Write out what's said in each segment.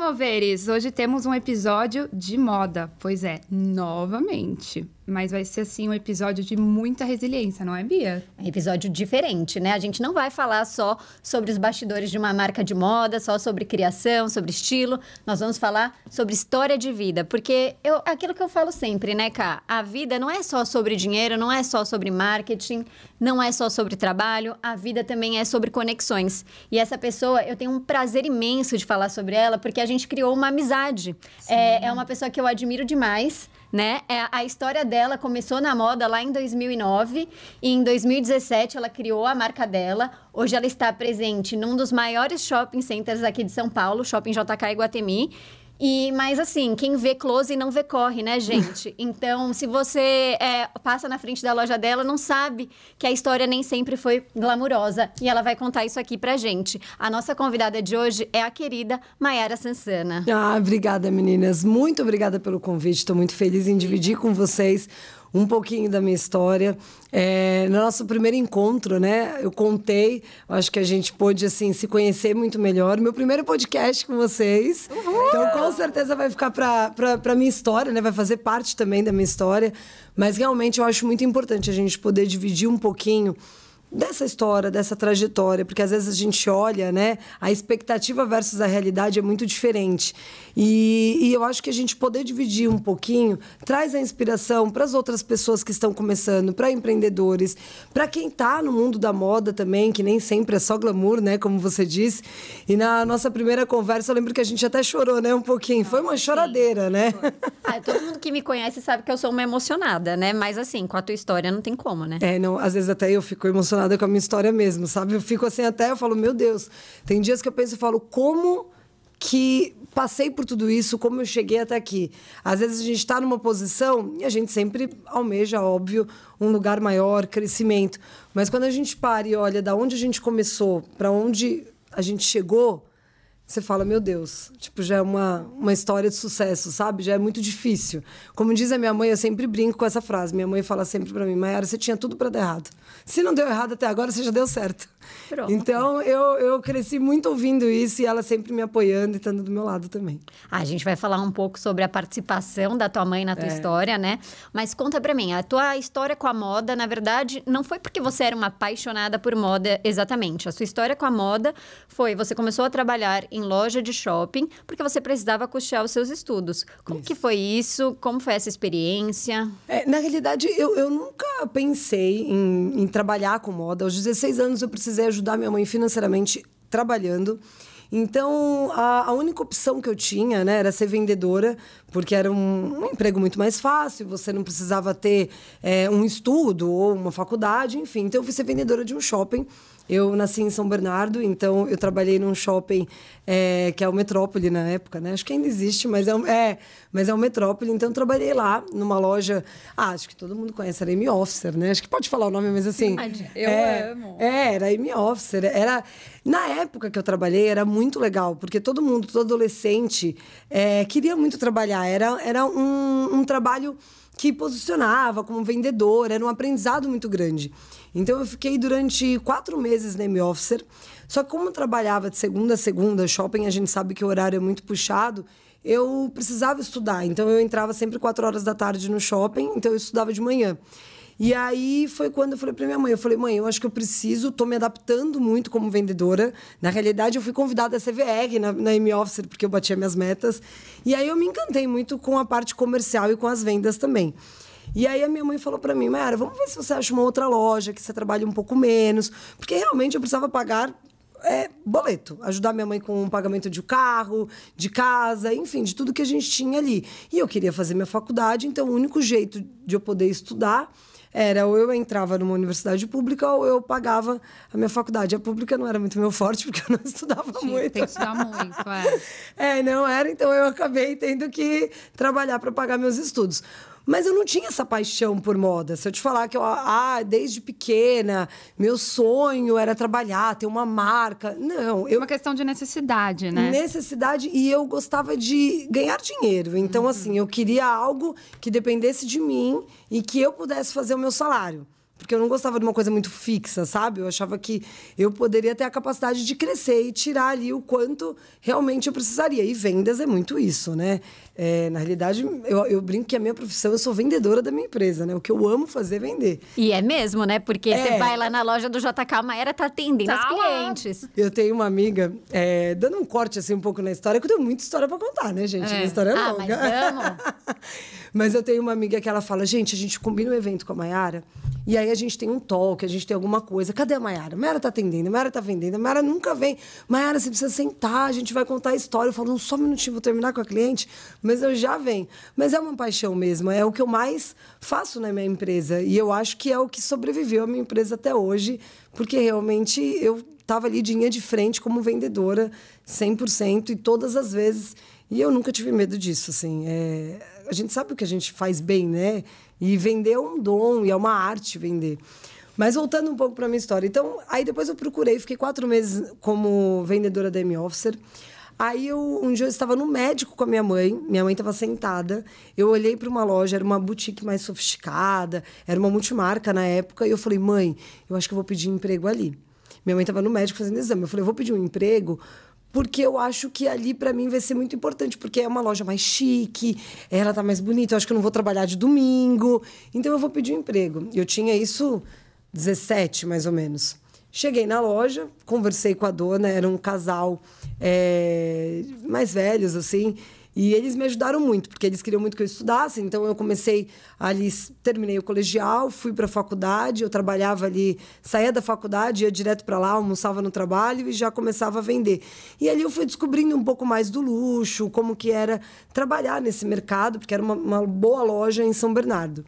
Olá, moveres! Hoje temos um episódio de moda. Pois é, novamente. Mas vai ser, assim, um episódio de muita resiliência, não é, Bia? É episódio diferente, né? A gente não vai falar só sobre os bastidores de uma marca de moda, só sobre criação, sobre estilo. Nós vamos falar sobre história de vida. Porque eu, aquilo que eu falo sempre, né, Cá? A vida não é só sobre dinheiro, não é só sobre marketing, não é só sobre trabalho. A vida também é sobre conexões. E essa pessoa, eu tenho um prazer imenso de falar sobre ela, porque a gente criou uma amizade. É, é uma pessoa que eu admiro demais né? É, a história dela começou na moda lá em 2009 e em 2017 ela criou a marca dela. Hoje ela está presente num dos maiores shopping centers aqui de São Paulo, Shopping JK Guatemi. E, mas assim, quem vê close não vê corre, né, gente? Então, se você é, passa na frente da loja dela, não sabe que a história nem sempre foi glamurosa. E ela vai contar isso aqui pra gente. A nossa convidada de hoje é a querida Mayara Sansana. Ah, obrigada, meninas. Muito obrigada pelo convite. Estou muito feliz em dividir com vocês um pouquinho da minha história. É, no nosso primeiro encontro, né, eu contei, acho que a gente pôde assim se conhecer muito melhor. Meu primeiro podcast com vocês. Então, com certeza vai ficar para minha história, né? Vai fazer parte também da minha história. Mas realmente eu acho muito importante a gente poder dividir um pouquinho dessa história, dessa trajetória, porque às vezes a gente olha, né? A expectativa versus a realidade é muito diferente. E, e, eu acho que a gente poder dividir um pouquinho traz a inspiração para as outras pessoas que estão começando, para empreendedores, para quem está no mundo da moda também, que nem sempre é só glamour, né? Como você disse. E na nossa primeira conversa, eu lembro que a gente até chorou, né? Um pouquinho. Foi uma choradeira, né? Ah, todo mundo que me conhece sabe que eu sou uma emocionada, né? Mas assim, com a tua história não tem como, né? É, não, às vezes até eu fico emocionada com a minha história mesmo, sabe? Eu fico assim até, eu falo, meu Deus. Tem dias que eu penso e falo, como que passei por tudo isso, como eu cheguei até aqui. Às vezes a gente está numa posição e a gente sempre almeja, óbvio, um lugar maior, crescimento. Mas quando a gente para e olha da onde a gente começou para onde a gente chegou, você fala, meu Deus, tipo, já é uma, uma história de sucesso, sabe? Já é muito difícil. Como diz a minha mãe, eu sempre brinco com essa frase. Minha mãe fala sempre para mim, Mayara, você tinha tudo para dar errado. Se não deu errado até agora, você já deu certo. Pronto. Então, eu, eu cresci muito ouvindo isso e ela sempre me apoiando e estando do meu lado também. Ah, a gente vai falar um pouco sobre a participação da tua mãe na tua é. história, né? Mas conta para mim, a tua história com a moda, na verdade, não foi porque você era uma apaixonada por moda exatamente. A sua história com a moda foi, você começou a trabalhar em em loja de shopping, porque você precisava custear os seus estudos. Como isso. que foi isso? Como foi essa experiência? É, na realidade, eu, eu nunca pensei em, em trabalhar com moda. Aos 16 anos, eu precisei ajudar minha mãe financeiramente trabalhando. Então, a, a, única opção que eu tinha né, era ser vendedora, porque era um, um emprego muito mais fácil, você não precisava ter é, um estudo ou uma faculdade, enfim. Então, eu fui ser vendedora de um shopping. Eu nasci em São Bernardo, então eu trabalhei num shopping é, que é o Metrópole na época, né? Acho que ainda existe, mas é, um, é, mas é o Metrópole. Então eu trabalhei lá numa loja. Ah, acho que todo mundo conhece, era M Officer, né? Acho que pode falar o nome, mas assim. Eu é, amo. É, era M Officer. Era na época que eu trabalhei era muito legal, porque todo mundo, todo adolescente, é, queria muito trabalhar trabalhar. Era, era um, um trabalho que posicionava como vendedor, era um aprendizado muito grande. Então eu fiquei durante quatro meses name officer. Só que como eu trabalhava de segunda a segunda, shopping a gente sabe que o horário é muito puxado, eu precisava estudar. Então eu entrava sempre quatro horas da tarde no shopping, então eu estudava de manhã. E aí foi quando eu falei para minha mãe, eu falei: "Mãe, eu acho que eu preciso, tô me adaptando muito como vendedora. Na realidade, eu fui convidada a CVR na, na M Officer porque eu batia minhas metas. E aí eu me encantei muito com a parte comercial e com as vendas também. E aí a minha mãe falou para mim, mãe vamos ver se você acha uma outra loja que você trabalhe um pouco menos, porque realmente eu precisava pagar é, boleto, ajudar minha mãe com o pagamento de carro, de casa, enfim, de tudo que a gente tinha ali. E eu queria fazer minha faculdade, então o único jeito de eu poder estudar era ou eu entrava numa universidade pública ou eu pagava a minha faculdade. A pública não era muito meu forte, porque eu não estudava Tinha, muito. Tem que estudar muito, é. é, não era, então eu acabei tendo que trabalhar para pagar meus estudos. Mas eu não tinha essa paixão por moda. Se eu te falar que eu, ah, desde pequena, meu sonho era trabalhar, ter uma marca. Não. É eu... Uma questão de necessidade, né? Necessidade. E eu gostava de ganhar dinheiro. Então, uhum. assim, eu queria algo que dependesse de mim e que eu pudesse fazer o meu salário porque eu não gostava de uma coisa muito fixa, sabe? Eu achava que eu poderia ter a capacidade de crescer e tirar ali o quanto realmente eu precisaria. E vendas é muito isso, né? É, na realidade, eu, eu, brinco que a minha profissão, eu sou vendedora da minha empresa, né? O que eu amo fazer é vender. E é mesmo, né? Porque é. você vai lá na loja do JK Maera, tá atendendo tá os clientes. Eu tenho uma amiga, é, dando um corte assim um pouco na história, que eu tenho muita história para contar, né, gente? É. A história é ah, longa. Mas, mas eu tenho uma amiga que ela fala, gente, a gente combina um evento com a Maiara, e aí a gente tem um talk, a gente tem alguma coisa. Cadê a Maiara? Maiara tá atendendo, Maiara tá vendendo, Maiara nunca vem. Maiara, você precisa sentar, a gente vai contar a história. Eu falo, só um minutinho, vou terminar com a cliente mas eu já venho. Mas é uma paixão mesmo, é o que eu mais faço na minha empresa. E eu acho que é o que sobreviveu a minha empresa até hoje, porque realmente eu estava ali de linha de frente como vendedora, 100%, e todas as vezes. E eu nunca tive medo disso, assim. É... A gente sabe o que a gente faz bem, né? E vender é um dom, e é uma arte vender. Mas voltando um pouco para minha história. Então, aí depois eu procurei, fiquei quatro meses como vendedora da M-Officer. Aí eu, um dia eu estava no médico com a minha mãe, minha mãe estava sentada. Eu olhei para uma loja, era uma boutique mais sofisticada, era uma multimarca na época, e eu falei: "Mãe, eu acho que eu vou pedir emprego ali". Minha mãe estava no médico fazendo exame. Eu falei: "Eu vou pedir um emprego porque eu acho que ali para mim vai ser muito importante, porque é uma loja mais chique, ela tá mais bonita, eu acho que eu não vou trabalhar de domingo, então eu vou pedir um emprego. Eu tinha isso 17, mais ou menos. Cheguei na loja, conversei com a dona, era um casal é, mais velhos, assim, e eles me ajudaram muito, porque eles queriam muito que eu estudasse, então eu comecei ali, terminei o colegial, fui para a faculdade, eu trabalhava ali, saía da faculdade, ia direto para lá, almoçava no trabalho e já começava a vender. E ali eu fui descobrindo um pouco mais do luxo, como que era trabalhar nesse mercado, porque era uma, uma boa loja em São Bernardo.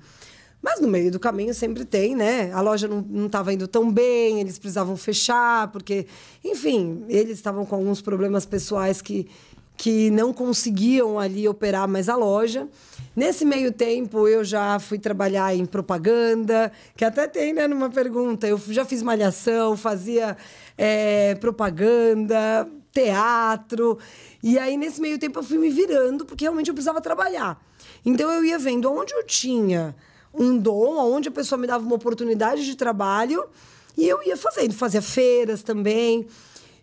Mas no meio do caminho sempre tem, né? A loja não estava indo tão bem, eles precisavam fechar, porque, enfim, eles estavam com alguns problemas pessoais que, que não conseguiam ali operar mais a loja. Nesse meio tempo, eu já fui trabalhar em propaganda, que até tem, né, numa pergunta. Eu já fiz malhação, fazia é, propaganda, teatro. E aí, nesse meio tempo, eu fui me virando, porque realmente eu precisava trabalhar. Então, eu ia vendo onde eu tinha um dom, onde a pessoa me dava uma oportunidade de trabalho e eu ia fazendo. Fazia feiras também.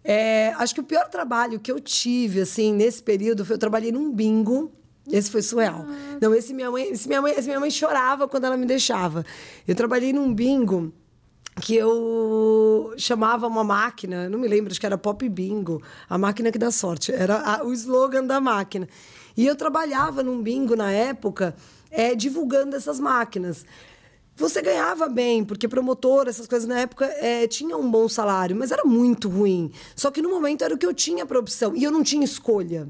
É, acho que o pior trabalho que eu tive, assim, nesse período, foi eu trabalhei num bingo. Esse foi surreal. Ah. Não, esse minha, mãe, esse minha mãe, esse minha mãe chorava quando ela me deixava. Eu trabalhei num bingo que eu chamava uma máquina, não me lembro, acho que era Pop Bingo, a máquina que dá sorte, era a, o slogan da máquina. E eu trabalhava num bingo na época é, divulgando essas máquinas. Você ganhava bem, porque promotor, essas coisas na época, é, tinha um bom salário, mas era muito ruim. Só que no momento era o que eu tinha para opção e eu não tinha escolha.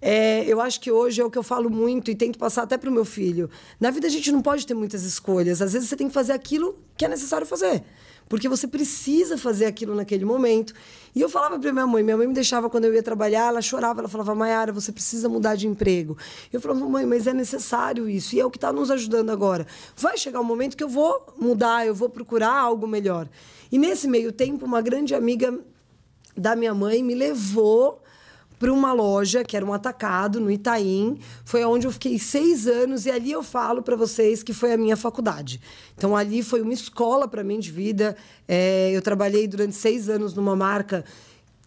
É, eu acho que hoje é o que eu falo muito e tento passar até para o meu filho. Na vida a gente não pode ter muitas escolhas. Às vezes você tem que fazer aquilo que é necessário fazer. Porque você precisa fazer aquilo naquele momento. E eu falava para minha mãe, minha mãe me deixava quando eu ia trabalhar, ela chorava, ela falava, Mayara, você precisa mudar de emprego. Eu falava, mãe, mas é necessário isso, e é o que está nos ajudando agora. Vai chegar um momento que eu vou mudar, eu vou procurar algo melhor. E nesse meio tempo, uma grande amiga da minha mãe me levou para uma loja, que era um atacado, no Itaim. Foi onde eu fiquei seis anos e ali eu falo para vocês que foi a minha faculdade. Então, ali foi uma escola para mim de vida. É, eu trabalhei durante seis anos numa marca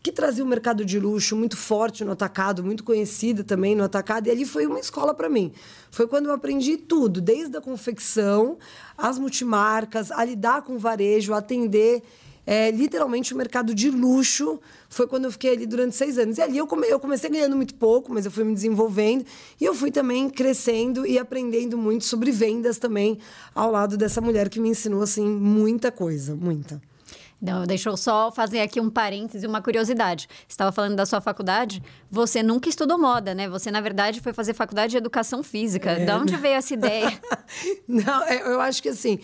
que trazia um mercado de luxo muito forte no atacado, muito conhecida também no atacado, e ali foi uma escola para mim. Foi quando eu aprendi tudo, desde a confecção, as multimarcas, a lidar com o varejo, atender é, literalmente o mercado de luxo. Foi quando eu fiquei ali durante seis anos. E ali eu, come, eu comecei ganhando muito pouco, mas eu fui me desenvolvendo. E eu fui também crescendo e aprendendo muito sobre vendas também, ao lado dessa mulher que me ensinou, assim, muita coisa, muita. Não, deixa eu só fazer aqui um parênteses e uma curiosidade. Você estava falando da sua faculdade, você nunca estudou moda, né? Você, na verdade, foi fazer faculdade de educação física. É, de onde veio essa ideia? não, é, eu acho que assim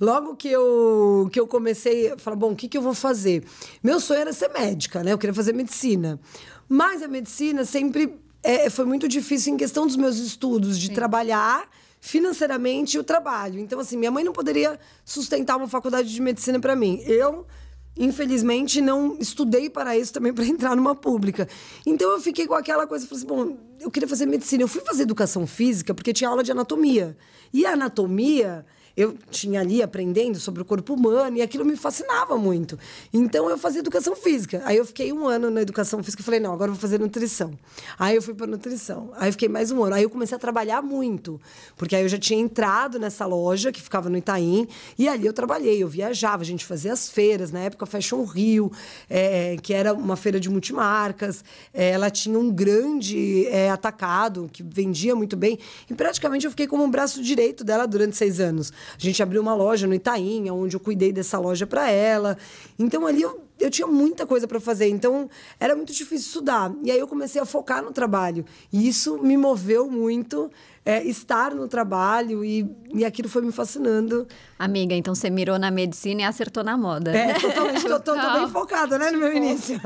Logo que eu, que eu comecei a falar, bom, o que, que eu vou fazer? Meu sonho era ser médica, né? Eu queria fazer medicina. Mas a medicina sempre é, foi muito difícil em questão dos meus estudos, de Sim. trabalhar financeiramente o trabalho. Então, assim, minha mãe não poderia sustentar uma faculdade de medicina para mim. Eu, infelizmente, não estudei para isso também, para entrar numa pública. Então, eu fiquei com aquela coisa, falei assim, bom, eu queria fazer medicina. Eu fui fazer educação física porque tinha aula de anatomia. E a anatomia eu tinha ali aprendendo sobre o corpo humano e aquilo me fascinava muito. Então eu fazia educação física. Aí eu fiquei um ano na educação física e falei, não, agora eu vou fazer nutrição. Aí eu fui para nutrição. Aí eu fiquei mais um ano. Aí eu comecei a trabalhar muito, porque aí eu já tinha entrado nessa loja que ficava no Itaim e ali eu trabalhei, eu viajava, a gente fazia as feiras, na época Fashion Rio, é, que era uma feira de multimarcas. É, ela tinha um grande é, atacado que vendia muito bem e praticamente eu fiquei como um braço direito dela durante seis anos. A gente abriu uma loja no Itainha, onde eu cuidei dessa loja para ela. Então ali eu, eu tinha muita coisa para fazer, então era muito difícil estudar. E aí eu comecei a focar no trabalho. E isso me moveu muito é, estar no trabalho e, e aquilo foi me fascinando. Amiga, então você mirou na medicina e acertou na moda. É, totalmente, tô, tô, tô bem focada, né, no meu início.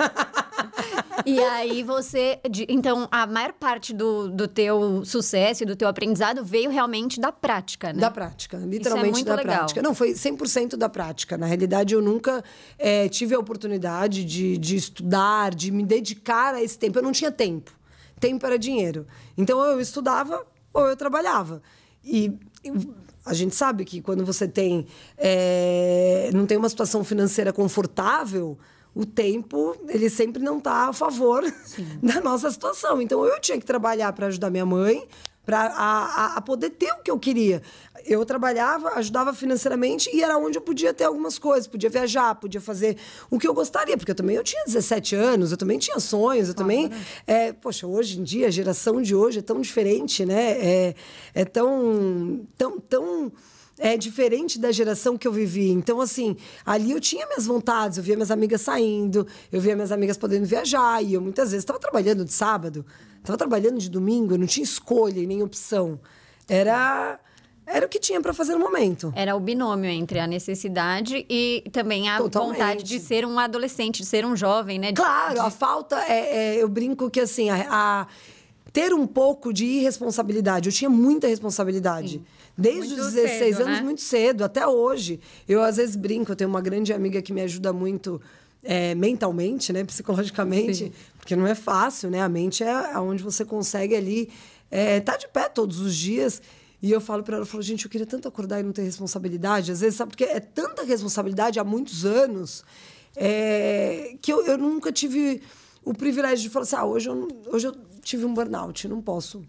e aí você, então a maior parte do, do teu sucesso e do teu aprendizado veio realmente da prática, né? Da prática, é literalmente é da legal. prática. Não, foi 100% da prática. Na realidade, eu nunca é, tive a oportunidade de, de estudar, de me dedicar a esse tempo. Eu não tinha tempo. Tempo era dinheiro. Então eu estudava ou eu trabalhava. E a gente sabe que quando você tem é, não tem uma situação financeira confortável, o tempo ele sempre não está a favor Sim. da nossa situação. Então eu tinha que trabalhar para ajudar minha mãe, para a, a, a, poder ter o que eu queria eu trabalhava, ajudava financeiramente e era onde eu podia ter algumas coisas, podia viajar, podia fazer o que eu gostaria, porque eu também eu tinha 17 anos, eu também tinha sonhos, eu claro, também. Né? É, poxa, hoje em dia, a geração de hoje é tão diferente, né? É, é tão. tão, tão é diferente da geração que eu vivi. Então, assim, ali eu tinha minhas vontades, eu via minhas amigas saindo, eu via minhas amigas podendo viajar, e eu muitas vezes estava trabalhando de sábado, estava trabalhando de domingo, eu não tinha escolha e nem opção. Era. Era o que tinha para fazer no momento. Era o binômio entre a necessidade e também a Totalmente. vontade de ser um adolescente, de ser um jovem, né? De, claro, de... a falta é, é, Eu brinco que assim, a, a, ter um pouco de irresponsabilidade. Eu tinha muita responsabilidade. Sim. Desde muito os 16 cedo, anos, né? muito cedo, até hoje. Eu às vezes brinco, eu tenho uma grande amiga que me ajuda muito. É, mentalmente, né, psicologicamente, Sim. porque não é fácil, né? A mente é onde você consegue ali estar é, tá de pé todos os dias. E eu falo para ela, eu falo, gente, eu queria tanto acordar e não ter responsabilidade. Às vezes, sabe, porque é tanta responsabilidade há muitos anos é, que eu, eu nunca tive o privilégio de falar assim, ah, hoje eu, hoje eu tive um burnout, não posso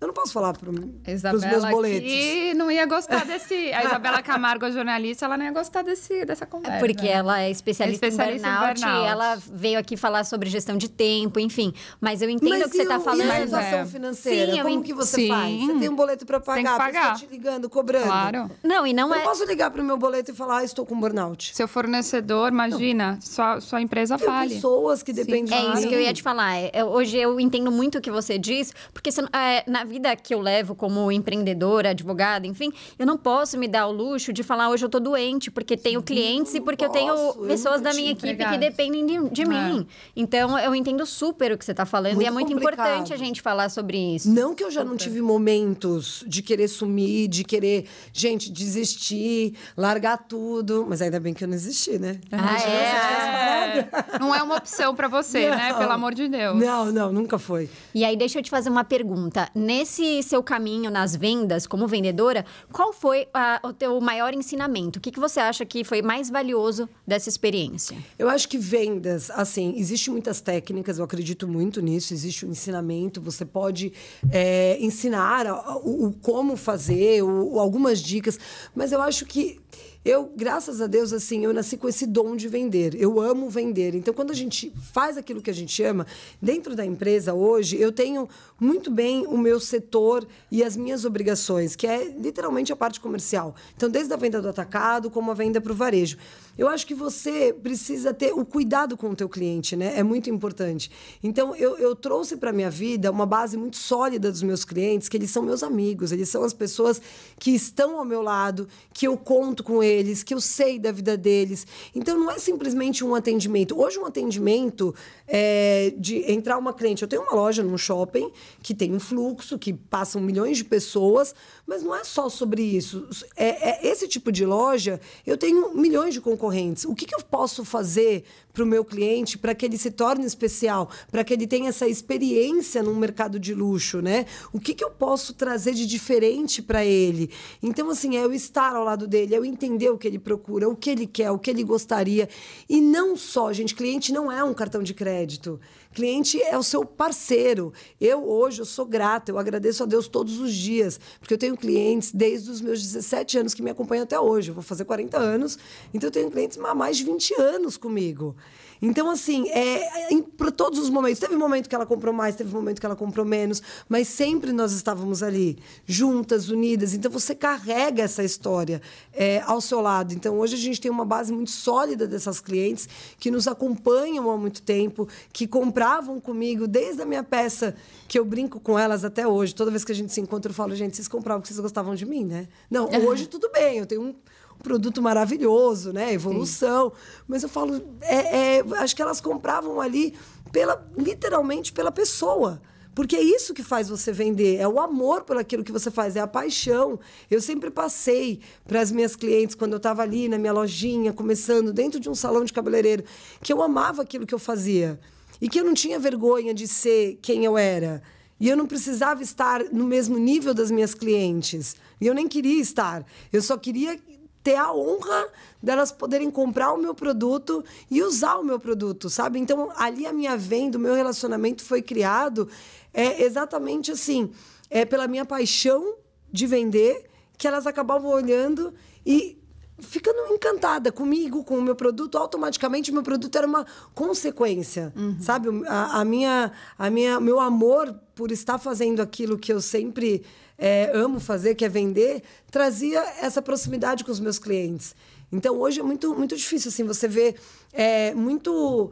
eu não posso falar para os meus boletos. Que não ia gostar desse. A Isabela Camargo, a jornalista, ela não ia gostar desse, dessa é conversa. É porque ela é especialista, é especialista em, burnout, em, burnout, Ela veio aqui falar sobre gestão de tempo, enfim. Mas eu entendo o que você está falando. Mas é. financeira, sim, como ent... que você sim. faz? Você tem um boleto para pagar, tem que pagar. te ligando, cobrando. Claro. Não, e não eu é. Eu posso ligar para o meu boleto e falar, ah, estou com burnout. Seu fornecedor, imagina, sua, sua empresa tem fale. pessoas que dependem. Sim. É isso que eu ia te falar. Eu, hoje eu entendo muito o que você diz, porque você, é, na vida que eu levo como empreendedora, advogada, enfim, eu não posso me dar o luxo de falar hoje eu tô doente, porque Sim, tenho clientes e porque posso, eu tenho pessoas eu da minha equipe empregado. que dependem de, de é. mim. Então, eu entendo super o que você tá falando muito e é muito complicado. importante a gente falar sobre isso. Não que eu já não tive momentos de querer sumir, de querer, gente, desistir, largar tudo, mas ainda bem que eu não existi, né? Ah, é? Não é uma opção para você, né? não. né? Pelo amor de Deus. Não, não, nunca foi. E aí, deixa eu te fazer uma pergunta. Nesse nesse seu caminho nas vendas como vendedora, qual foi a, o teu maior ensinamento? O que, que você acha que foi mais valioso dessa experiência? Eu acho que vendas, assim, existem muitas técnicas, eu acredito muito nisso, existe um ensinamento, você pode é, ensinar o, o, como fazer, o, algumas dicas, mas eu acho que eu, graças a Deus, assim, eu nasci com esse dom de vender. Eu amo vender. Então, quando a gente faz aquilo que a gente ama, dentro da empresa hoje, eu tenho muito bem o meu setor e as minhas obrigações, que é literalmente a parte comercial. Então, desde a venda do atacado, como a venda para o varejo. Eu acho que você precisa ter o cuidado com o teu cliente, né? É muito importante. Então, eu, eu trouxe para minha vida uma base muito sólida dos meus clientes, que eles são meus amigos, eles são as pessoas que estão ao meu lado, que eu conto com eles, que eu sei da vida deles. Então, não é simplesmente um atendimento. Hoje, um atendimento é de entrar uma cliente. Eu tenho uma loja num shopping que tem um fluxo, que passam milhões de pessoas, mas não é só sobre isso. É, é esse tipo de loja, eu tenho milhões de concorrentes o que, que eu posso fazer para o meu cliente para que ele se torne especial, para que ele tenha essa experiência num mercado de luxo, né? O que, que eu posso trazer de diferente para ele? Então, assim, é eu estar ao lado dele, é eu entender o que ele procura, o que ele quer, o que ele gostaria. E não só, gente, cliente não é um cartão de crédito. Cliente é o seu parceiro. Eu hoje eu sou grata, eu agradeço a Deus todos os dias, porque eu tenho clientes desde os meus 17 anos que me acompanham até hoje. Eu vou fazer 40 anos, então eu tenho clientes há mais de 20 anos comigo. Então, assim, é, é para todos os momentos. Teve um momento que ela comprou mais, teve um momento que ela comprou menos, mas sempre nós estávamos ali, juntas, unidas. Então, você carrega essa história é, ao seu lado. Então, hoje a gente tem uma base muito sólida dessas clientes que nos acompanham há muito tempo, que compravam comigo desde a minha peça, que eu brinco com elas até hoje. Toda vez que a gente se encontra, eu falo, gente, vocês compravam porque vocês gostavam de mim, né? Não, hoje tudo bem, eu tenho um produto maravilhoso, né? Evolução. Sim. Mas eu falo, é, é, acho que elas compravam ali pela, literalmente pela pessoa. Porque é isso que faz você vender, é o amor por aquilo que você faz, é a paixão. Eu sempre passei para as minhas clientes, quando eu estava ali na minha lojinha, começando dentro de um salão de cabeleireiro, que eu amava aquilo que eu fazia. E que eu não tinha vergonha de ser quem eu era. E eu não precisava estar no mesmo nível das minhas clientes. E eu nem queria estar. Eu só queria ter a honra delas poderem comprar o meu produto e usar o meu produto, sabe? Então, ali a minha venda, o meu relacionamento foi criado é exatamente assim, é pela minha paixão de vender que elas acabavam olhando e ficando encantada comigo, com o meu produto, automaticamente o meu produto era uma consequência, uhum. sabe? A, a minha, a minha, meu amor por estar fazendo aquilo que eu sempre é, amo fazer, que é vender, trazia essa proximidade com os meus clientes. Então hoje é muito, muito difícil assim, você vê é, muito.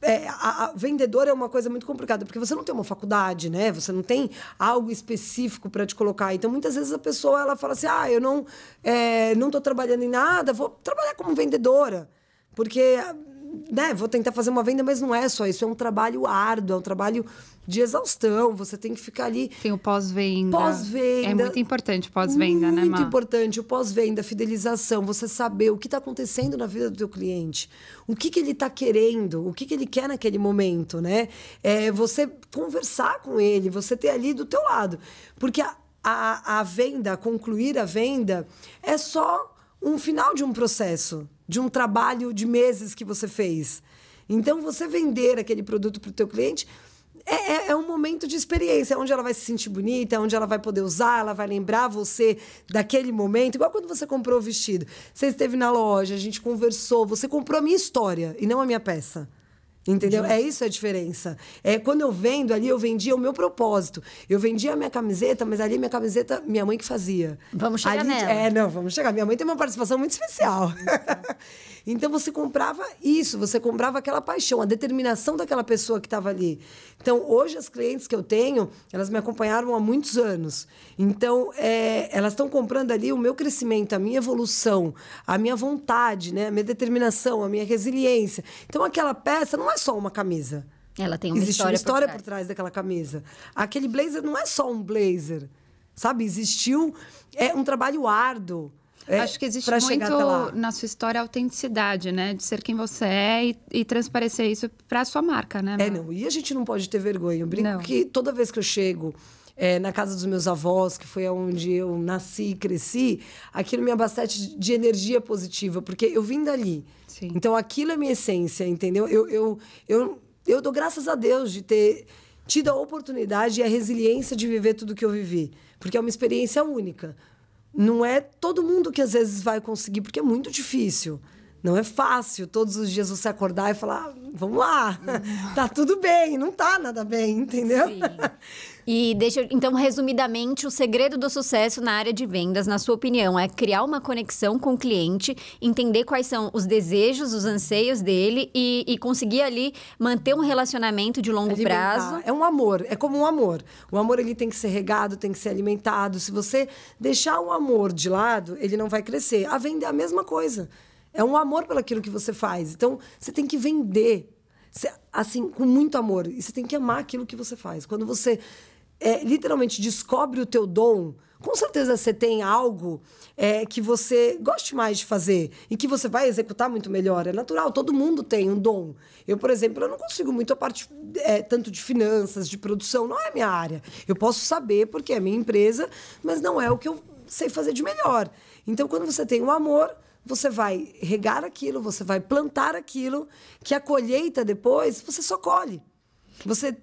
É, a, a vendedor é uma coisa muito complicada, porque você não tem uma faculdade, né? Você não tem algo específico para te colocar. Então, muitas vezes a pessoa ela fala assim: ah, eu não é, não estou trabalhando em nada, vou trabalhar como vendedora. Porque né, vou tentar fazer uma venda, mas não é só isso. É um trabalho árduo, é um trabalho de exaustão. Você tem que ficar ali. Tem o pós-venda. Pós-venda. É muito importante o pós-venda, né, Má? Muito importante. O pós-venda, fidelização, você saber o que está acontecendo na vida do teu cliente. O que, que ele está querendo, o que, que ele quer naquele momento, né? É você conversar com ele, você ter ali do teu lado. Porque a, a, a venda, concluir a venda, é só um final de um processo de um trabalho de meses que você fez. Então, você vender aquele produto para o teu cliente é, é, é, um momento de experiência, é onde ela vai se sentir bonita, é onde ela vai poder usar, ela vai lembrar você daquele momento. Igual quando você comprou o vestido. Você esteve na loja, a gente conversou, você comprou a minha história e não a minha peça. Entendeu? Uhum. É isso a diferença. É quando eu vendo ali, eu vendia o meu propósito. Eu vendia a minha camiseta, mas ali minha camiseta, minha mãe que fazia. Vamos chegar ali, nela. É, não, vamos chegar. Minha mãe tem uma participação muito especial. Uhum. Então você comprava isso, você comprava aquela paixão, a determinação daquela pessoa que estava ali. Então hoje as clientes que eu tenho, elas me acompanharam há muitos anos. Então é, elas estão comprando ali o meu crescimento, a minha evolução, a minha vontade, né? a minha determinação, a minha resiliência. Então aquela peça não é só uma camisa. Ela tem uma Existe história, uma história por trás. por trás daquela camisa. Aquele blazer não é só um blazer sabe? Existiu é um trabalho árduo. É, Acho que existe muito na sua história a autenticidade, né? De ser quem você é e, e transparecer isso para a sua marca, né? É, não. E a gente não pode ter vergonha. Eu brinco não. que toda vez que eu chego é, na casa dos meus avós, que foi onde eu nasci e cresci, aquilo me abastece de energia positiva, porque eu vim dali. Sim. Então aquilo é minha essência, entendeu? Eu, eu, eu, eu dou graças a Deus de ter tido a oportunidade e a resiliência de viver tudo que eu vivi, porque é uma experiência única não é todo mundo que às vezes vai conseguir, porque é muito difícil. Não é fácil todos os dias você acordar e falar, ah, vamos lá, tá tudo bem, não tá nada bem, entendeu? Sim. E deixa, então, resumidamente, o segredo do sucesso na área de vendas, na sua opinião, é criar uma conexão com o cliente, entender quais são os desejos, os anseios dele e, e conseguir ali manter um relacionamento de longo alimentar. prazo. É um amor, é como um amor. O amor ele tem que ser regado, tem que ser alimentado. Se você deixar o amor de lado, ele não vai crescer. A venda é a mesma coisa. É um amor pelo aquilo que você faz. Então, você tem que vender assim, com muito amor. E você tem que amar aquilo que você faz. Quando você é, literalmente descobre o teu dom, com certeza você tem algo é, que você goste mais de fazer e que você vai executar muito melhor. É natural, todo mundo tem um dom. Eu, por exemplo, eu não consigo muito a parte é, tanto de finanças, de produção, não é minha área. Eu posso saber porque é minha empresa, mas não é o que eu sei fazer de melhor. Então, quando você tem o um amor, você vai regar aquilo, você vai plantar aquilo, que a colheita depois você só colhe. Você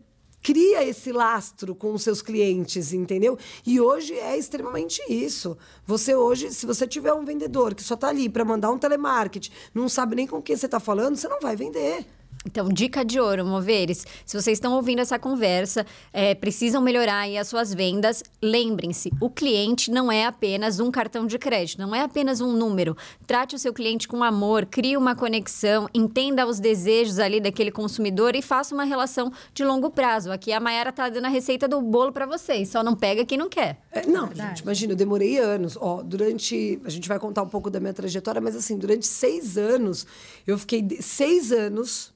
cria esse lastro com os seus clientes, entendeu? E hoje é extremamente isso. Você hoje, se você tiver um vendedor que só está ali para mandar um telemarketing, não sabe nem com quem você está falando, você não vai vender. Então, dica de ouro, moveres. Se vocês estão ouvindo essa conversa, é, precisam melhorar aí as suas vendas, lembrem-se, o cliente não é apenas um cartão de crédito, não é apenas um número. Trate o seu cliente com amor, crie uma conexão, entenda os desejos ali daquele consumidor e faça uma relação de longo prazo. Aqui a Mayara está dando a receita do bolo para vocês, só não pega quem não quer. É, não, é gente, imagina, eu demorei anos. Ó, durante. A gente vai contar um pouco da minha trajetória, mas assim, durante seis anos, eu fiquei seis anos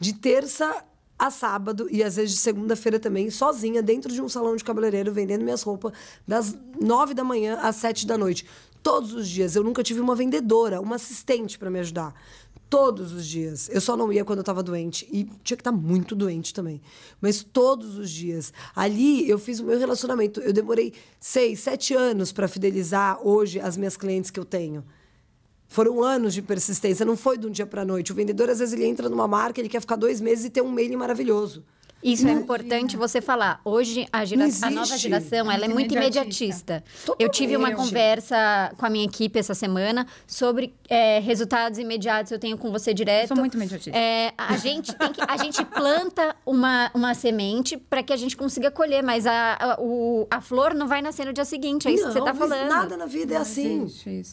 de terça a sábado e às vezes de segunda-feira também, sozinha, dentro de um salão de cabeleireiro, vendendo minhas roupas das nove da manhã às sete da noite. Todos os dias. Eu nunca tive uma vendedora, uma assistente para me ajudar. Todos os dias. Eu só não ia quando eu estava doente. E tinha que estar tá muito doente também. Mas todos os dias. Ali eu fiz o meu relacionamento. Eu demorei seis, sete anos para fidelizar hoje as minhas clientes que eu tenho. Foram anos de persistência, não foi de um dia para a noite. O vendedor, às vezes, ele entra numa marca, ele quer ficar dois meses e ter um mailing maravilhoso. Isso é importante é. você falar. Hoje, a, gera... a nova geração, ela é muito imediatista. Eu tive uma conversa com a minha equipe essa semana sobre é, resultados imediatos eu tenho com você direto. Eu sou muito imediatista. É, a, gente tem que, a gente planta uma, uma semente para que a gente consiga colher, mas a, a, o, a flor não vai nascer no dia seguinte. É isso não, que você está falando. Nada na vida é não é assim.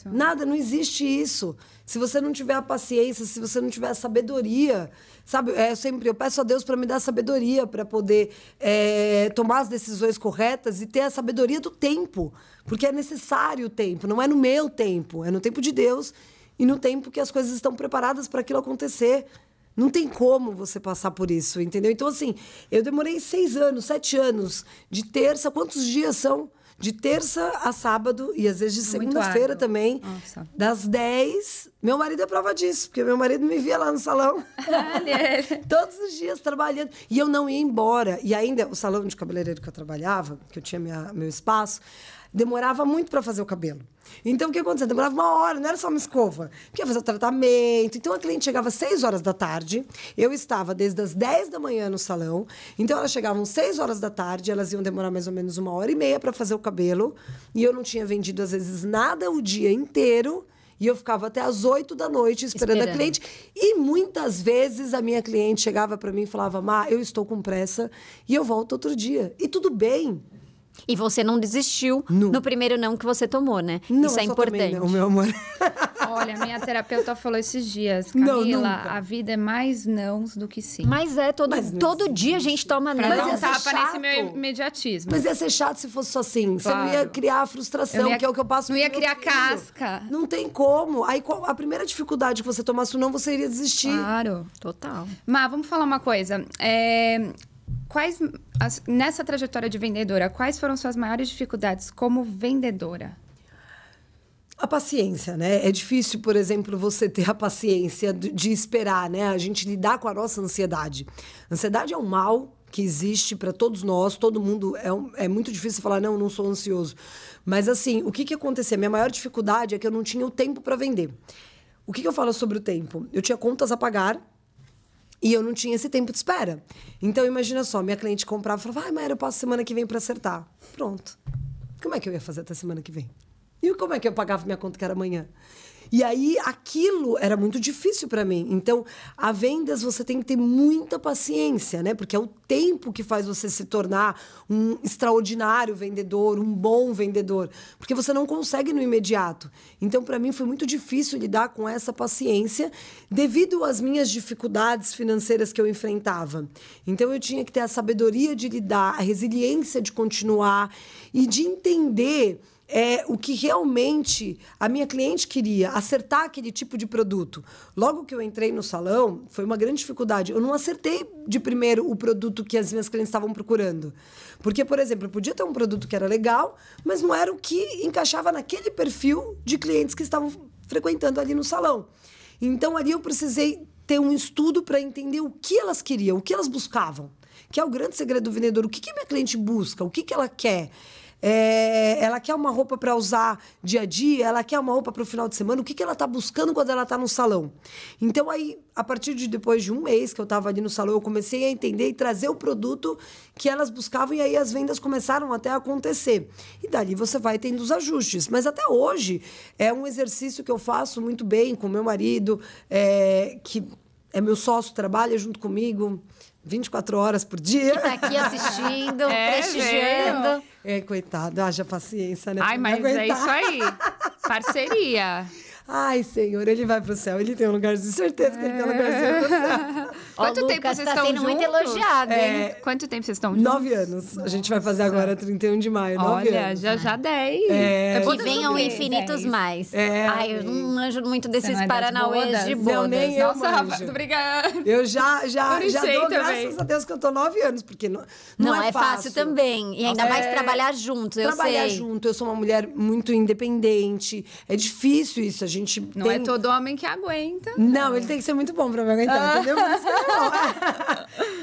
Nada, não existe isso. Se você não tiver a paciência, se você não tiver a sabedoria Sabe, é, eu sempre eu peço a Deus para me dar sabedoria, para poder é, tomar as decisões corretas e ter a sabedoria do tempo. Porque é necessário o tempo, não é no meu tempo, é no tempo de Deus e no tempo que as coisas estão preparadas para aquilo acontecer. Não tem como você passar por isso, entendeu? Então, assim, eu demorei seis anos, sete anos de terça. Quantos dias são? de terça a sábado e às vezes de é segunda-feira também, Nossa. das 10. Meu marido é prova disso, porque meu marido me via lá no salão. Todos os dias trabalhando. E eu não ia embora. E ainda o salão de cabeleireiro que eu trabalhava, que eu tinha minha, meu espaço, demorava muito para fazer o cabelo. Então, o que acontecia? Demorava uma hora, não era só uma escova. Porque fazer o tratamento. Então, a cliente chegava às 6 horas da tarde. Eu estava desde as 10 da manhã no salão. Então, elas chegavam às 6 horas da tarde. Elas iam demorar mais ou menos uma hora e meia para fazer o cabelo. E eu não tinha vendido, às vezes, nada o dia inteiro. E eu ficava até as 8 da noite esperando, esperando, a cliente. E muitas vezes a minha cliente chegava para mim e falava: Má, eu estou com pressa e eu volto outro dia. E tudo bem. E você não desistiu no primeiro não que você tomou, né? Não, Isso é importante. Não, meu amor. Olha, minha terapeuta falou esses dias, Camila, não, a vida é mais nãos do que sim. Mas é, todo, mas todo dia a gente toma não. Mas não tapa chato. nesse meu imediatismo. Mas ia ser chato se fosse só assim. Claro. Você não ia criar frustração, ia... que é o que eu passo Não ia criar filho. casca. Não tem como. Aí a primeira dificuldade que você tomasse o não, você iria desistir. Claro, total. Má, vamos falar uma coisa. É quais as, nessa trajetória de vendedora, quais foram suas maiores dificuldades como vendedora? A paciência, né? É difícil, por exemplo, você ter a paciência de esperar, né? A gente lidar com a nossa ansiedade. Ansiedade é um mal que existe para todos nós, todo mundo. É, um, é muito difícil falar, não, não sou ansioso. Mas, assim, o que, que aconteceu? Minha maior dificuldade é que eu não tinha o tempo para vender. O que, que eu falo sobre o tempo? Eu tinha contas a pagar, e eu não tinha esse tempo de espera. Então, imagina só, minha cliente comprava e falava, ai, ah, eu posso semana que vem para acertar. Pronto. Como é que eu ia fazer até semana que vem? E como é que eu pagava minha conta que era amanhã? E aí aquilo era muito difícil para mim. Então, a vendas você tem que ter muita paciência, né? Porque é o tempo que faz você se tornar um extraordinário vendedor, um bom vendedor, porque você não consegue no imediato. Então, para mim foi muito difícil lidar com essa paciência devido às minhas dificuldades financeiras que eu enfrentava. Então, eu tinha que ter a sabedoria de lidar, a resiliência de continuar e de entender é, o que realmente a minha cliente queria, acertar aquele tipo de produto. Logo que eu entrei no salão, foi uma grande dificuldade. Eu não acertei de primeiro o produto que as minhas clientes estavam procurando. Porque, por exemplo, eu podia ter um produto que era legal, mas não era o que encaixava naquele perfil de clientes que estavam frequentando ali no salão. Então, ali eu precisei ter um estudo para entender o que elas queriam, o que elas buscavam. Que é o grande segredo do vendedor. O que, que minha cliente busca? O que, que ela quer? é, ela quer uma roupa para usar dia a dia, ela quer uma roupa para o final de semana, o que, que ela está buscando quando ela está no salão. Então, aí, a partir de depois de um mês que eu estava ali no salão, eu comecei a entender e trazer o produto que elas buscavam, e aí as vendas começaram até a acontecer. E dali você vai tendo os ajustes. Mas até hoje é um exercício que eu faço muito bem com meu marido, é, que é meu sócio, trabalha junto comigo. 24 horas por dia. Que tá aqui assistindo, é, prestigiando. É, coitado, haja paciência, né? Ai, mas é isso aí. Parceria. Ai, Senhor, ele vai pro céu. Ele tem um lugar de certeza que ele tem um lugar de céu. Quanto tempo vocês tá estão sendo juntos? muito elogiado, é... hein? Quanto tempo vocês estão juntos? Nove anos. Nossa. A gente vai fazer agora 31 de maio, nove Olha, anos. já já dez. É... Que venham infinitos dez. mais. É... Ai, eu não anjo muito desses é paranauês bodas? de bodas. Não, nem eu Nossa, Rafa, obrigada. Eu já, já, já dou também. graças a Deus que eu tô nove anos, porque não, não, não é, é fácil. fácil. também. E ainda é... mais trabalhar juntos, eu trabalhar sei. Trabalhar junto, eu sou uma mulher muito independente. É difícil isso, a gente gente. Não tem... é todo homem que aguenta. Não, não, ele tem que ser muito bom pra me aguentar, ah. entendeu?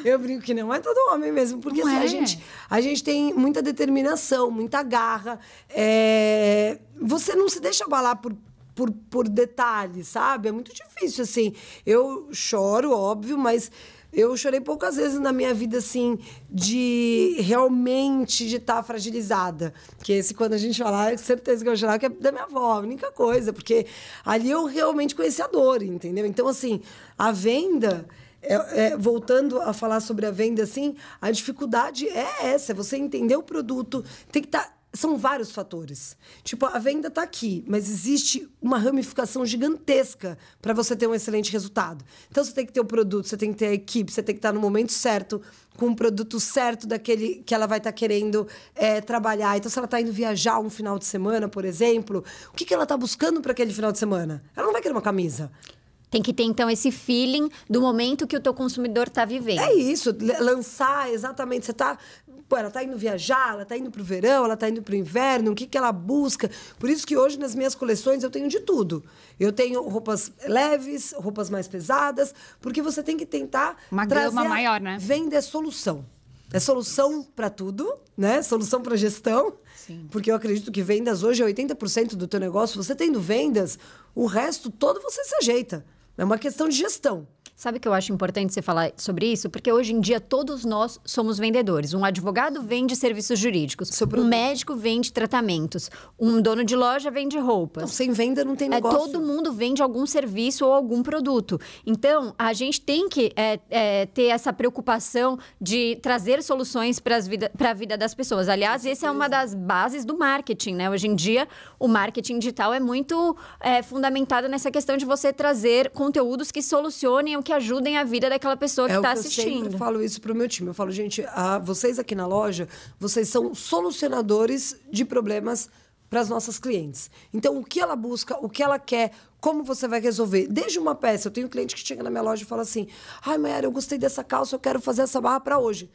eu brinco que não é todo homem mesmo, porque assim, é. a, gente, a gente tem muita determinação, muita garra. É... Você não se deixa abalar por por, por detalhes, sabe? É muito difícil, assim. Eu choro, óbvio, mas eu chorei poucas vezes na minha vida, assim, de realmente de estar tá fragilizada. Porque é esse, quando a gente falar, é ah, certeza que eu chorar, que é da minha avó, a única coisa. Porque ali eu realmente conheci a dor, entendeu? Então, assim, a venda... É, é, voltando a falar sobre a venda, assim, a dificuldade é essa, é você entender o produto, tem que estar... Tá são vários fatores. Tipo, a venda está aqui, mas existe uma ramificação gigantesca para você ter um excelente resultado. Então, você tem que ter o produto, você tem que ter a equipe, você tem que estar tá no momento certo, com o produto certo daquele que ela vai estar tá querendo é, trabalhar. Então, se ela está indo viajar um final de semana, por exemplo, o que, que ela está buscando para aquele final de semana? Ela não vai querer uma camisa. Tem que ter, então, esse feeling do momento que o teu consumidor está vivendo. É isso, lançar exatamente. Você está Pô, ela tá indo viajar, ela tá indo pro verão, ela tá indo pro inverno, o que, que ela busca? Por isso que hoje nas minhas coleções eu tenho de tudo. Eu tenho roupas leves, roupas mais pesadas, porque você tem que tentar uma trazer gama maior, né? Vender é solução. É solução para tudo, né? Solução para gestão. Sim. Porque eu acredito que vendas hoje é 80% do teu negócio. Você tendo vendas, o resto todo você se ajeita. É uma questão de gestão. Sabe que eu acho importante você falar sobre isso? Porque hoje em dia todos nós somos vendedores. Um advogado vende serviços jurídicos, sobre... um médico vende tratamentos, um dono de loja vende roupas. sem venda não tem é, negócio. É, todo mundo vende algum serviço ou algum produto. Então, a gente tem que é, é, ter essa preocupação de trazer soluções para vida, a vida das pessoas. Aliás, essa é uma das bases do marketing, né? Hoje em dia, o marketing digital é muito é, fundamentado nessa questão de você trazer conteúdos que solucionem o que que ajudem a vida daquela pessoa que está é tá assistindo. Eu falo isso para o meu time. Eu falo, gente, a, vocês aqui na loja, vocês são solucionadores de problemas para as nossas clientes. Então, o que ela busca, o que ela quer, como você vai resolver. Desde uma peça, eu tenho um cliente que chega na minha loja e fala assim: ai, Mayara, eu gostei dessa calça, eu quero fazer essa barra para hoje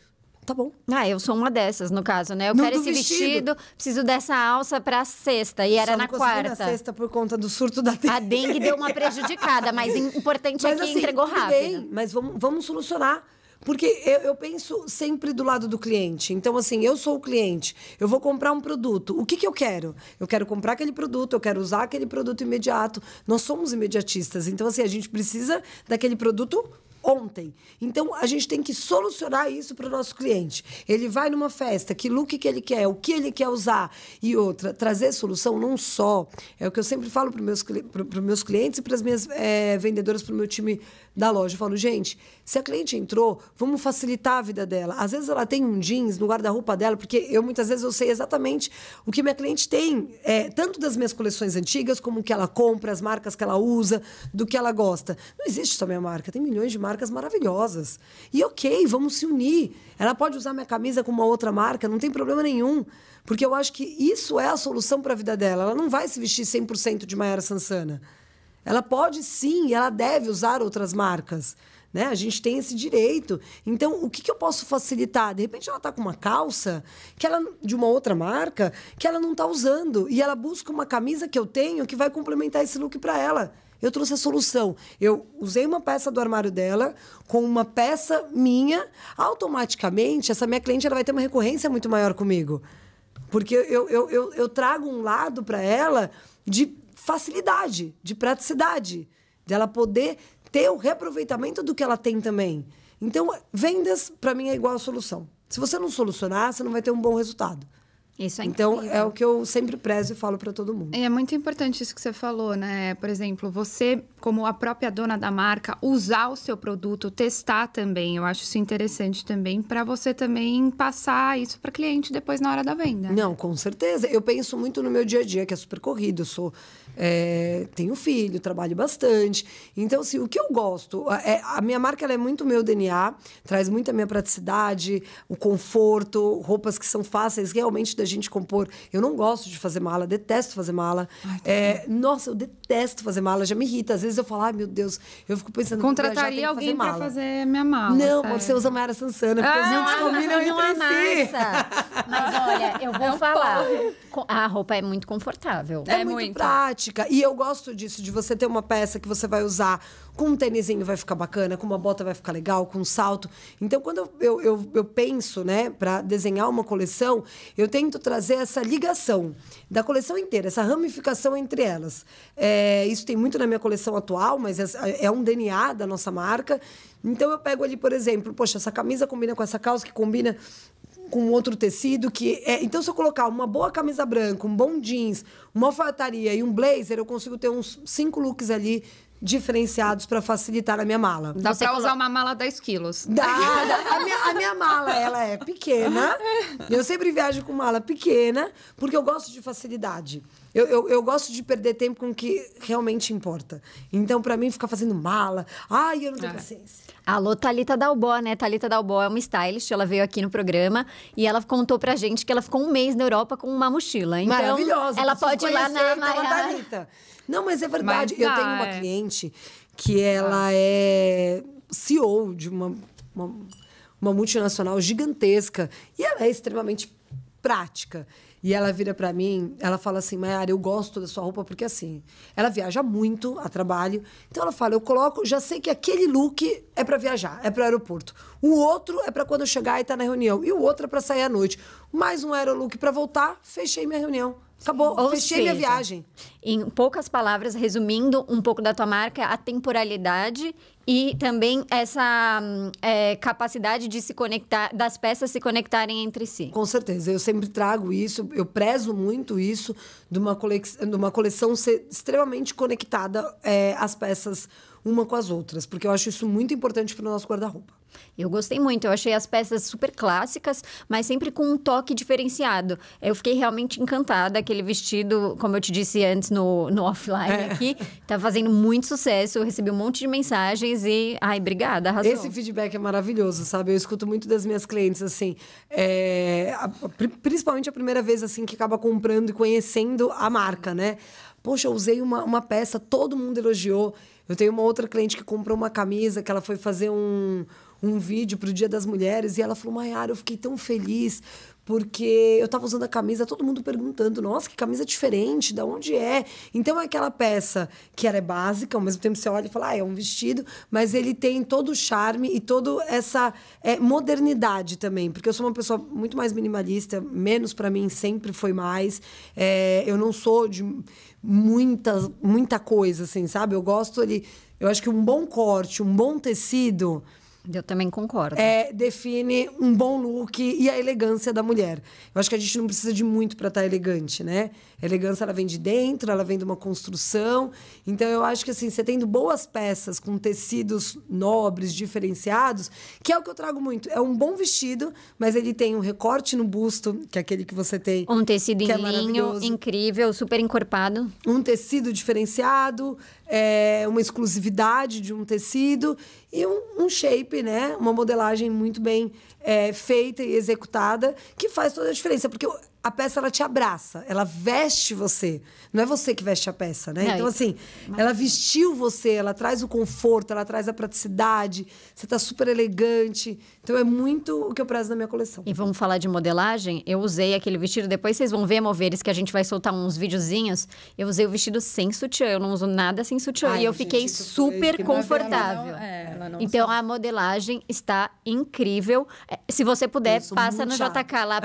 tá bom. Ah, eu sou uma dessas, no caso, né? Eu no, quero esse vestido. vestido. preciso dessa alça pra sexta. E era Só na quarta. na sexta por conta do surto da dengue. A dengue deu uma prejudicada, mas importante é mas, é que assim, entregou rápido. Bem, mas vamos, vamos solucionar. Porque eu, eu, penso sempre do lado do cliente. Então, assim, eu sou o cliente, eu vou comprar um produto. O que, que eu quero? Eu quero comprar aquele produto, eu quero usar aquele produto imediato. Nós somos imediatistas. Então, assim, a gente precisa daquele produto ontem. Então a gente tem que solucionar isso para o nosso cliente. Ele vai numa festa, que look que ele quer, o que ele quer usar e outra, trazer solução não só. É o que eu sempre falo para os meus, meus clientes e para as minhas é, vendedoras, para o meu time da loja. Eu falo, gente, se a cliente entrou, vamos facilitar a vida dela. Às vezes ela tem um jeans no guarda-roupa dela, porque eu muitas vezes eu sei exatamente o que minha cliente tem, é, tanto das minhas coleções antigas, como o que ela compra, as marcas que ela usa, do que ela gosta. Não existe só minha marca, tem milhões de marcas maravilhosas. E ok, vamos se unir. Ela pode usar minha camisa com uma outra marca, não tem problema nenhum. Porque eu acho que isso é a solução para a vida dela. Ela não vai se vestir 100% de Maiara Sansana. Ela pode sim, ela deve usar outras marcas. Né? A gente tem esse direito. Então, o que, que eu posso facilitar? De repente, ela está com uma calça que ela de uma outra marca que ela não está usando e ela busca uma camisa que eu tenho que vai complementar esse look para ela. Eu trouxe a solução. Eu usei uma peça do armário dela com uma peça minha. Automaticamente, essa minha cliente ela vai ter uma recorrência muito maior comigo. Porque eu, eu, eu, eu trago um lado para ela de facilidade, de praticidade, dela poder ter o reaproveitamento do que ela tem também. Então, vendas, para mim, é igual a solução. Se você não solucionar, você não vai ter um bom resultado. Isso é Então, incrível. é o que eu sempre prezo e falo para todo mundo. E é muito importante isso que você falou, né? Por exemplo, você, como a própria dona da marca, usar o seu produto, testar também. Eu acho isso interessante também, para você também passar isso para cliente depois na hora da venda. Não, com certeza. Eu penso muito no meu dia a dia, que é super corrido. Eu sou é, tenho filho, trabalho bastante. Então, assim, o que eu gosto, é, a minha marca ela é muito meu DNA, traz muito a minha praticidade, o conforto, roupas que são fáceis realmente da gente compor. Eu não gosto de fazer mala, detesto fazer mala. Ai, tá é, nossa, eu detesto fazer mala, já me irrita. Às vezes eu falo, ai meu Deus, eu fico pensando. Contrataria alguém para fazer minha mala. Não, sabe? você usa Mayara Sansana, porque ah, os não combinam é não entre si. Mas olha, eu vou é um falar. Pão. A roupa é muito confortável. É, é muito, muito prática. E eu gosto disso, de você ter uma peça que você vai usar com um tênisinho vai ficar bacana, com uma bota vai ficar legal, com um salto. Então, quando eu, eu, eu, penso, né, para desenhar uma coleção, eu tento trazer essa ligação da coleção inteira, essa ramificação entre elas. É, isso tem muito na minha coleção atual, mas é, é um DNA da nossa marca. Então, eu pego ali, por exemplo, poxa, essa camisa combina com essa calça, que combina com outro tecido que é... então se eu colocar uma boa camisa branca, um bom jeans, uma alfaiataria e um blazer, eu consigo ter uns cinco looks ali diferenciados para facilitar a minha mala. Dá para usar uma mala 10 quilos. Dá, a, minha, a minha mala, ela é pequena. Eu sempre viajo com mala pequena, porque eu gosto de facilidade. Eu, eu, eu, gosto de perder tempo com o que realmente importa. Então, para mim, ficar fazendo mala. Ai, eu não tenho ah. paciência. Alô, Thalita Dalbó, né? Thalita Dalbó é uma stylist, ela veio aqui no programa e ela contou pra gente que ela ficou um mês na Europa com uma mochila. Então, Maravilhosa. Ela pode ir lá na então, Maiara. Não, mas é verdade. Mas, eu tenho uma é. cliente que ela ah. é CEO de uma, uma, uma multinacional gigantesca e ela é extremamente prática. E ela vira para mim, ela fala assim, Mayara, eu gosto da sua roupa, porque assim, ela viaja muito a trabalho. Então ela fala, eu coloco, já sei que aquele look é para viajar, é para aeroporto. O outro é para quando eu chegar e tá na reunião. E o outro é para sair à noite. Mais um aerolook para voltar, fechei minha reunião. Acabou, Ou fechei seja, minha viagem. Em poucas palavras, resumindo um pouco da tua marca, a temporalidade e também essa é, capacidade de se conectar, das peças se conectarem entre si. Com certeza, eu sempre trago isso, eu prezo muito isso, de uma, coleção de uma coleção ser extremamente conectada é, as peças uma com as outras, porque eu acho isso muito importante para o nosso guarda-roupa. Eu gostei muito, eu achei as peças super clássicas, mas sempre com um toque diferenciado. Eu fiquei realmente encantada. Aquele vestido, como eu te disse antes no, no offline é. aqui, tá fazendo muito sucesso. Eu recebi um monte de mensagens e. Ai, obrigada, arrasou. Esse feedback é maravilhoso, sabe? Eu escuto muito das minhas clientes, assim. É... principalmente a primeira vez, assim, que acaba comprando e conhecendo a marca, né? Poxa, eu usei uma, uma peça, todo mundo elogiou. Eu tenho uma outra cliente que comprou uma camisa que ela foi fazer um um vídeo para o Dia das Mulheres e ela falou: Maiara, eu fiquei tão feliz porque eu estava usando a camisa, todo mundo perguntando: nossa, que camisa diferente, da onde é? Então é aquela peça que ela é básica, ao mesmo tempo você olha e fala: ah, é um vestido, mas ele tem todo o charme e toda essa é, modernidade também, porque eu sou uma pessoa muito mais minimalista, menos para mim sempre foi mais. É, eu não sou de muita, muita coisa, assim, sabe? Eu gosto ali. Eu acho que um bom corte, um bom tecido eu também concordo. É, define um bom look e a elegância da mulher. Eu acho que a gente não precisa de muito para estar tá elegante, né? A elegância ela vem de dentro, ela vem de uma construção. Então eu acho que assim, você tendo boas peças com tecidos nobres, diferenciados, que é o que eu trago muito. É um bom vestido, mas ele tem um recorte no busto, que é aquele que você tem. Um tecido em é linho, incrível, super encorpado. Um tecido diferenciado, é, uma exclusividade de um tecido e um, um shape, né? Uma modelagem muito bem é, feita e executada que faz toda a diferença, porque a peça ela te abraça, ela veste você. Não é você que veste a peça, né? Não, é então, assim, mas... ela vestiu você, ela traz o conforto, ela traz a praticidade, você tá super elegante. Então, é muito o que eu prezo na minha coleção. E vamos falar de modelagem? Eu usei aquele vestido, depois vocês vão ver, moveres, que a gente vai soltar uns videozinhos. Eu usei o vestido sem sutiã, eu não uso nada sem sutiã. Ai, e eu gente, fiquei super confortável. Não, é, então, sabe. a modelagem está incrível. É, se você puder, passa no chato. JK lá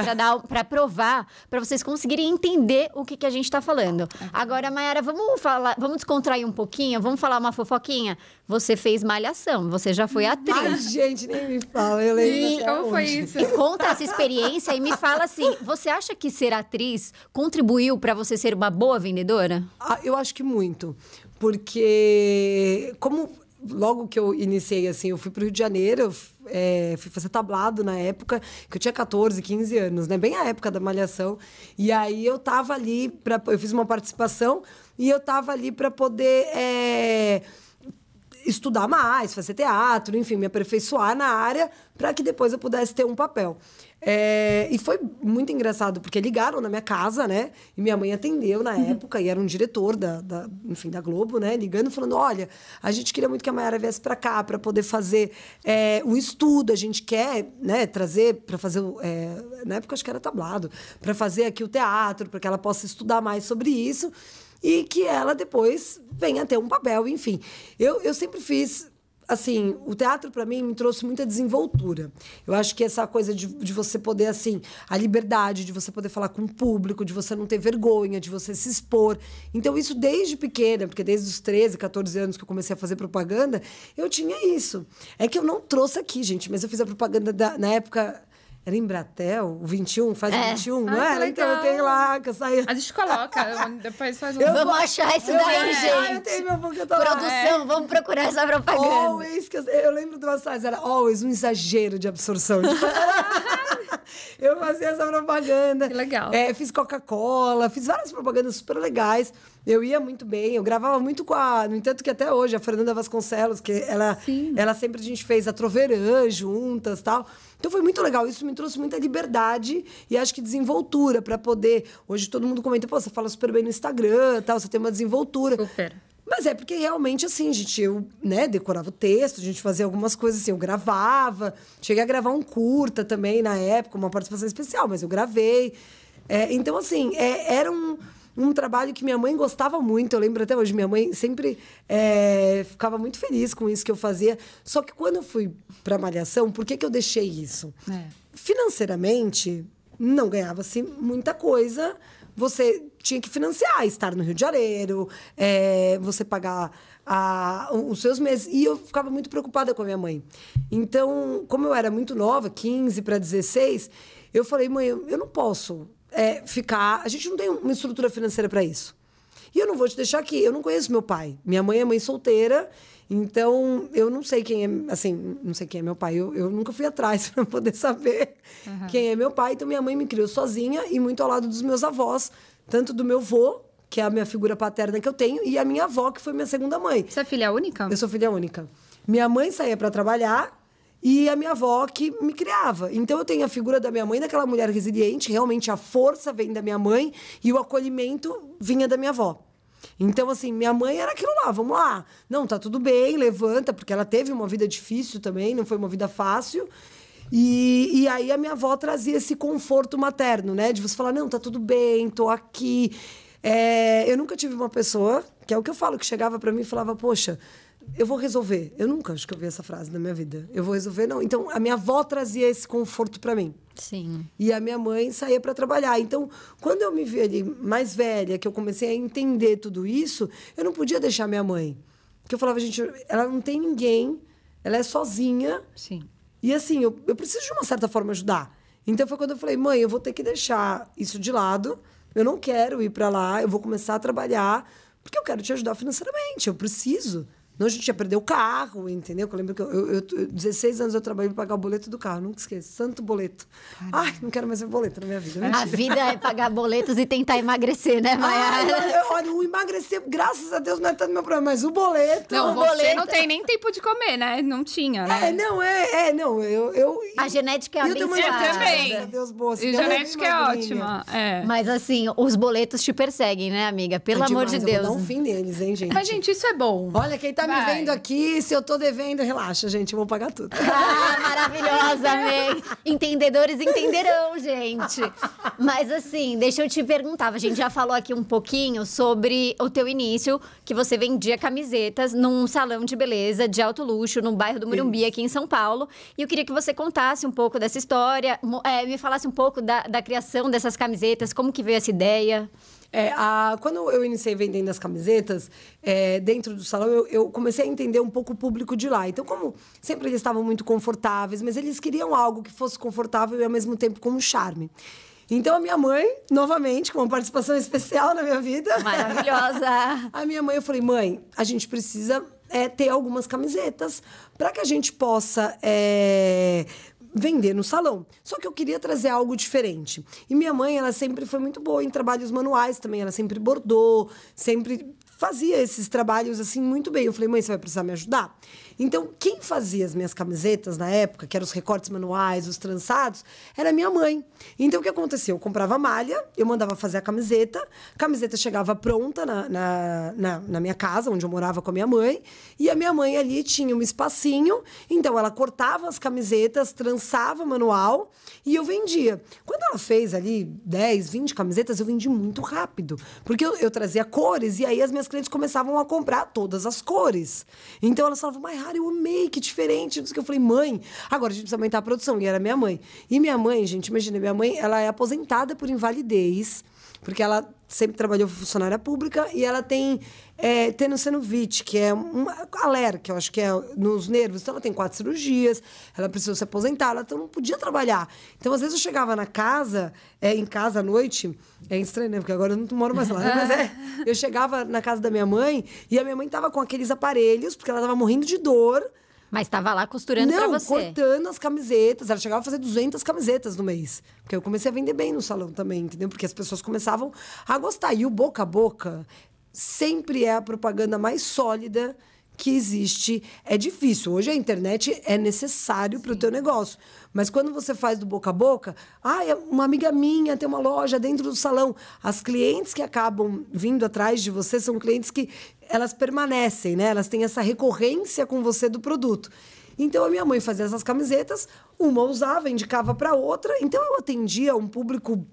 para provar, para vocês conseguirem entender o que, que a gente está falando. Agora, Mayara, vamos falar, vamos descontrair um pouquinho, vamos falar uma fofoquinha. Você fez malhação, você já foi atriz. Ai, gente, nem me fala, eu lembro. E, como foi isso? E conta essa experiência e me fala assim: você acha que ser atriz contribuiu para você ser uma boa vendedora? Ah, eu acho que muito. Porque como logo que eu iniciei, assim, eu fui para o Rio de Janeiro, é, fui fazer tablado na época, que eu tinha 14, 15 anos, né? Bem a época da malhação. E aí eu tava ali, pra, eu fiz uma participação e eu tava ali para poder. É, estudar mais, fazer teatro, enfim, me aperfeiçoar na área para que depois eu pudesse ter um papel. É, e foi muito engraçado, porque ligaram na minha casa, né? E minha mãe atendeu na uhum. época, e era um diretor da, da, enfim, da Globo, né? Ligando, falando: olha, a gente queria muito que a Mayara viesse para cá para poder fazer é, o estudo, a gente quer né, trazer para fazer. É, na época acho que era tablado, para fazer aqui o teatro, para que ela possa estudar mais sobre isso e que ela depois venha ter um papel, enfim. Eu, eu sempre fiz assim, o teatro para mim me trouxe muita desenvoltura. Eu acho que essa coisa de, de você poder, assim, a liberdade, de você poder falar com o público, de você não ter vergonha, de você se expor. Então, isso desde pequena, porque desde os 13, 14 anos que eu comecei a fazer propaganda, eu tinha isso. É que eu não trouxe aqui, gente, mas eu fiz a propaganda da, na época era em Bratel, o 21, faz é. 21, não é? era? Então eu tenho lá, que eu saí. A gente coloca, depois faz um... Eu vamos achar isso daí, é. gente. Ah, eu tenho meu book, eu tô Produção, lá. É. vamos procurar essa propaganda. Always, que eu, eu lembro do uma era always um exagero de absorção. Tipo, eu fazia essa propaganda. Que legal. É, fiz Coca-Cola, fiz várias propagandas super legais. Eu ia muito bem, eu gravava muito com a. No entanto, que até hoje, a Fernanda Vasconcelos, que ela, ela sempre a gente fez a Troverã juntas tal. Então foi muito legal. Isso me trouxe muita liberdade e acho que desenvoltura para poder. Hoje todo mundo comenta, pô, você fala super bem no Instagram, tal, você tem uma desenvoltura. Super. Mas é porque realmente, assim, gente, eu né, decorava o texto, a gente fazia algumas coisas assim, eu gravava. Cheguei a gravar um curta também na época, uma participação especial, mas eu gravei. É, então, assim, é, era um um trabalho que minha mãe gostava muito. Eu lembro até hoje, minha mãe sempre é, ficava muito feliz com isso que eu fazia. Só que quando eu fui para Malhação, por que, que eu deixei isso? É. Financeiramente, não ganhava-se muita coisa. Você tinha que financiar, estar no Rio de Janeiro, é, você pagar a, os seus meses. E eu ficava muito preocupada com a minha mãe. Então, como eu era muito nova, 15 para 16, eu falei, mãe, eu, eu não posso é, ficar. A gente não tem uma estrutura financeira para isso. E eu não vou te deixar aqui. Eu não conheço meu pai. Minha mãe é mãe solteira. Então, eu não sei quem é, assim, não sei quem é meu pai. Eu, eu nunca fui atrás para poder saber uhum. quem é meu pai. Então, minha mãe me criou sozinha e muito ao lado dos meus avós, tanto do meu avô, que é a minha figura paterna que eu tenho, e a minha avó, que foi minha segunda mãe. Você é filha única? Eu sou filha única. Minha mãe saía para trabalhar, e a minha avó que me criava. Então eu tenho a figura da minha mãe, daquela mulher resiliente, realmente a força vem da minha mãe e o acolhimento vinha da minha avó. Então, assim, minha mãe era aquilo lá, vamos lá. Não, tá tudo bem, levanta, porque ela teve uma vida difícil também, não foi uma vida fácil. E, e aí a minha avó trazia esse conforto materno, né? De você falar, não, tá tudo bem, tô aqui. É, eu nunca tive uma pessoa, que é o que eu falo, que chegava para mim e falava, poxa, eu vou resolver. Eu nunca acho que eu vi essa frase na minha vida. Eu vou resolver, não. Então, a minha avó trazia esse conforto para mim. Sim. E a minha mãe saía para trabalhar. Então, quando eu me vi ali mais velha, que eu comecei a entender tudo isso, eu não podia deixar minha mãe. Porque eu falava, gente, ela não tem ninguém, ela é sozinha. Sim. E assim, eu, eu preciso de uma certa forma ajudar. Então, foi quando eu falei, mãe, eu vou ter que deixar isso de lado. Eu não quero ir para lá, eu vou começar a trabalhar, porque eu quero te ajudar financeiramente, eu preciso. Nós a gente ia perder o carro, entendeu? Eu lembro que eu, eu, eu 16 anos eu trabalhei para pagar o boleto do carro, nunca esqueço. Santo boleto. Caramba. Ai, não quero mais ver boleto na minha vida. Mentira. A vida é pagar boletos e tentar emagrecer, né, Maia? Ah, olha, o emagrecer, graças a Deus, não é tanto meu problema, mas o boleto. Não, o você boleto... não tem nem tempo de comer, né? Não tinha, né? É, não, é, é não. Eu, eu, a genética é abençoada. Eu também. Graças a Deus, boa. Assim, e a genética é ótima. É. Mas assim, os boletos te perseguem, né, amiga? Pelo é demais, amor de Deus. Não um fim neles, hein, gente? Mas, gente, isso é bom. Olha quem tá tá me vendo aqui, se eu tô devendo, relaxa, gente, eu vou pagar tudo. Ah, maravilhosa, amei. Entendedores entenderão, gente. Mas assim, deixa eu te perguntar, a gente já falou aqui um pouquinho sobre o teu início, que você vendia camisetas num salão de beleza de alto luxo no bairro do Murumbi, Isso. aqui em São Paulo. E eu queria que você contasse um pouco dessa história, é, me falasse um pouco da, da criação dessas camisetas, como que veio essa ideia? É, a, quando eu iniciei vendendo as camisetas, é, dentro do salão, eu, eu, comecei a entender um pouco o público de lá. Então, como sempre eles estavam muito confortáveis, mas eles queriam algo que fosse confortável e ao mesmo tempo com um charme. Então, a minha mãe, novamente, com uma participação especial na minha vida. Maravilhosa! a minha mãe, eu falei, mãe, a gente precisa é, ter algumas camisetas para que a gente possa é, vender no salão. Só que eu queria trazer algo diferente. E minha mãe, ela sempre foi muito boa em trabalhos manuais também, ela sempre bordou, sempre fazia esses trabalhos assim muito bem. Eu falei, mãe, você vai precisar me ajudar? Então, quem fazia as minhas camisetas na época, que eram os recortes manuais, os trançados, era minha mãe. Então, o que aconteceu? Eu comprava malha, eu mandava fazer a camiseta, a camiseta chegava pronta na, na, na, na minha casa, onde eu morava com a minha mãe, e a minha mãe ali tinha um espacinho, então ela cortava as camisetas, trançava manual e eu vendia. Quando ela fez ali 10, 20 camisetas, eu vendi muito rápido, porque eu, eu trazia cores e aí as minhas clientes começavam a comprar todas as cores. Então, elas falavam, mas eu amei, que diferente. Não sei o que. Eu falei, mãe, agora a gente precisa aumentar a produção. E era minha mãe. E minha mãe, gente, imagina, minha mãe, ela é aposentada por invalidez. Porque ela sempre trabalhou funcionária pública e ela tem é, tenocenovite, que é uma galera, que eu acho que é nos nervos. Então ela tem quatro cirurgias, ela precisou se aposentar, ela então não podia trabalhar. Então às vezes eu chegava na casa, é, em casa à noite, é estranho, né? Porque agora eu não moro mais lá, mas é. Eu chegava na casa da minha mãe e a minha mãe tava com aqueles aparelhos, porque ela tava morrendo de dor mas estava lá costurando Não, pra você. cortando as camisetas. Ela chegava a fazer 200 camisetas no mês. Porque eu comecei a vender bem no salão também, entendeu? Porque as pessoas começavam a gostar. E o boca a boca sempre é a propaganda mais sólida que existe. É difícil. Hoje a internet é necessário para o teu negócio. Mas quando você faz do boca a boca, ah, uma amiga minha tem uma loja dentro do salão. As clientes que acabam vindo atrás de você são clientes que elas permanecem, né? Elas têm essa recorrência com você do produto. Então a minha mãe fazia essas camisetas, uma usava, indicava para outra. Então eu atendia um público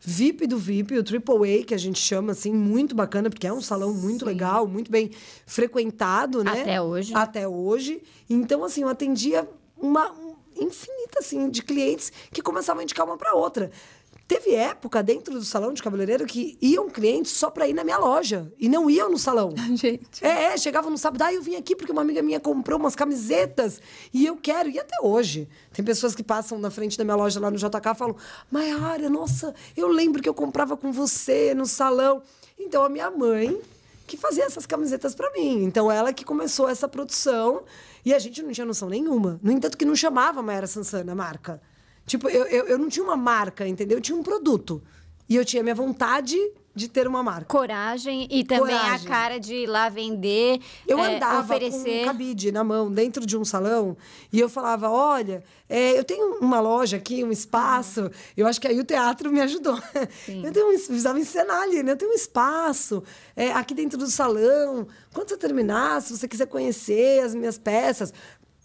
VIP do VIP, o Triple A, que a gente chama assim, muito bacana, porque é um salão muito Sim. legal, muito bem frequentado, né? Até hoje. Até hoje. Então, assim, eu atendia uma infinita assim de clientes que começavam a indicar uma para outra. Teve época dentro do salão de cabeleireiro que iam clientes só para ir na minha loja e não iam no salão. Gente. É, é chegavam no sábado, ah, eu vim aqui porque uma amiga minha comprou umas camisetas e eu quero. E até hoje. Tem pessoas que passam na frente da minha loja lá no JK e falam: Maiara, nossa, eu lembro que eu comprava com você no salão. Então a minha mãe que fazia essas camisetas para mim. Então ela que começou essa produção e a gente não tinha noção nenhuma. No entanto, que não chamava Maiara Sansana a marca. Tipo, eu, eu, eu não tinha uma marca, entendeu? Eu tinha um produto. E eu tinha minha vontade de ter uma marca. Coragem e também Coragem. a cara de ir lá vender. Eu é, andava oferecer... com um cabide na mão dentro de um salão e eu falava: olha, é, eu tenho uma loja aqui, um espaço. Ah. Eu acho que aí o teatro me ajudou. Sim. Eu tenho um, precisava encenar ali, né? Eu tenho um espaço é, aqui dentro do salão. Quando você terminar, se você quiser conhecer as minhas peças.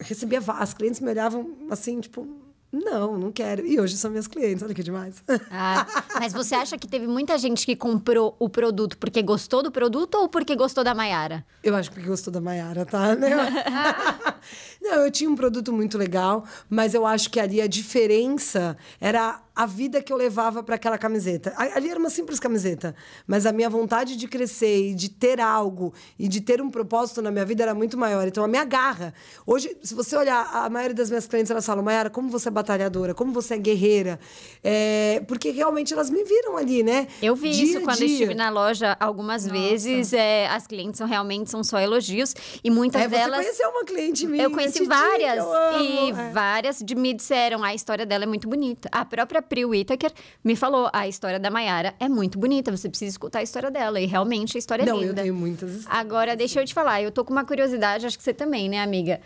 Recebia as clientes me olhavam assim, tipo, não, não quero. E hoje são minhas clientes, olha que demais. Ah, mas você acha que teve muita gente que comprou o produto porque gostou do produto ou porque gostou da Maiara? Eu acho que porque gostou da Maiara, tá? Né? Não, eu tinha um produto muito legal, mas eu acho que ali a diferença era a vida que eu levava para aquela camiseta. Ali era uma simples camiseta, mas a minha vontade de crescer e de ter algo e de ter um propósito na minha vida era muito maior. Então, a minha garra. Hoje, se você olhar, a maioria das minhas clientes elas falam, Mayara, como você é batalhadora, como você é guerreira. É, porque realmente elas me viram ali, né? Eu vi dia isso quando estive na loja algumas Nossa. vezes. É, as clientes são, realmente são só elogios e muitas é, delas. Você conheceu uma cliente minha. Eu conheci conheci várias. e é. várias de, me disseram, a história dela é muito bonita. A própria Pri Whittaker me falou, a história da Mayara é muito bonita, você precisa escutar a história dela. E realmente a história Não, é linda. Não, eu tenho muitas histórias. Agora, deixa eu te falar, eu tô com uma curiosidade, acho que você também, né, amiga?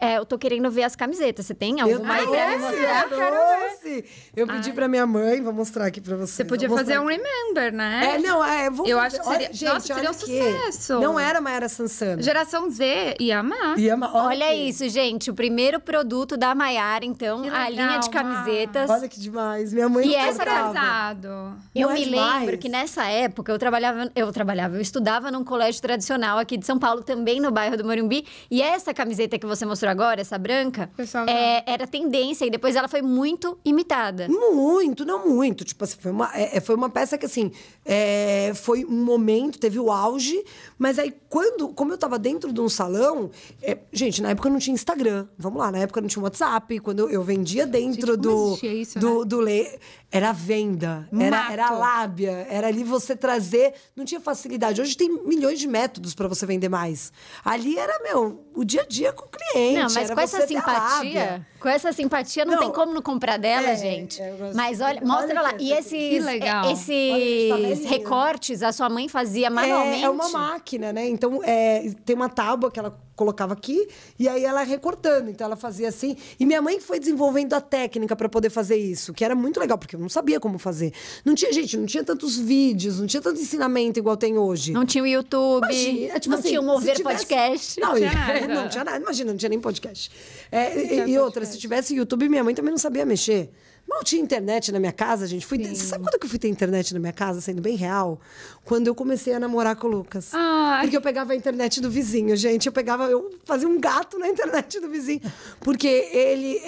é, eu tô querendo ver as camisetas. Você tem alguma eu aí pra me mostrar? Eu Eu pedi pra minha mãe, vou mostrar aqui pra você. Você podia fazer um Remember, né? É, não, é, eu vou Eu acho que seria, olha, gente, nossa, seria um sucesso. Não era Maera Sansana. Geração Z ia amar. Ia amar. Olha, olha isso, gente. O primeiro produto da Maiara, então, legal, a linha de camisetas. Olha que demais. Minha mãe E essa casado. Eu não é me é lembro que nessa época eu trabalhava, eu trabalhava, eu estudava num colégio tradicional aqui de São Paulo, também no bairro do Morumbi. E essa camiseta que você você mostrou agora, essa branca, é, era tendência e depois ela foi muito imitada. Muito, não muito. Tipo assim, foi uma, é, é, foi uma peça que, assim, é, foi um momento, teve o auge, mas aí quando, como eu tava dentro de um salão, é, gente, na época não tinha Instagram, vamos lá, na época não tinha WhatsApp, quando eu vendia dentro gente, do, isso, do, né? do le... Era venda, era, era lábia, era ali você trazer. Não tinha facilidade. Hoje tem milhões de métodos para você vender mais. Ali era, meu, o dia a dia com o cliente. Não, mas com essa simpatia, com essa simpatia não, não, tem como não comprar dela, é, gente. É, mas olha, mostra olha lá. E esses, é, esses olha, recortes a sua mãe fazia é, manualmente? É, é uma máquina, né? Então é, tem uma tábua que ela colocava aqui e aí ela recortando. Então ela fazia assim. E minha mãe foi desenvolvendo a técnica para poder fazer isso, que era muito legal, porque eu não sabia como fazer. Não tinha, gente, não tinha tantos vídeos, não tinha tanto ensinamento igual tem hoje. Não tinha o YouTube. Imagina, tipo não assim, tinha o mover tivesse... podcast. Não, não tinha, nada. não tinha nada. Imagina ainda não tinha nem podcast. É, e, outra, se tivesse YouTube, minha mãe também não sabia mexer. Mal tinha internet na minha casa, gente. Fui, você sabe quando é que eu fui ter internet na minha casa, sendo bem real? Quando eu comecei a namorar com o Lucas. Ah, ai. Porque eu pegava a internet do vizinho, gente. Eu pegava, eu fazia um gato na internet do vizinho. Porque ele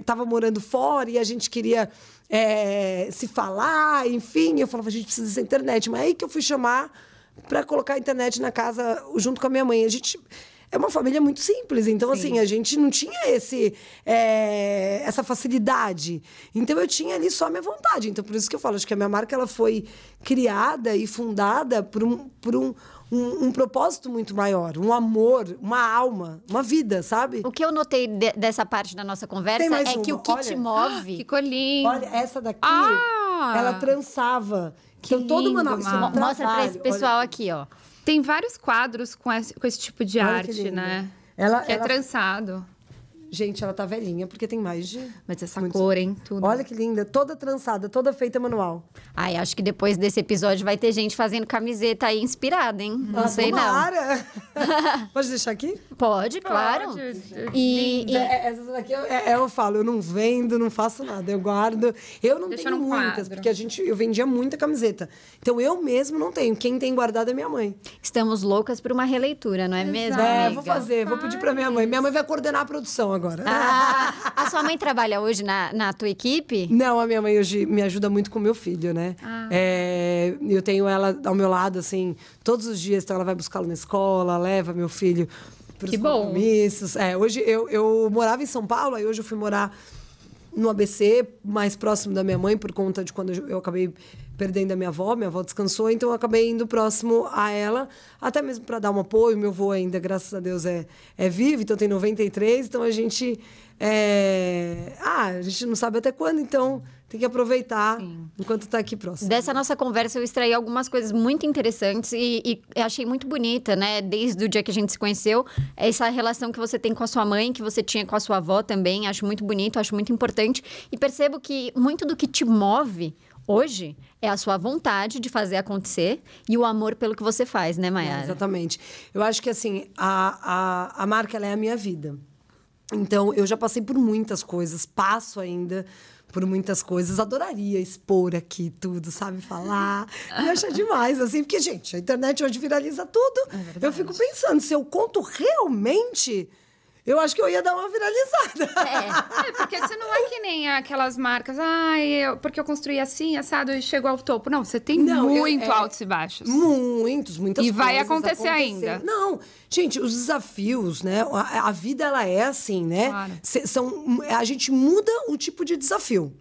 estava é, morando fora e a gente queria é, se falar, enfim. Eu falava, a gente precisa dessa internet. Mas é aí que eu fui chamar para colocar a internet na casa junto com a minha mãe. A gente é uma família muito simples. Então, assim, Sim. assim, a gente não tinha esse, é, essa facilidade. Então, eu tinha ali só a minha vontade. Então, por isso que eu falo, acho que a minha marca ela foi criada e fundada por um. Por um um, um, propósito muito maior, um amor, uma alma, uma vida, sabe? O que eu notei de, dessa parte da nossa conversa é uma. que o que Olha, te move. Ah, ficou lindo. Olha, essa daqui, ah, ela trançava. Então, que então, lindo, todo é mundo Mostra pra esse pessoal Olha. aqui, ó. Tem vários quadros com esse, com esse tipo de Olha arte, né? Ela, que é ela... é trançado. Gente, ela tá velhinha, porque tem mais de. Mas essa cor, hein? Tudo. Olha que linda. Toda trançada, toda feita manual. Ai, acho que depois desse episódio vai ter gente fazendo camiseta aí inspirada, hein? Uhum. Não ah, sei tomara. não. Pode deixar aqui? Pode, claro. Pode. E, e... É, é, essa daqui eu, é, eu, falo, eu não vendo, não faço nada, eu guardo. Eu não Deixa tenho muitas, quadro. porque a gente, eu vendia muita camiseta. Então eu mesmo não tenho. Quem tem guardado é minha mãe. Estamos loucas por uma releitura, não é Exato. mesmo? É, vou fazer, vou pedir pra minha mãe. Minha mãe vai coordenar a produção agora. Ah, a sua mãe trabalha hoje na, na tua equipe? Não, a minha mãe hoje me ajuda muito com meu filho, né? Ah. É, eu tenho ela ao meu lado, assim, todos os dias. Então ela vai buscá-lo na escola, leva meu filho para os compromissos. Bom. É, hoje eu, eu morava em São Paulo, aí hoje eu fui morar no ABC, mais próximo da minha mãe, por conta de quando eu acabei perdendo a minha avó, minha avó descansou, então eu acabei indo próximo a ela, até mesmo para dar um apoio. Meu avô ainda, graças a Deus, é, é vivo, então tem 93, então a gente. É... Ah, a gente não sabe até quando, então tem que aproveitar Sim. enquanto está aqui próximo. Dessa nossa conversa, eu extraí algumas coisas muito interessantes e, e, achei muito bonita, né? Desde o dia que a gente se conheceu, essa relação que você tem com a sua mãe, que você tinha com a sua avó também. Acho muito bonito, acho muito importante. E percebo que muito do que te move Hoje é a sua vontade de fazer acontecer e o amor pelo que você faz, né, Mayara? É, exatamente. Eu acho que assim, a, a, a marca é a minha vida. Então, eu já passei por muitas coisas, passo ainda por muitas coisas. Adoraria expor aqui tudo, sabe? Falar. Me acha demais, assim, porque, gente, a internet hoje viraliza tudo. É eu fico pensando, se eu conto realmente eu acho que eu ia dar uma viralizada. É, é porque você não é que nem aquelas marcas, ah, porque eu construí assim, assado e chegou ao topo. Não, você tem não, muito eu, é, altos e baixos. Muitos, muitas e coisas. E vai acontecer ainda. Não, gente, os desafios, né? A, a vida, ela é assim, né? Claro. Cê, são, a gente muda o tipo de desafio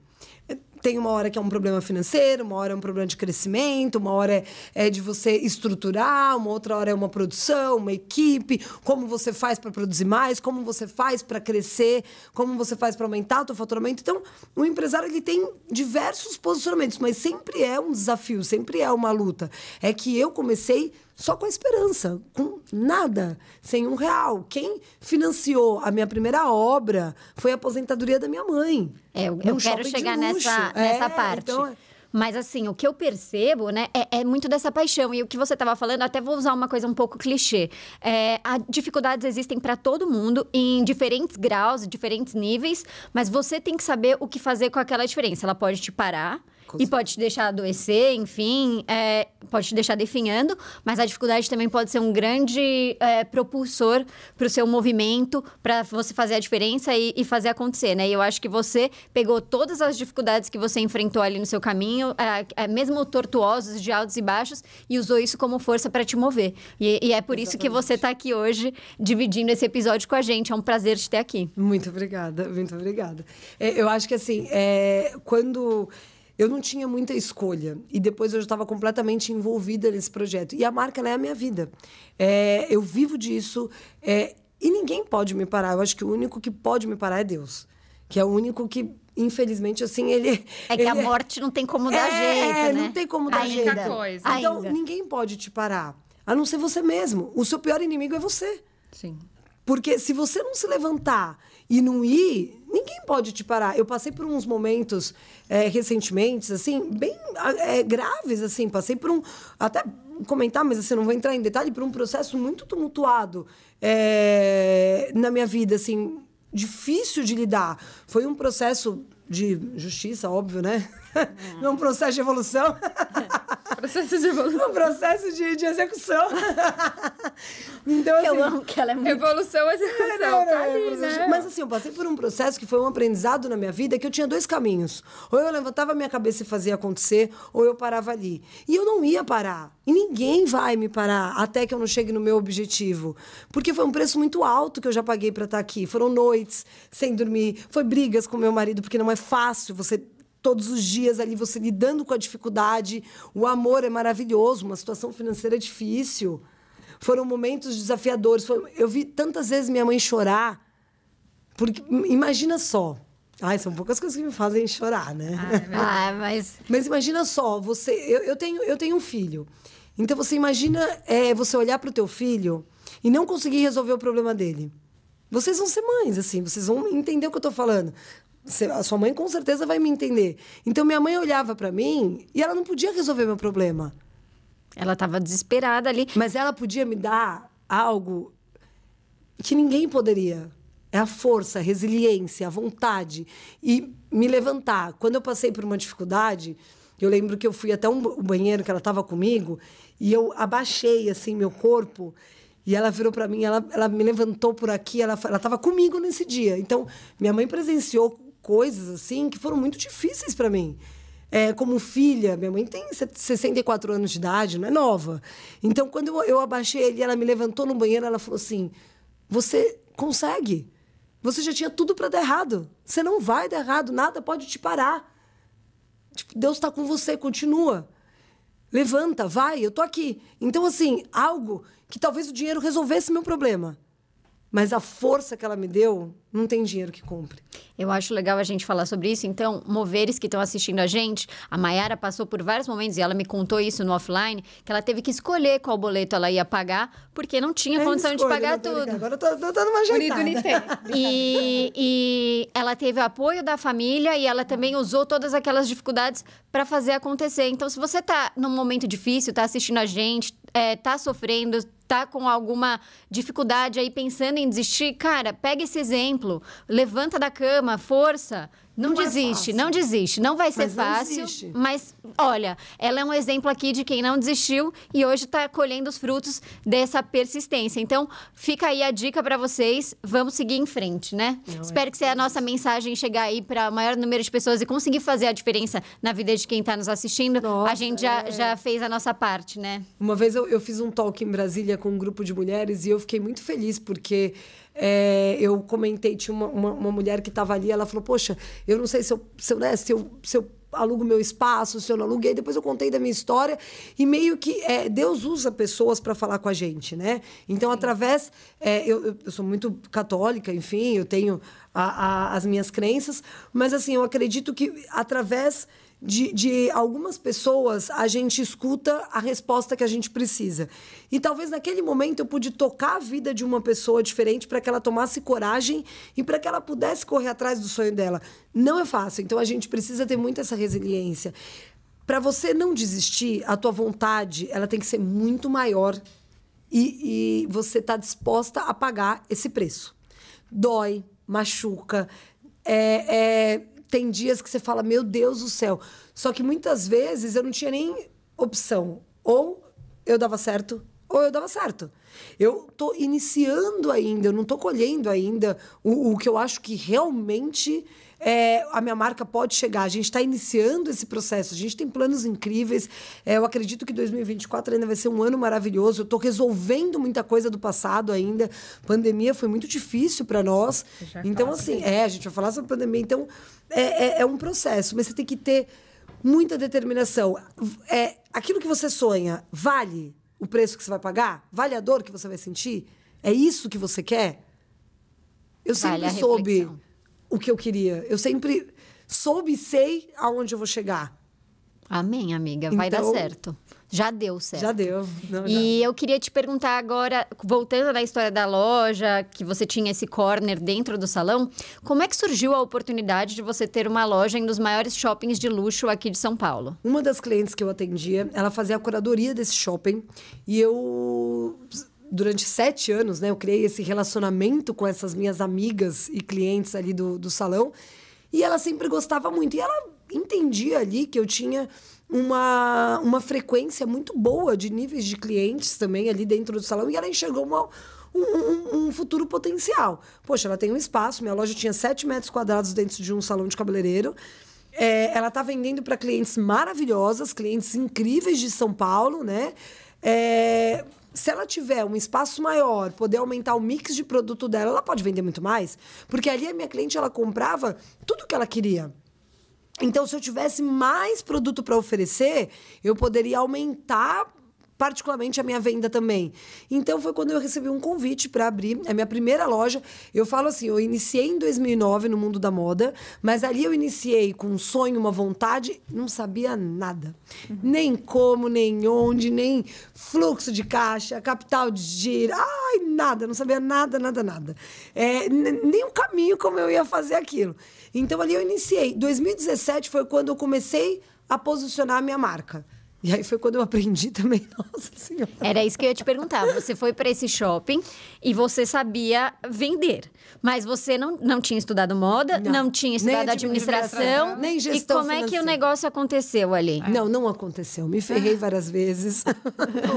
tem uma hora que é um problema financeiro, uma hora é um problema de crescimento, uma hora é, é de você estruturar, uma outra hora é uma produção, uma equipe, como você faz para produzir mais, como você faz para crescer, como você faz para aumentar o seu faturamento. Então, o empresário ele tem diversos posicionamentos, mas sempre é um desafio, sempre é uma luta. É que eu comecei só com a esperança, com nada, sem um real. Quem financiou a minha primeira obra foi a aposentadoria da minha mãe. É, eu, é quero chegar nessa, nessa é, parte. Então... É mas assim, o que eu percebo, né, é, é muito dessa paixão. E o que você estava falando, até vou usar uma coisa um pouco clichê. É, dificuldades existem para todo mundo, em diferentes graus, diferentes níveis, mas você tem que saber o que fazer com aquela diferença. Ela pode te parar, e pode te deixar adoecer, enfim, é, pode te deixar definhando, mas a dificuldade também pode ser um grande é, propulsor para o seu movimento, para você fazer a diferença e, e, fazer acontecer, né? E eu acho que você pegou todas as dificuldades que você enfrentou ali no seu caminho, é, é mesmo tortuosos, de altos e baixos, e usou isso como força para te mover. E, e é por Exatamente. isso que você está aqui hoje dividindo esse episódio com a gente. É um prazer te ter aqui. Muito obrigada, muito obrigada. É, eu acho que assim, é, quando eu não tinha muita escolha. E depois eu já estava completamente envolvida nesse projeto. E a marca ela é a minha vida. É, eu vivo disso é, e ninguém pode me parar. Eu acho que o único que pode me parar é Deus. Que é o único que, infelizmente, assim, ele. É que ele... a é morte não tem como dar é, jeito. É, né? não tem como dar jeito. Coisa. Então, ninguém pode te parar. A não ser você mesmo. O seu pior inimigo é você. Sim. Porque se você não se levantar e não ir, ninguém pode te parar. Eu passei por uns momentos é, recentemente, assim, bem é, graves, assim, passei por um. Até comentar, mas assim, não vou entrar em detalhe, por um processo muito tumultuado é, na minha vida, assim, difícil de lidar. Foi um processo de justiça, óbvio, né? num processo de evolução. processo de evolução. Um processo de, de execução. então, assim, eu amo que ela é muito... Evolução, execução, é, não, não, tá é ali, é, né? Mas assim, eu passei por um processo que foi um aprendizado na minha vida que eu tinha dois caminhos. Ou eu levantava a minha cabeça e fazia acontecer, ou eu parava ali. E eu não ia parar. E ninguém vai me parar até que eu não chegue no meu objetivo. Porque foi um preço muito alto que eu já paguei para estar tá aqui. Foram noites sem dormir, foi brigas com meu marido, porque não é fácil você todos os dias ali você lidando com a dificuldade. O amor é maravilhoso, uma situação financeira é difícil. Foram momentos desafiadores. Eu vi tantas vezes minha mãe chorar. Porque imagina só. Ai, são poucas coisas que me fazem chorar, né? Ah, é ah mas... mas imagina só, você. Eu, eu, tenho, eu tenho um filho. Então você imagina é, você olhar para o teu filho e não conseguir resolver o problema dele. Vocês vão ser mães, assim, vocês vão entender o que eu estou falando a sua mãe com certeza vai me entender. Então minha mãe olhava para mim e ela não podia resolver meu problema. Ela estava desesperada ali. Mas ela podia me dar algo que ninguém poderia. É a força, a resiliência, a vontade e me levantar. Quando eu passei por uma dificuldade, eu lembro que eu fui até um banheiro que ela estava comigo e eu abaixei assim meu corpo e ela virou para mim, ela, ela me levantou por aqui, ela ela estava comigo nesse dia. Então minha mãe presenciou coisas assim que foram muito difíceis para mim. É, como filha, minha mãe tem 64 anos de idade, não é nova. Então, quando eu, eu abaixei ele, ela me levantou no banheiro, ela falou assim: Você consegue. Você já tinha tudo para dar errado. Você não vai dar errado, nada pode te parar. Tipo, Deus está com você, continua. Levanta, vai, eu tô aqui. Então, assim, algo que talvez o dinheiro resolvesse meu problema. Mas a força que ela me deu, não tem dinheiro que compre. Eu acho legal a gente falar sobre isso. Então, moveres que estão assistindo a gente, a Mayara passou por vários momentos, e ela me contou isso no offline, que ela teve que escolher qual boleto ela ia pagar, porque não tinha condição de pagar né, tudo. Agora eu tô, tô dando uma ajeitada. Bonito, é. e, e ela teve o apoio da família e ela também usou todas aquelas dificuldades para fazer acontecer. Então, se você tá num momento difícil, tá assistindo a gente, está é, sofrendo, tá com alguma dificuldade aí pensando em desistir, cara, pega esse exemplo, levanta da cama, força, não, não é desiste, é não desiste. Não vai ser mas fácil, mas olha, ela é um exemplo aqui de quem não desistiu e hoje está colhendo os frutos dessa persistência. Então, fica aí a dica para vocês. Vamos seguir em frente, né? Não é Espero é que seja a nossa mensagem chegar aí para o maior número de pessoas e conseguir fazer a diferença na vida de quem está nos assistindo. Nossa, a gente já, é. já fez a nossa parte, né? Uma vez eu, eu fiz um talk em Brasília com um grupo de mulheres e eu fiquei muito feliz porque é, eu comentei, tinha uma, uma, uma mulher que estava ali, ela falou, poxa, eu não sei se eu, se eu, né, se eu, se eu alugo meu espaço, se eu não aluguei. Depois eu contei da minha história e meio que é, Deus usa pessoas para falar com a gente, né? Então, Sim. através. É, eu, eu, sou muito católica, enfim, eu tenho a, a, as minhas crenças, mas assim, eu acredito que através de, de algumas pessoas a gente escuta a resposta que a gente precisa. E talvez naquele momento eu pude tocar a vida de uma pessoa diferente para que ela tomasse coragem e para que ela pudesse correr atrás do sonho dela. Não é fácil, então a gente precisa ter muito essa resiliência. Para você não desistir, a tua vontade ela tem que ser muito maior e, e você está disposta a pagar esse preço. Dói, machuca, é, é tem dias que você fala, meu Deus do céu. Só que muitas vezes eu não tinha nem opção. Ou eu dava certo, ou eu dava certo. Eu tô iniciando ainda, eu não tô colhendo ainda o, o que eu acho que realmente é, a minha marca pode chegar. A gente está iniciando esse processo, a gente tem planos incríveis. É, eu acredito que 2024 ainda vai ser um ano maravilhoso. Eu estou resolvendo muita coisa do passado ainda. Pandemia foi muito difícil para nós. Tá então, assim, é, a gente vai falar sobre pandemia. Então, é, é, é um processo, mas você tem que ter muita determinação. É, aquilo que você sonha vale o preço que você vai pagar? Vale a dor que você vai sentir? É isso que você quer? Eu vale sempre soube. Reflexão o que eu queria. Eu sempre soube e sei aonde eu vou chegar. Amém, amiga. Vai então, dar certo. Já deu certo. Já deu. Não, e já. eu queria te perguntar agora, voltando na história da loja, que você tinha esse corner dentro do salão, como é que surgiu a oportunidade de você ter uma loja em um dos maiores shoppings de luxo aqui de São Paulo? Uma das clientes que eu atendia, ela fazia a curadoria desse shopping e eu durante sete anos, né, eu criei esse relacionamento com essas minhas amigas e clientes ali do, do salão. E ela sempre gostava muito. E ela entendia ali que eu tinha uma, uma frequência muito boa de níveis de clientes também ali dentro do salão. E ela enxergou uma, um, um, futuro potencial. Poxa, ela tem um espaço, minha loja tinha sete metros quadrados dentro de um salão de cabeleireiro. É, ela está vendendo para clientes maravilhosas, clientes incríveis de São Paulo, né? É, se ela tiver um espaço maior, poder aumentar o mix de produto dela, ela pode vender muito mais. Porque ali a minha cliente ela comprava tudo o que ela queria. Então, se eu tivesse mais produto para oferecer, eu poderia aumentar particularmente a minha venda também. Então foi quando eu recebi um convite para abrir a minha primeira loja. Eu falo assim, eu iniciei em 2009 no mundo da moda, mas ali eu iniciei com um sonho, uma vontade, não sabia nada. Uhum. Nem como, nem onde, nem fluxo de caixa, capital de giro, ai, nada, não sabia nada, nada, nada. É, nem o caminho como eu ia fazer aquilo. Então ali eu iniciei. 2017 foi quando eu comecei a posicionar a minha marca. E aí foi quando eu aprendi também, nossa senhora. Era isso que eu ia te perguntar. Você foi para esse shopping e você sabia vender, mas você não, não tinha estudado moda, não, não tinha estudado nem administração, nem gestão. E como financeira. é que o negócio aconteceu ali? Não, não aconteceu. Me ferrei várias vezes.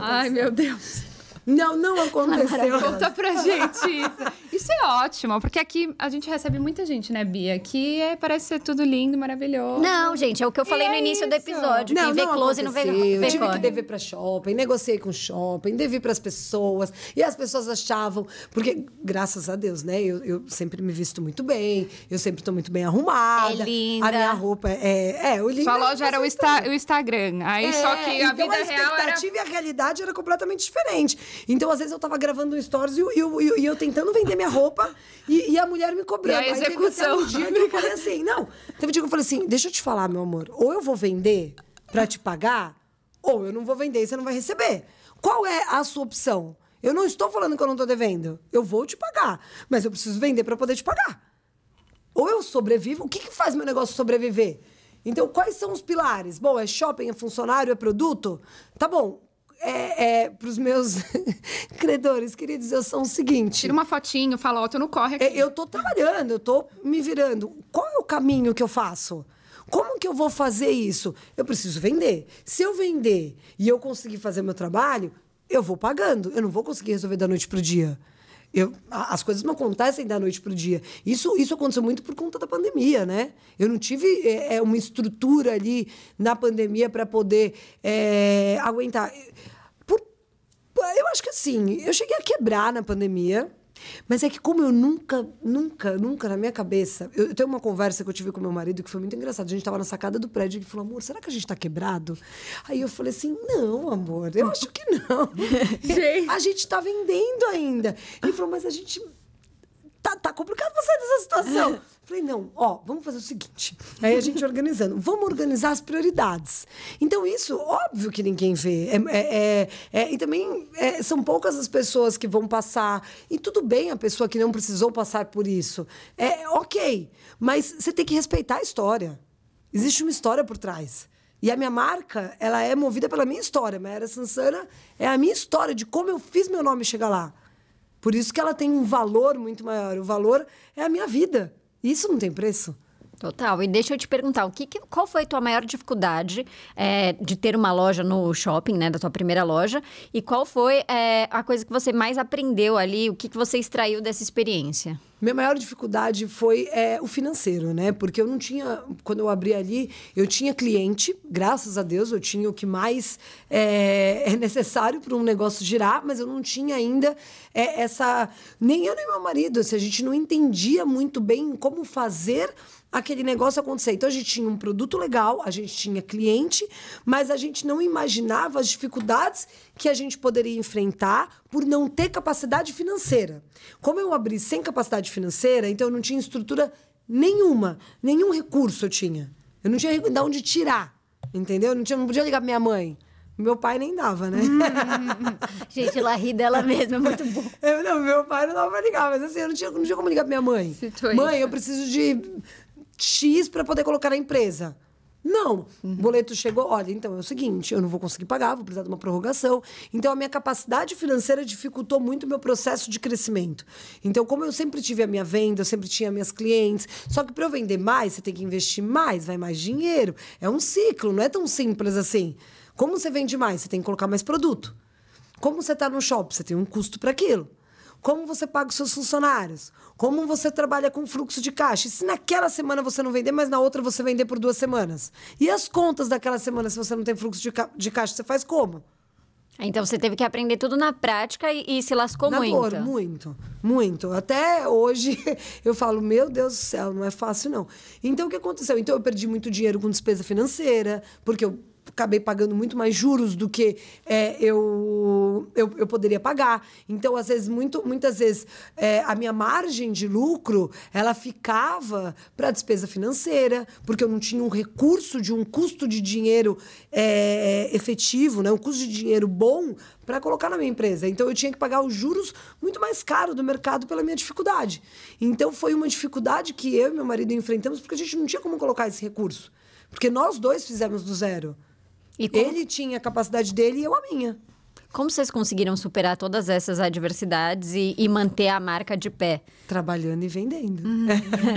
Ai, meu Deus. Não, não aconteceu. Conta pra gente isso. Isso é ótimo, porque aqui a gente recebe muita gente, né, Bia? Que é, parece ser tudo lindo, maravilhoso. Não, gente, é o que eu falei e no é início isso. do episódio. Não, quem não vê close não vê Eu tive corre. que dever pra shopping, negociei com shopping, devi pras pessoas. E as pessoas achavam... Porque, graças a Deus, né? Eu, eu sempre me visto muito bem. Eu sempre tô muito bem arrumada. É linda. A minha roupa é... É, o lindo... Sua é loja era o, Insta, o Instagram. Aí, é, só que a então vida a real era... a expectativa e a realidade era completamente diferente. Então, às vezes, eu tava gravando stories e, eu tentando vender minha roupa e, e a mulher me cobrando. E a execução. Aí, teve um dia que eu falei assim, não. Teve um dia que eu falei assim, deixa eu te falar, meu amor, ou eu vou vender para te pagar, ou eu não vou vender e você não vai receber. Qual é a sua opção? Eu não estou falando que eu não estou devendo. Eu vou te pagar, mas eu preciso vender para poder te pagar. Ou eu sobrevivo. O que, que faz meu negócio sobreviver? Então, quais são os pilares? Bom, é shopping, é funcionário, é produto? Tá bom é, é, para os meus credores, queridos, eu sou o seguinte. Tira uma fotinho, fala, ó, oh, tu não corre é, aqui. Eu tô trabalhando, eu tô me virando. Qual é o caminho que eu faço? Como que eu vou fazer isso? Eu preciso vender. Se eu vender e eu conseguir fazer meu trabalho, eu vou pagando. Eu não vou conseguir resolver da noite pro dia. Eu, as coisas não acontecem da noite para o dia. Isso, isso aconteceu muito por conta da pandemia, né? Eu não tive é, é uma estrutura ali na pandemia para poder é, aguentar. Por, eu acho que assim, eu cheguei a quebrar na pandemia. Mas é que como eu nunca, nunca, nunca na minha cabeça, eu, eu tenho uma conversa que eu tive com meu marido que foi muito engraçada. A gente estava na sacada do prédio e ele falou: "Amor, será que a gente está quebrado?" Aí eu falei assim: "Não, amor, eu acho que não. a gente está vendendo ainda." Ele falou: "Mas a gente tá, tá complicado você nessa situação." Falei, não, ó, vamos fazer o seguinte. Aí a gente organizando, vamos organizar as prioridades. Então, isso, óbvio que ninguém vê. É, é, é, é e também é, são poucas as pessoas que vão passar. E tudo bem a pessoa que não precisou passar por isso. É ok, mas você tem que respeitar a história. Existe uma história por trás. E a minha marca, ela é movida pela minha história. Mas Sansana é a minha história de como eu fiz meu nome chegar lá. Por isso que ela tem um valor muito maior. O valor é a minha vida. Isso não tem preço. Total. E deixa eu te perguntar, o que, que qual foi a tua maior dificuldade é, de ter uma loja no shopping, né, da tua primeira loja? E qual foi é, a coisa que você mais aprendeu ali? O que, que você extraiu dessa experiência? Minha maior dificuldade foi é, o financeiro, né? Porque eu não tinha, quando eu abri ali, eu tinha cliente, graças a Deus, eu tinha o que mais é, é necessário para um negócio girar, mas eu não tinha ainda essa. Nem eu nem meu marido, assim, a gente não entendia muito bem como fazer aquele negócio acontecer. Então a gente tinha um produto legal, a gente tinha cliente, mas a gente não imaginava as dificuldades que a gente poderia enfrentar por não ter capacidade financeira. Como eu abri sem capacidade financeira, então eu não tinha estrutura nenhuma, nenhum recurso eu tinha. Eu não tinha de onde tirar, entendeu? Eu não, tinha, não podia ligar pra minha mãe. Meu pai nem dava, né? Hum, gente, ela ri dela mesma, é muito bom. Eu, não, meu pai não dava pra ligar, mas assim, eu não tinha, não tinha como ligar pra minha mãe. Mãe, eu preciso de X para poder colocar na empresa. Não. Uhum. O boleto chegou, olha, então é o seguinte, eu não vou conseguir pagar, vou precisar de uma prorrogação. Então, a minha capacidade financeira dificultou muito o meu processo de crescimento. Então, como eu sempre tive a minha venda, eu sempre tinha minhas clientes, só que para eu vender mais, você tem que investir mais, vai mais dinheiro. É um ciclo, não é tão simples assim. Como você vende mais? Você tem que colocar mais produto. Como você está no shopping? Você tem um custo para aquilo. Como você paga os seus funcionários? Como você trabalha com fluxo de caixa? E se naquela semana você não vender, mas na outra você vender por duas semanas? E as contas daquela semana, se você não tem fluxo de, ca de caixa, você faz como? Então você teve que aprender tudo na prática e, e se lascou na muito. Dor, muito, muito. Até hoje eu falo, meu Deus do céu, não é fácil não. Então o que aconteceu? Então eu perdi muito dinheiro com despesa financeira, porque eu acabei pagando muito mais juros do que é, eu, eu, eu, poderia pagar. Então, às vezes, muito, muitas vezes, é, a minha margem de lucro ela ficava para a despesa financeira, porque eu não tinha um recurso de um custo de dinheiro é, efetivo, né? um custo de dinheiro bom para colocar na minha empresa. Então, eu tinha que pagar os juros muito mais caro do mercado pela minha dificuldade. Então, foi uma dificuldade que eu e meu marido enfrentamos porque a gente não tinha como colocar esse recurso. Porque nós dois fizemos do zero. E como... Ele tinha a capacidade dele e eu a minha. Como vocês conseguiram superar todas essas adversidades e, e manter a marca de pé? Trabalhando e vendendo. Uhum.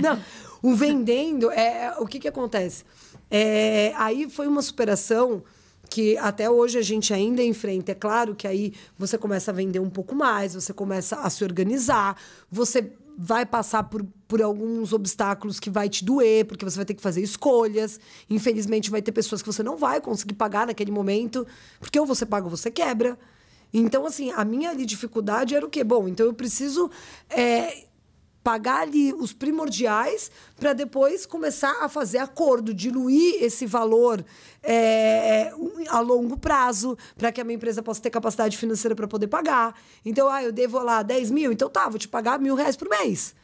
Não, o vendendo é, é o que, que acontece? É, aí foi uma superação que até hoje a gente ainda enfrenta. É claro que aí você começa a vender um pouco mais, você começa a se organizar, você vai passar por, por alguns obstáculos que vai te doer, porque você vai ter que fazer escolhas. Infelizmente, vai ter pessoas que você não vai conseguir pagar naquele momento, porque ou você paga ou você quebra. Então, assim, a minha ali, dificuldade era o quê? Bom, então eu preciso é, pagar ali os primordiais para depois começar a fazer acordo, diluir esse valor é, é a longo prazo, para que a minha empresa possa ter capacidade financeira para poder pagar. Então, ah, eu devo lá 10 mil, então tá, vou te pagar mil reais por mês.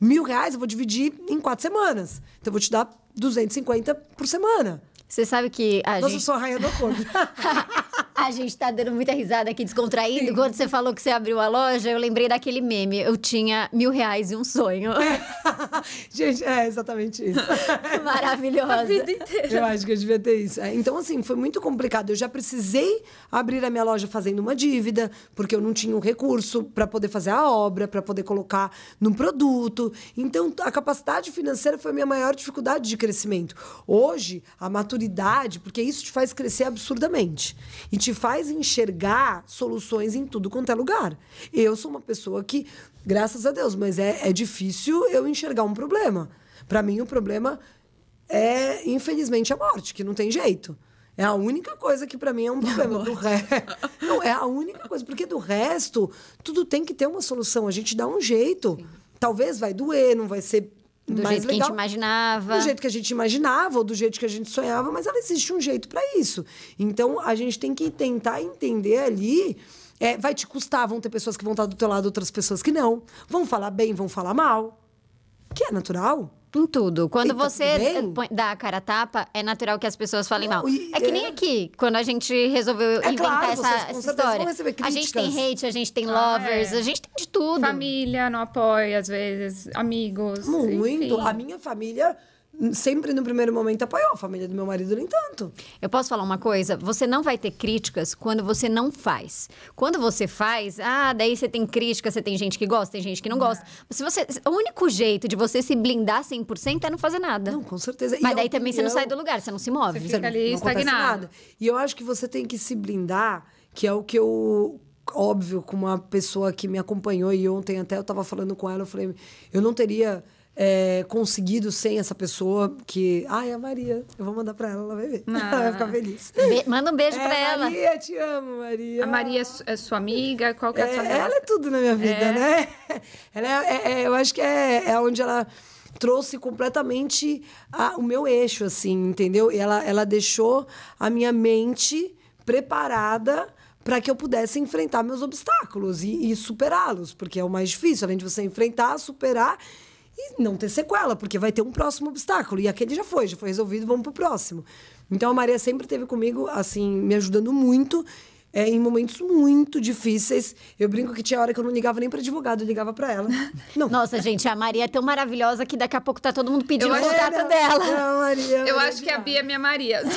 Mil reais eu vou dividir em quatro semanas. Então, eu vou te dar 250 por semana. Você sabe que a Nossa, gente... eu sou a rainha do acordo. A gente tá dando muita risada aqui, descontraído. Sim. Quando você falou que você abriu a loja, eu lembrei daquele meme. Eu tinha mil reais e um sonho. gente, é exatamente isso. Maravilhosa. A vida inteira. Eu acho que eu devia ter isso. É, então, assim, foi muito complicado. Eu já precisei abrir a minha loja fazendo uma dívida, porque eu não tinha um recurso para poder fazer a obra, para poder colocar num produto. Então, a capacidade financeira foi a minha maior dificuldade de crescimento. Hoje, a maturidade, porque isso te faz crescer absurdamente. E te te faz enxergar soluções em tudo quanto é lugar. Eu sou uma pessoa que, graças a Deus, mas é, é difícil eu enxergar um problema. Para mim, o problema é, infelizmente, a morte, que não tem jeito. É a única coisa que para mim é um é problema. Do re... Não, é a única coisa, porque do resto, tudo tem que ter uma solução. A gente dá um jeito. Sim. Talvez vai doer, não vai ser do mais jeito legal, que a gente imaginava. Do jeito que a gente imaginava ou do jeito que a gente sonhava, mas ela existe um jeito para isso. Então a gente tem que tentar entender ali. É, vai te custar, vão ter pessoas que vão estar do teu lado, outras pessoas que não. Vão falar bem, vão falar mal. Que é natural. Em tudo. Quando você dá a cara tapa, é natural que as pessoas falem não, mal. E, é que é... nem aqui, quando a gente resolveu é inventar claro, essa, vocês, essa história. A gente tem hate, a gente tem ah, lovers, ah, é. a gente tem de tudo. Família não apoia, às vezes, amigos. Muito. Enfim. A minha família sempre no primeiro momento apoiou, a família do meu marido nem tanto. Eu posso falar uma coisa? Você não vai ter críticas quando você não faz. Quando você faz, ah, daí você tem crítica, você tem gente que gosta, tem gente que não é. gosta. se você, o único jeito de você se blindar 100% é não fazer nada. Não, com certeza. Mas e é daí também você não sai do lugar, você não se move, você, fica ali não estagnado. Nada. E eu acho que você tem que se blindar, que é o que eu óbvio com uma pessoa que me acompanhou e ontem até eu tava falando com ela, eu falei, eu não teria é, conseguido sem essa pessoa que. Ai, a Maria, eu vou mandar pra ela, ela vai ver. Ah. Ela vai ficar ah. feliz. Be manda um beijo é, pra ela. Maria, te amo, Maria. A Maria é, é sua amiga? Qual que é, é a sua amiga? Ela é tudo na minha vida, é. né? Ela é, é, é, eu acho que é, é onde ela trouxe completamente a, o meu eixo, assim, entendeu? ela, ela deixou a minha mente preparada para que eu pudesse enfrentar meus obstáculos e, e superá-los, porque é o mais difícil, além de você enfrentar, superar e não ter sequela, porque vai ter um próximo obstáculo. E aquele já foi, já foi resolvido, vamos pro próximo. Então a Maria sempre teve comigo, assim, me ajudando muito é, em momentos muito difíceis. Eu brinco que tinha hora que eu não ligava nem para advogado, eu ligava para ela. Não. Nossa, gente, a Maria é tão maravilhosa que daqui a pouco tá todo mundo pedindo o contato era, é dela. É a Maria, eu acho que a Bia é minha Maria.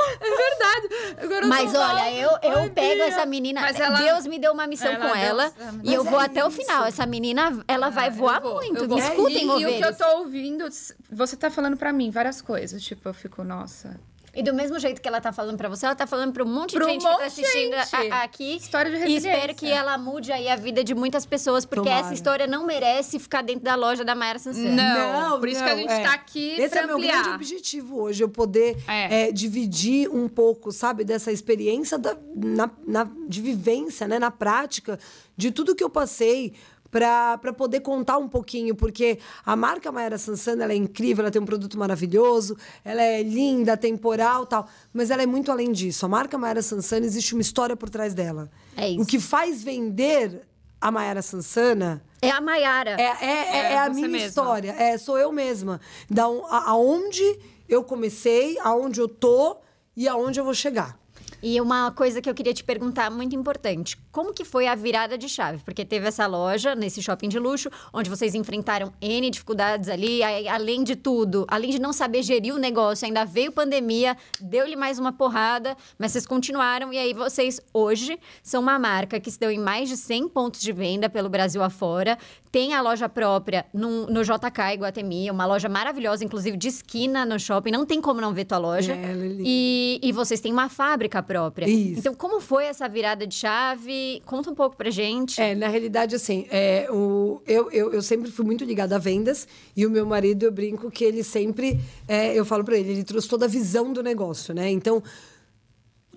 É verdade. Agora mas olha, eu, eu pego essa menina. Ela, Deus me deu uma missão ela, com ela. Deus, e eu vou é até isso. o final. Essa menina, ela ah, vai voar vou, muito. Me Escutem, E, e o que eu tô ouvindo, você tá falando para mim várias coisas. Tipo, eu fico, nossa, e do mesmo jeito que ela tá falando pra você, ela tá falando pra um monte de gente um monte que tá assistindo A, a, aqui. História de resiliência. E espero que ela mude aí a vida de muitas pessoas, porque Tomara. essa história não merece ficar dentro da loja da Mayara Sansão. Não, não, por isso não, que a gente é. tá aqui Esse pra é o meu grande objetivo hoje, eu poder é. É, dividir um pouco, sabe, dessa experiência da, na, na, de vivência, né, na prática, de tudo que eu passei para poder contar um pouquinho, porque a marca Maera Sansana ela é incrível, ela tem um produto maravilhoso, ela é linda, temporal tal, mas ela é muito além disso. A marca Maera Sansana existe uma história por trás dela. É isso. O que faz vender a Maera Sansana. É a Maiara. É, é, é, é, é a minha mesma. história. É, sou eu mesma. Da, aonde eu comecei, aonde eu tô e aonde eu vou chegar. E uma coisa que eu queria te perguntar, muito importante. Como que foi a virada de chave? Porque teve essa loja nesse shopping de luxo, onde vocês enfrentaram N dificuldades ali. além de tudo, além de não saber gerir o negócio, ainda veio pandemia, deu-lhe mais uma porrada, mas vocês continuaram. E aí vocês, hoje, são uma marca que se deu em mais de 100 pontos de venda pelo Brasil afora. Tem a loja própria no, no JK Iguatemi, uma loja maravilhosa, inclusive de esquina no shopping. Não tem como não ver tua loja. É, e, e vocês têm uma fábrica própria. Isso. Então, como foi essa virada de chave? Conta um pouco pra gente. É, na realidade, assim, é, o, eu, eu, eu sempre fui muito ligada a vendas e o meu marido, eu brinco que ele sempre, é, eu falo para ele, ele trouxe toda a visão do negócio, né? Então,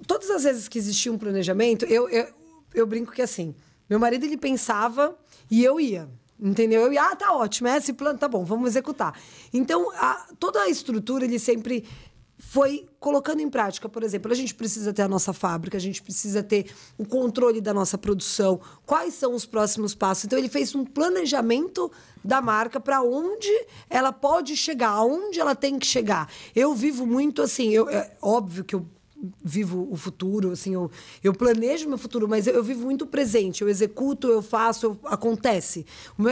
todas as vezes que existia um planejamento, eu, eu, eu brinco que assim, meu marido ele pensava e eu ia. Entendeu? Eu ia, ah, tá ótimo, é esse plano, tá bom, vamos executar. Então, a, toda a estrutura ele sempre foi colocando em prática. Por exemplo, a gente precisa ter a nossa fábrica, a gente precisa ter o controle da nossa produção, quais são os próximos passos. Então, ele fez um planejamento da marca para onde ela pode chegar, aonde ela tem que chegar. Eu vivo muito assim, eu, é óbvio que eu vivo o futuro, assim, eu, eu planejo meu futuro, mas eu, eu vivo muito o presente, eu executo, eu faço, eu, acontece.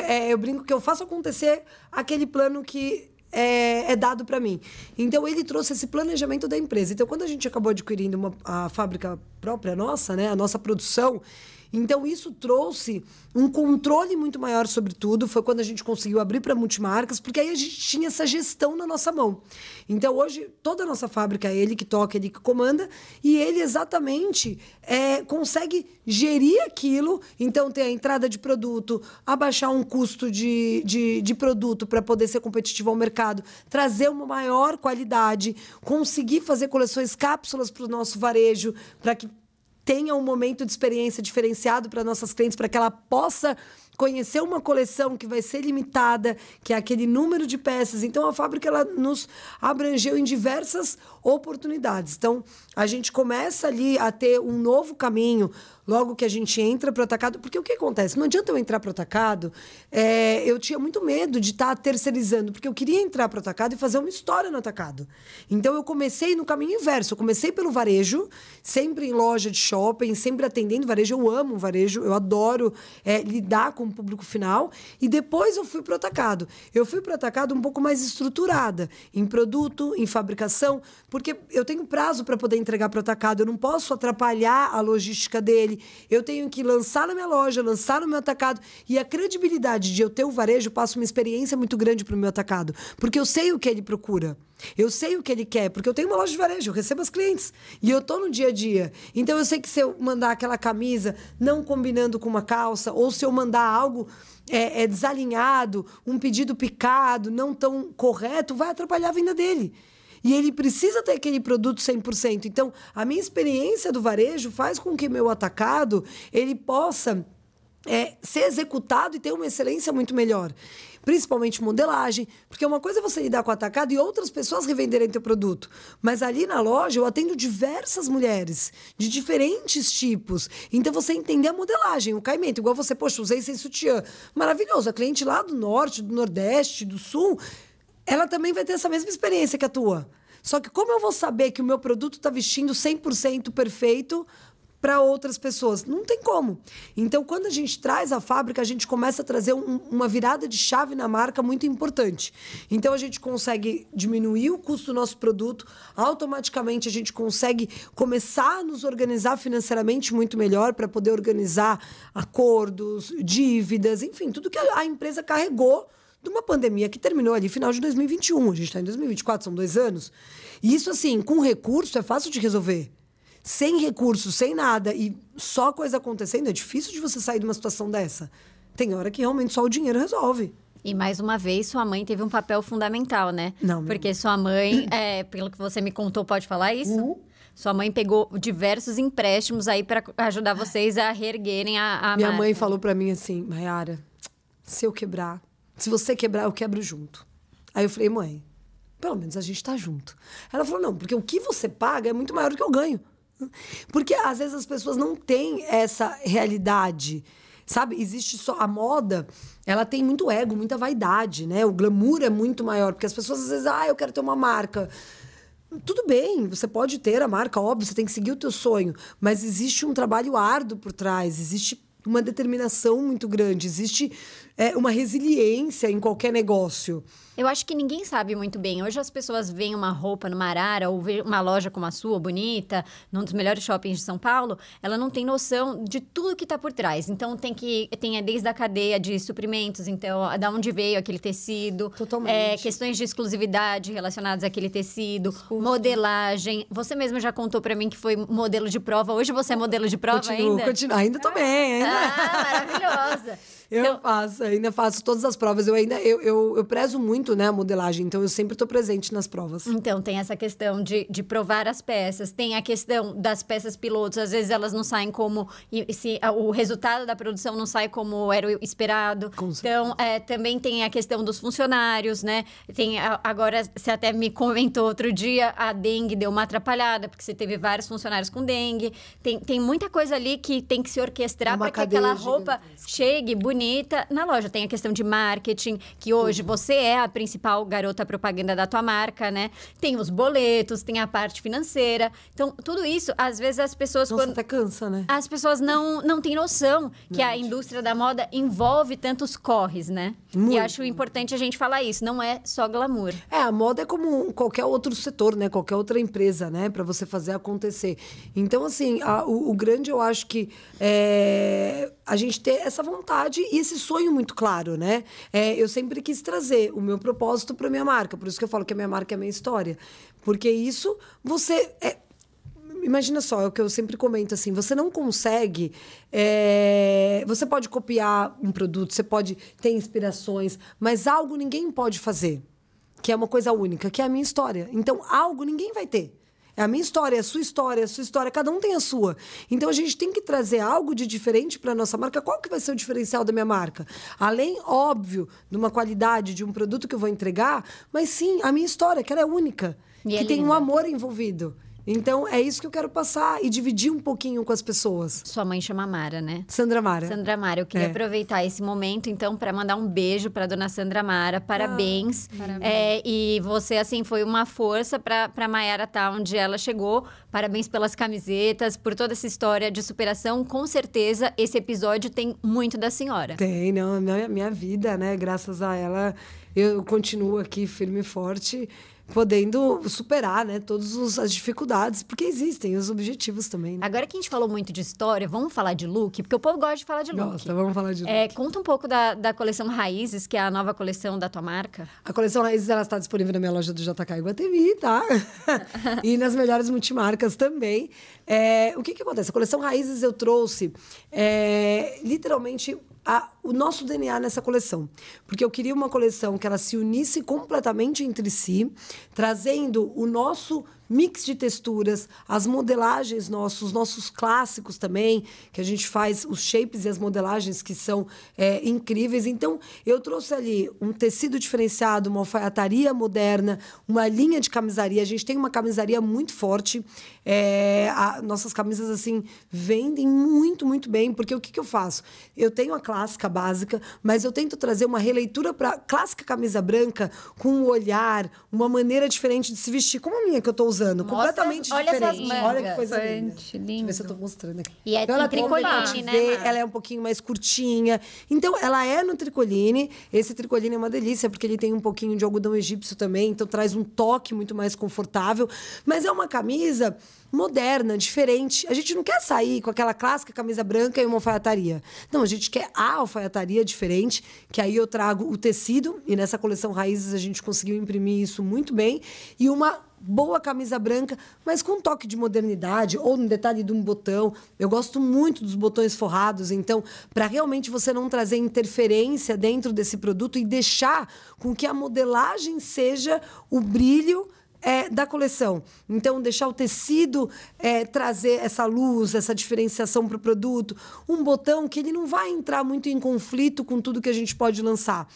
é, eu brinco que eu faço acontecer aquele plano que é, é dado para mim. Então ele trouxe esse planejamento da empresa. Então quando a gente acabou adquirindo uma, a fábrica própria nossa, né, a nossa produção então, isso trouxe um controle muito maior sobre tudo. Foi quando a gente conseguiu abrir para multimarcas, porque aí a gente tinha essa gestão na nossa mão. Então, hoje, toda a nossa fábrica é ele que toca, ele que comanda, e ele exatamente é, consegue gerir aquilo. Então, ter a entrada de produto, abaixar um custo de, de, de produto para poder ser competitivo ao mercado, trazer uma maior qualidade, conseguir fazer coleções cápsulas para o nosso varejo, para que tenha um momento de experiência diferenciado para nossas clientes, para que ela possa conhecer uma coleção que vai ser limitada, que é aquele número de peças. Então a fábrica ela nos abrangeu em diversas oportunidades. Então a gente começa ali a ter um novo caminho, Logo que a gente entra pro atacado, porque o que acontece? Não adianta eu entrar pro atacado, é, eu tinha muito medo de estar tá terceirizando, porque eu queria entrar pro atacado e fazer uma história no atacado. Então eu comecei no caminho inverso, eu comecei pelo varejo, sempre em loja de shopping, sempre atendendo varejo, eu amo varejo, eu adoro é, lidar com o público final, e depois eu fui pro atacado. Eu fui pro atacado um pouco mais estruturada, em produto, em fabricação, porque eu tenho prazo para poder entregar pro atacado, eu não posso atrapalhar a logística dele, eu tenho que lançar na minha loja, lançar no meu atacado. E a credibilidade de eu ter o varejo passa uma experiência muito grande para o meu atacado, porque eu sei o que ele procura. Eu sei o que ele quer, porque eu tenho uma loja de varejo, eu recebo as clientes. E eu tô no dia a dia. Então eu sei que se eu mandar aquela camisa não combinando com uma calça, ou se eu mandar algo é, é desalinhado, um pedido picado, não tão correto, vai atrapalhar a venda dele. E ele precisa ter aquele produto 100%. Então, a minha experiência do varejo faz com que meu atacado ele possa é, ser executado e ter uma excelência muito melhor. Principalmente modelagem, porque uma coisa é você lidar com o atacado e outras pessoas revenderem teu produto. Mas ali na loja eu atendo diversas mulheres, de diferentes tipos. Então você entender a modelagem, o caimento, igual você, poxa, usei sem sutiã. Maravilhoso, a cliente lá do norte, do nordeste, do sul ela também vai ter essa mesma experiência que a tua. Só que como eu vou saber que o meu produto está vestindo 100% perfeito para outras pessoas? Não tem como. Então, quando a gente traz a fábrica, a gente começa a trazer um, uma virada de chave na marca muito importante. Então, a gente consegue diminuir o custo do nosso produto, automaticamente a gente consegue começar a nos organizar financeiramente muito melhor para poder organizar acordos, dívidas, enfim, tudo que a empresa carregou de uma pandemia que terminou ali final de 2021. A gente está em 2024, são dois anos. E isso, assim, com recurso é fácil de resolver. Sem recurso, sem nada e só coisa acontecendo, é difícil de você sair de uma situação dessa. Tem hora que realmente só o dinheiro resolve. E mais uma vez, sua mãe teve um papel fundamental, né? Não. Porque sua mãe, é, pelo que você me contou, pode falar isso? Uhum. Sua mãe pegou diversos empréstimos aí para ajudar vocês a reerguerem a, a Minha marca. mãe falou para mim assim, Mayara, se eu quebrar, se você quebrar, eu quebro junto. Aí eu falei, mãe, pelo menos a gente está junto. Ela falou, não, porque o que você paga é muito maior do que eu ganho. Porque às vezes as pessoas não têm essa realidade. Sabe, existe só a moda, ela tem muito ego, muita vaidade, né? O glamour é muito maior, porque as pessoas às vezes, ah, eu quero ter uma marca. Tudo bem, você pode ter a marca, óbvio, você tem que seguir o teu sonho, mas existe um trabalho árduo por trás, existe uma determinação muito grande, existe é, uma resiliência em qualquer negócio. Eu acho que ninguém sabe muito bem. Hoje as pessoas veem uma roupa numa arara ou uma loja como a sua, bonita, num dos melhores shoppings de São Paulo, ela não tem noção de tudo que está por trás. Então tem que tem é desde a cadeia de suprimentos, então da onde veio aquele tecido, é, questões de exclusividade relacionadas àquele tecido, Desculpa. modelagem. Você mesmo já contou para mim que foi modelo de prova. Hoje você é modelo de prova continuo, ainda? Continuo, ainda tô bem. Ainda. Ah, maravilhosa. Eu então, faço, ainda faço todas as provas. Eu ainda eu, eu, eu, prezo muito, né, a modelagem, então eu sempre estou presente nas provas. Então tem essa questão de, de provar as peças, tem a questão das peças pilotos, às vezes elas não saem como se o resultado da produção não sai como era esperado. Com então é, também tem a questão dos funcionários, né? Tem agora você até me comentou outro dia a dengue deu uma atrapalhada porque você teve vários funcionários com dengue. Tem, tem muita coisa ali que tem que se orquestrar é para que aquela roupa chegue bonita bonita na loja. Tem a questão de marketing, que hoje uhum. você é a principal garota propaganda da tua marca, né? Tem os boletos, tem a parte financeira. Então, tudo isso, às vezes as pessoas. Nossa, quando... até cansa, né? As pessoas não, não têm noção que a indústria da moda envolve tantos corres, né? Muito. E acho importante a gente falar isso. Não é só glamour. É, a moda é como qualquer outro setor, né? Qualquer outra empresa, né? Para você fazer acontecer. Então, assim, a, o, o, grande eu acho que é a gente ter essa vontade e, esse sonho muito claro, né? É, eu sempre quis trazer o meu propósito para minha marca, por isso que eu falo que a minha marca é a minha história. Porque isso você. É, imagina só, é o que eu sempre comento assim: você não consegue. É, você pode copiar um produto, você pode ter inspirações, mas algo ninguém pode fazer, que é uma coisa única, que é a minha história. Então, algo ninguém vai ter. É a minha história, é a sua história, é a sua história. Cada um tem a sua. Então a gente tem que trazer algo de diferente para nossa marca. Qual que vai ser o diferencial da minha marca? Além, óbvio, de uma qualidade de um produto que eu vou entregar, mas sim a minha história, que ela é única, e é que é tem um amor envolvido. Então é isso que eu quero passar e dividir um pouquinho com as pessoas. Sua mãe chama Mara, né? Sandra Mara. Sandra Mara, eu queria é. aproveitar esse momento então para mandar um beijo para dona Sandra Mara, parabéns. Ah, parabéns. É, e você assim foi uma força para Maiara estar tá onde ela chegou. Parabéns pelas camisetas, por toda essa história de superação. Com certeza esse episódio tem muito da senhora. Tem, não, minha, é minha vida, né? Graças a ela eu continuo aqui firme e forte podendo superar né, todas as dificuldades, porque existem os objetivos também. Né? Agora que a gente falou muito de história, vamos falar de look, porque o povo gosta de falar de look. Gosta, vamos falar de é, look. É, conta um pouco da, da coleção Raízes, que é a nova coleção da tua marca. A coleção Raízes ela está disponível na minha loja do JK Iguatemi, tá? e nas melhores multimarcas também. É, o que, que acontece? A coleção Raízes eu trouxe é, literalmente a o nosso DNA nessa coleção. Porque eu queria uma coleção que ela se unisse completamente entre si, trazendo o nosso mix de texturas, as modelagens nossos, nossos clássicos também, que a gente faz os shapes e as modelagens que são é, incríveis. Então, eu trouxe ali um tecido diferenciado, uma alfaiataria moderna, uma linha de camisaria. A gente tem uma camisaria muito forte. É, a, nossas camisas, assim, vendem muito, muito bem. Porque o que, que eu faço? Eu tenho a clássica básica, mas eu tento trazer uma releitura para clássica camisa branca com um olhar, uma maneira diferente de se vestir, como a minha que eu estou usando, Mostra completamente as, olha diferente. Essas mangas. Olha que coisa linda. Lindo. Deixa eu ver se eu tô mostrando aqui. E é então, ela tricoline, né? Ver, ela é um pouquinho mais curtinha. Então, ela é no tricoline. Esse tricoline é uma delícia, porque ele tem um pouquinho de algodão egípcio também, então traz um toque muito mais confortável. Mas é uma camisa moderna, diferente. A gente não quer sair com aquela clássica camisa branca e uma alfaiataria. Não, a gente quer a alfaiataria alfaiataria diferente, que aí eu trago o tecido, e nessa coleção Raízes a gente conseguiu imprimir isso muito bem, e uma boa camisa branca, mas com um toque de modernidade ou no detalhe de um botão. Eu gosto muito dos botões forrados, então, para realmente você não trazer interferência dentro desse produto e deixar com que a modelagem seja o brilho é, da coleção. Então, deixar o tecido é, trazer essa luz, essa diferenciação para o produto, um botão que ele não vai entrar muito em conflito com tudo que a gente pode lançar.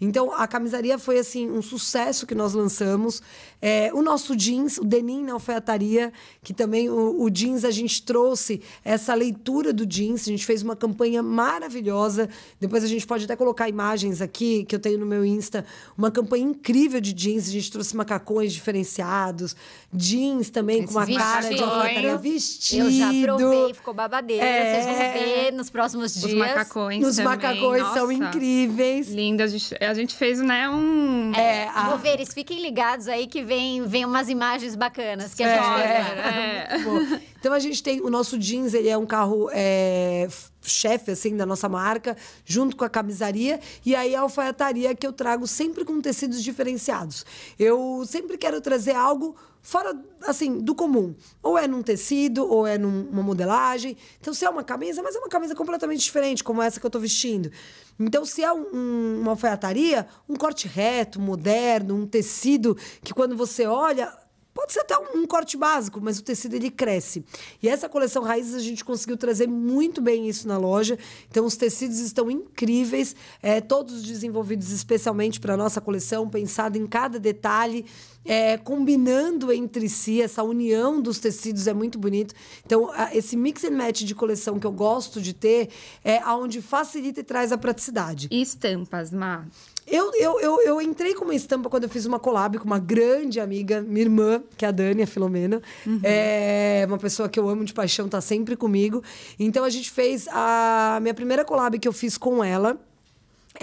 Então, a camisaria foi assim um sucesso que nós lançamos. É, o nosso jeans, o denim na alfaiataria, que também o, o jeans a gente trouxe essa leitura do jeans. A gente fez uma campanha maravilhosa. Depois a gente pode até colocar imagens aqui que eu tenho no meu Insta, uma campanha incrível de jeans. A gente trouxe macacões diferenciados diferenciados, jeans também com uma cara de alfaiataria vestido. Eu já provei, ficou babadeira. É... Vocês vão ver nos próximos dias. Os macacões Os também. macacões Nossa, são incríveis. Lindo, a gente, a gente fez, né, um... É, é a... eles fiquem ligados aí que vem, vem umas imagens bacanas que a gente é, fez. É. é. Então a gente tem... O nosso jeans, ele é um carro é, chefe assim da nossa marca, junto com a camisaria e aí a alfaiataria que eu trago sempre com tecidos diferenciados. Eu sempre quero trazer algo fora assim do comum, ou é num tecido, ou é numa modelagem. Então se é uma camisa, mas é uma camisa completamente diferente, como essa que eu estou vestindo. Então se é um, uma alfaiataria, um corte reto, moderno, um tecido que quando você olha Pode ser até um, um corte básico, mas o tecido ele cresce. E essa coleção Raízes a gente conseguiu trazer muito bem isso na loja. Então os tecidos estão incríveis, é, todos desenvolvidos especialmente para nossa coleção, pensado em cada detalhe. É, combinando entre si, essa união dos tecidos é muito bonito. Então, esse mix and match de coleção que eu gosto de ter é aonde facilita e traz a praticidade. E estampas, Má? Eu, eu, eu, eu, entrei com uma estampa quando eu fiz uma collab com uma grande amiga, minha irmã, que é a Dani, a Filomena. Uhum. É uma pessoa que eu amo de paixão, tá sempre comigo. Então a gente fez a minha primeira collab que eu fiz com ela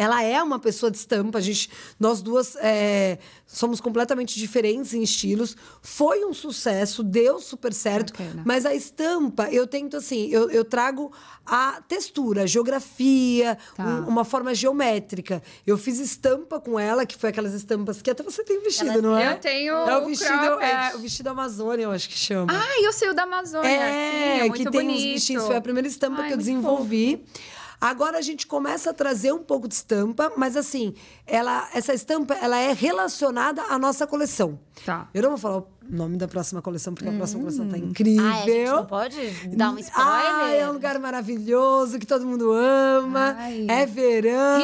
ela é uma pessoa de estampa. A gente, nós duas é, somos completamente diferentes em estilos. Foi um sucesso, deu super certo. Mas a estampa, eu tento assim, eu, eu trago a textura, a geografia, tá. um, uma forma geométrica. Eu fiz estampa com ela, que foi aquelas estampas que até você tem vestido, não é? Eu tenho. É o, vestido, é, é, o vestido Amazônia, eu acho que chama. Ah, eu sei o da Amazônia. É, sim, é que tem bonito. bichinhos. Foi a primeira estampa Ai, que eu desenvolvi. Fofo. Agora a gente começa a trazer um pouco de estampa, mas assim, ela, essa estampa ela é relacionada à nossa coleção. Tá. Eu não vou falar o nome da próxima coleção, porque hum. a próxima coleção tá hum. incrível. Ah, a gente não pode dar um spoiler? Ah, é um lugar maravilhoso, que todo mundo ama. Ai. É verão.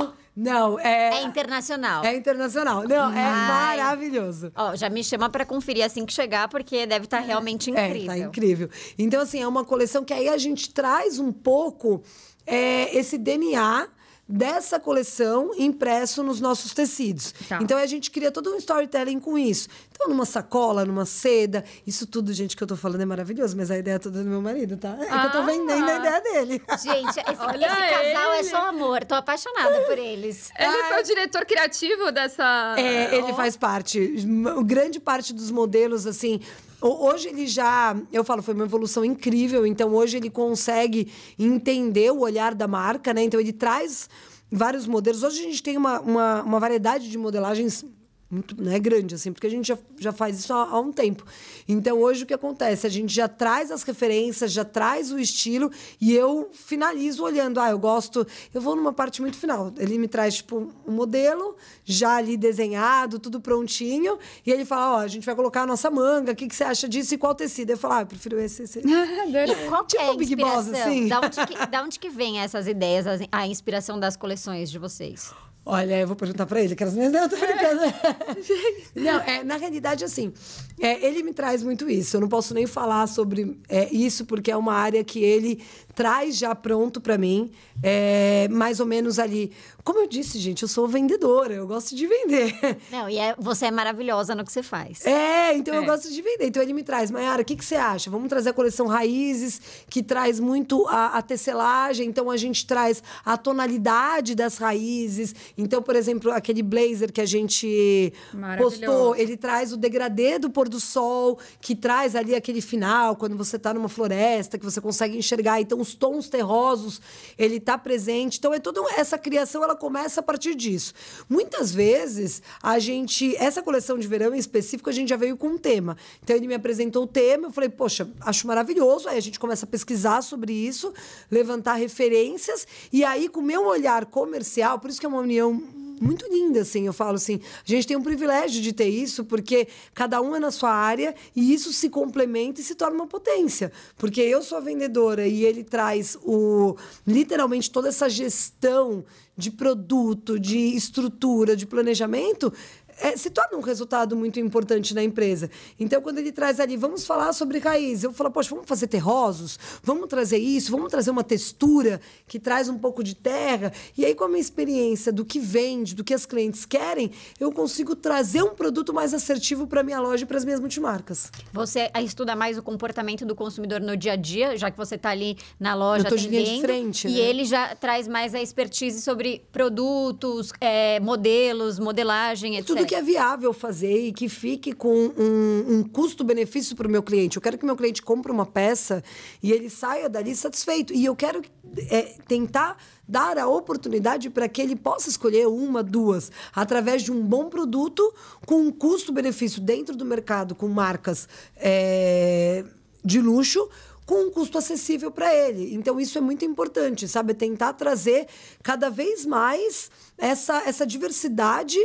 Rio. Não, é. É internacional. É internacional. Não, é Ai. é maravilhoso. Ó, já me chama para conferir assim que chegar, porque deve estar tá realmente incrível. É, tá incrível. Então, assim, é uma coleção que aí a gente traz um pouco é, esse DNA dessa coleção impresso nos nossos tecidos. Tá. Então a gente cria todo um storytelling com isso. Então, numa sacola, numa seda, isso tudo, gente, que eu tô falando é maravilhoso, mas a ideia é toda do meu marido, tá? É ah. que eu tô ah. vendendo a ideia dele. Gente, esse, esse casal é ele. é só amor, tô apaixonada por eles. Ele Ai. foi o diretor criativo dessa. É, ele oh. faz parte, grande parte dos modelos, assim Hoje ele já, eu falo, foi uma evolução incrível. Então hoje ele consegue entender o olhar da marca, né? Então ele traz vários modelos. Hoje a gente tem uma, uma, uma variedade de modelagens muito né, grande, assim, porque a gente já, já faz isso há, há, um tempo. Então, hoje o que acontece? A gente já traz as referências, já traz o estilo, e eu finalizo olhando. Ah, eu gosto. Eu vou numa parte muito final. Ele me traz, tipo, um modelo, já ali desenhado, tudo prontinho, e ele fala: Ó, oh, a gente vai colocar a nossa manga, o que, que você acha disso e qual tecido? Eu falo: Ah, eu prefiro esse. esse. qual que tipo é a Big Boss, assim. Da onde, que, da onde que vem essas ideias, a inspiração das coleções de vocês? Olha, eu vou perguntar para ele, que as minhas. Não, eu tô brincando. É. Não, é, na realidade, assim, é, ele me traz muito isso. Eu não posso nem falar sobre é, isso, porque é uma área que ele traz já pronto para mim, é, mais ou menos ali. Como eu disse, gente, eu sou vendedora, eu gosto de vender. Não, e é, você é maravilhosa no que você faz. É, então é. eu gosto de vender. Então ele me traz, Maiara, o que, que você acha? Vamos trazer a coleção Raízes, que traz muito a, a tecelagem, então a gente traz a tonalidade das raízes. Então, por exemplo, aquele blazer que a gente postou, ele traz o degradê do por do sol que traz ali aquele final, quando você está numa floresta, que você consegue enxergar. Então, os tons terrosos, ele está presente. Então, é toda essa criação, ela começa a partir disso. Muitas vezes, a gente... Essa coleção de verão em específico, a gente já veio com um tema. Então, ele me apresentou o tema, eu falei, poxa, acho maravilhoso. Aí, a gente começa a pesquisar sobre isso, levantar referências. E aí, com o meu olhar comercial, por isso que é uma união muito linda, assim. Eu falo assim, a gente tem um privilégio de ter isso, porque cada um é na sua área e isso se complementa e se torna uma potência. Porque eu sou a vendedora e ele traz o literalmente toda essa gestão de produto, de estrutura, de planejamento, é, se torna um resultado muito importante na empresa. Então, quando ele traz ali, vamos falar sobre raiz, eu falo, poxa, vamos fazer terrosos, vamos trazer isso, vamos trazer uma textura que traz um pouco de terra. E aí, com a minha experiência do que vende, do que as clientes querem, eu consigo trazer um produto mais assertivo para minha loja e para as minhas multimarcas. Você estuda mais o comportamento do consumidor no dia a dia, já que você está ali na loja eu tô atendendo, de, de frente, e né? ele já traz mais a expertise sobre produtos, é, modelos, modelagem, etc. Tudo que é viável fazer e que fique com um, um custo-benefício para o meu cliente. Eu quero que meu cliente compre uma peça e ele saia dali satisfeito. E eu quero é, tentar dar a oportunidade para que ele possa escolher uma, duas, através de um bom produto com um custo-benefício dentro do mercado, com marcas é, de luxo, com um custo acessível para ele. Então, isso é muito importante, sabe? Tentar trazer cada vez mais essa, essa diversidade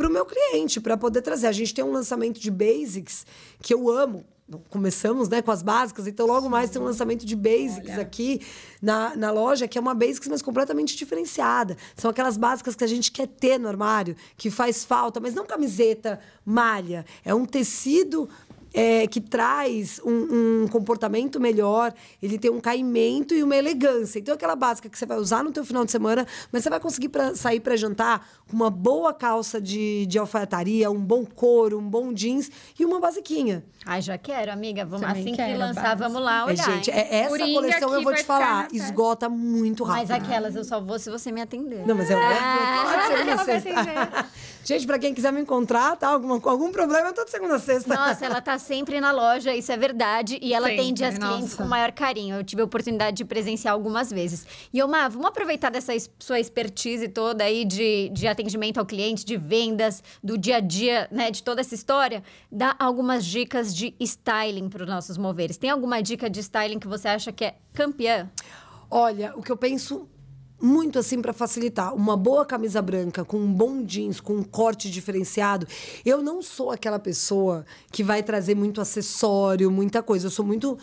para o meu cliente, para poder trazer. A gente tem um lançamento de basics que eu amo. Começamos né, com as básicas, então logo mais tem um lançamento de basics Olha. aqui na, na loja, que é uma basics, mas completamente diferenciada. São aquelas básicas que a gente quer ter no armário, que faz falta, mas não camiseta, malha. É um tecido é, que traz um, um, comportamento melhor, ele tem um caimento e uma elegância. Então, aquela básica que você vai usar no teu final de semana, mas você vai conseguir pra, sair para jantar com uma boa calça de, de alfaiataria, um bom couro, um bom jeans e uma basiquinha. Ai, já quero, amiga. Vamos, assim quero, que lançar, base. vamos lá é, olhar. É, gente, é, essa Coringa coleção, eu vou te falar, ficar, esgota muito rápido. Mas aquelas eu só vou se você me atender. Não, mas eu, ah, eu, eu, eu, eu, eu, eu, eu, eu, vou atender. Gente, para quem quiser me encontrar, tá? Algum com algum problema, é toda segunda sexta. Nossa, ela tá sempre na loja, isso é verdade. E ela sempre, atende as nossa. clientes com o maior carinho. Eu tive a oportunidade de presenciar algumas vezes. E, Omar, vamos aproveitar dessa sua expertise toda aí de, de atendimento ao cliente, de vendas, do dia a dia, né? De toda essa história. Dá algumas dicas de styling para os nossos moveres. Tem alguma dica de styling que você acha que é campeã? Olha, o que eu penso muito assim para facilitar. Uma boa camisa branca, com um bom jeans, com um corte diferenciado. Eu não sou aquela pessoa que vai trazer muito acessório, muita coisa. Eu sou muito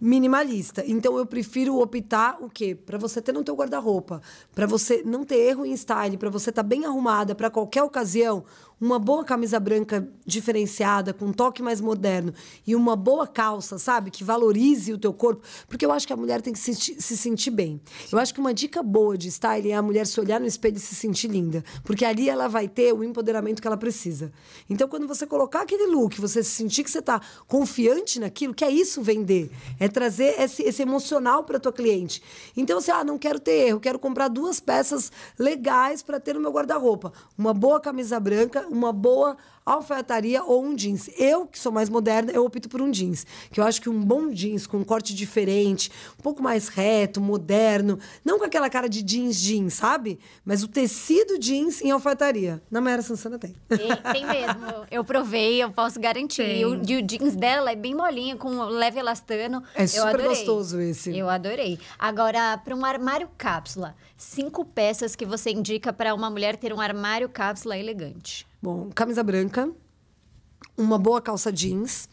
minimalista. Então eu prefiro optar o quê? Para você ter no teu guarda-roupa, para você não ter erro em style, para você estar tá bem arrumada para qualquer ocasião, uma boa camisa branca diferenciada, com um toque mais moderno e uma boa calça, sabe? Que valorize o teu corpo. Porque eu acho que a mulher tem que se, se sentir bem. Eu acho que uma dica boa de style é a mulher se olhar no espelho e se sentir linda. Porque ali ela vai ter o empoderamento que ela precisa. Então, quando você colocar aquele look, você se sentir que você está confiante naquilo, que é isso vender. É trazer esse, esse emocional para tua cliente. Então, você, assim, ah, não quero ter erro, quero comprar duas peças legais para ter no meu guarda-roupa. Uma boa camisa branca, uma boa alfaiataria ou um jeans. Eu, que sou mais moderna, eu opto por um jeans. Que eu acho que um bom jeans, com um corte diferente, um pouco mais reto, moderno, não com aquela cara de jeans jeans, sabe? Mas o tecido jeans em alfaiataria. Na Mera Sansana tem. Tem, tem mesmo. Eu provei, eu posso garantir. E o, e o, jeans dela é bem molinho, com leve elastano. É super gostoso esse. Eu adorei. Agora, para um armário cápsula, cinco peças que você indica para uma mulher ter um armário cápsula elegante. Bom, camisa branca branca, uma boa calça jeans,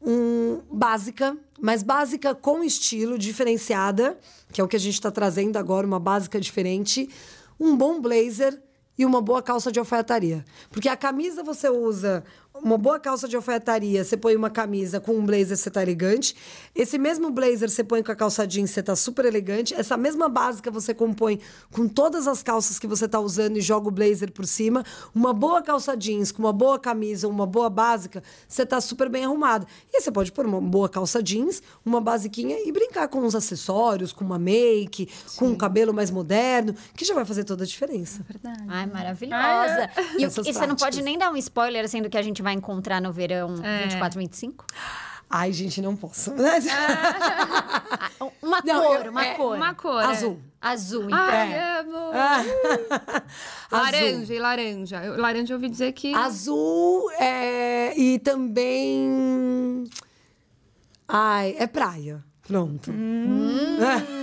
um, básica, mas básica com estilo, diferenciada, que é o que a gente está trazendo agora, uma básica diferente, um bom blazer e uma boa calça de alfaiataria. Porque a camisa você usa uma boa calça de alfaiataria, você põe uma camisa com um blazer, você tá elegante. Esse mesmo blazer você põe com a calça jeans, você tá super elegante. Essa mesma básica você compõe com todas as calças que você tá usando e joga o blazer por cima. Uma boa calça jeans com uma boa camisa, uma boa básica, você tá super bem arrumado. E você pode pôr uma boa calça jeans, uma basiquinha e brincar com os acessórios, com uma make, Sim. com um cabelo mais moderno, que já vai fazer toda a diferença. É verdade. Ai, maravilhosa. Ai, ah, é. E, e você não pode nem dar um spoiler sendo que a gente gente vai encontrar no verão é. 24, 25? Ai, gente, não posso. Ah. uma não, cor, eu, uma é, cor. Uma cor. É. Azul. Azul, então. Ai, é. amo. Ah. laranja e laranja. Eu, laranja eu ouvi dizer que... Azul é, e também... Ai, é praia. Pronto. Hum.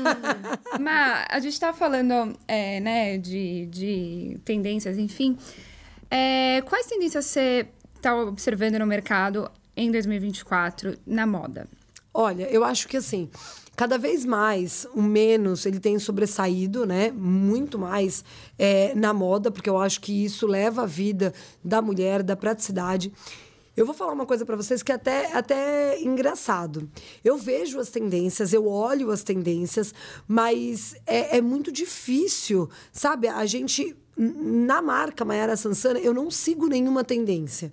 Mas a gente tá falando, é, né, de, de tendências, enfim. É, quais tendências você está observando no mercado em 2024 na moda? Olha, eu acho que assim, cada vez mais o menos ele tem sobressaído, né? Muito mais é, na moda, porque eu acho que isso leva a vida da mulher, da praticidade. Eu vou falar uma coisa para vocês que é até, até engraçado. Eu vejo as tendências, eu olho as tendências, mas é, é muito difícil, sabe? A gente na marca Maiara Sansana, eu não sigo nenhuma tendência.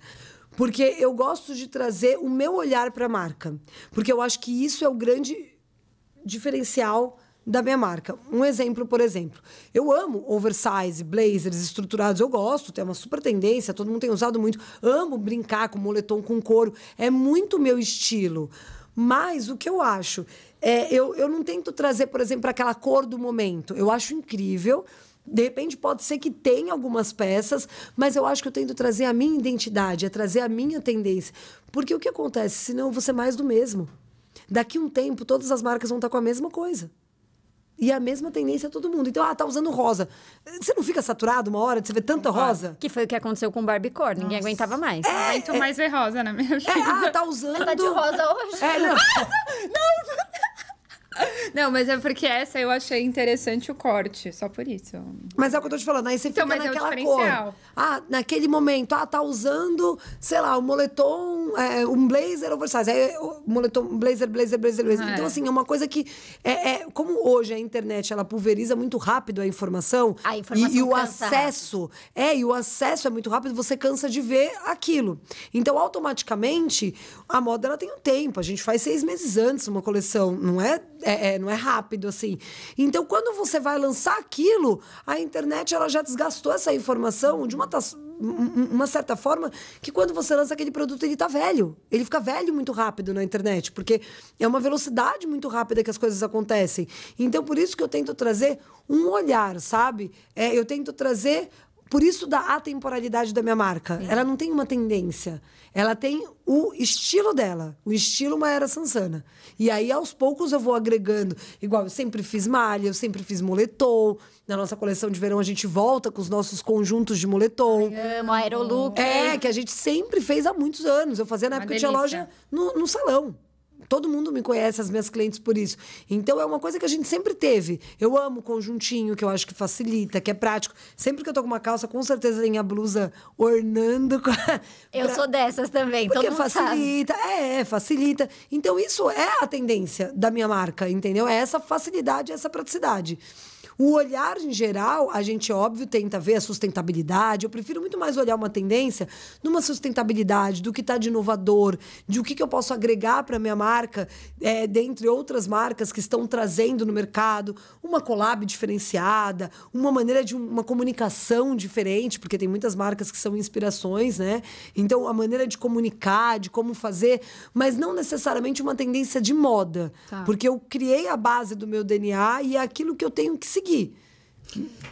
Porque eu gosto de trazer o meu olhar para a marca. Porque eu acho que isso é o grande diferencial da minha marca. Um exemplo, por exemplo. Eu amo oversize, blazers estruturados, eu gosto, tem uma super tendência, todo mundo tem usado muito. Amo brincar com moletom com couro, é muito meu estilo. Mas o que eu acho é, eu, eu não tento trazer, por exemplo, aquela cor do momento. Eu acho incrível, de repente, pode ser que tenha algumas peças, mas eu acho que eu tento trazer a minha identidade, é trazer a minha tendência. Porque o que acontece? Senão, você é mais do mesmo. Daqui um tempo, todas as marcas vão estar com a mesma coisa. E a mesma tendência a todo mundo. Então, ah, tá usando rosa. Você não fica saturado uma hora de você ver tanta rosa? Que foi o que aconteceu com o Barbie Cor. Ninguém Nossa. aguentava mais. É, muito é, mais ver rosa na né, minha É, ah, tá usando... Tá de rosa hoje? É, não. Ah, não, não. Não, mas é porque essa eu achei interessante o corte, só por isso. Mas é o que eu tô te falando, aí você então, fica é naquela é cor. Ah, naquele momento, ah, tá usando, sei lá, um moletom, é, um blazer oversize. Aí, o moletom, blazer, blazer, blazer, blazer. Ah, então, é. assim, é uma coisa que. É, é, como hoje a internet ela pulveriza muito rápido a informação. A informação e, e o acesso. É, e o acesso é muito rápido, você cansa de ver aquilo. Então, automaticamente, a moda ela tem um tempo. A gente faz seis meses antes uma coleção, não é é, é, não é rápido assim. Então, quando você vai lançar aquilo, a internet ela já desgastou essa informação de uma, uma certa forma que quando você lança aquele produto ele está velho. Ele fica velho muito rápido na internet, porque é uma velocidade muito rápida que as coisas acontecem. Então, por isso que eu tento trazer um olhar, sabe? É, eu tento trazer por isso da atemporalidade da minha marca. Sim. Ela não tem uma tendência. Ela tem o estilo dela. O estilo Maera Sansana. E aí, aos poucos, eu vou agregando. Igual, eu sempre fiz malha, eu sempre fiz moletom. Na nossa coleção de verão, a gente volta com os nossos conjuntos de moletom. Ai, amo, aerolook. É, que a gente sempre fez há muitos anos. Eu fazia na uma época que tinha loja no, no salão. Todo mundo me conhece, as minhas clientes, por isso. Então, é uma coisa que a gente sempre teve. Eu amo conjuntinho, que eu acho que facilita, que é prático. Sempre que eu tô com uma calça, com certeza tem a blusa ornando. A... Eu pra... sou dessas também, Porque todo facilita, sabe. É, é, facilita. Então, isso é a tendência da minha marca, entendeu? É essa facilidade, é essa praticidade. O olhar em geral, a gente, óbvio, tenta ver a sustentabilidade. Eu prefiro muito mais olhar uma tendência numa sustentabilidade, do que está de inovador, de o que, que eu posso agregar para minha marca, é, dentre outras marcas que estão trazendo no mercado, uma collab diferenciada, uma maneira de uma comunicação diferente, porque tem muitas marcas que são inspirações, né? Então, a maneira de comunicar, de como fazer, mas não necessariamente uma tendência de moda. Tá. Porque eu criei a base do meu DNA e é aquilo que eu tenho que seguir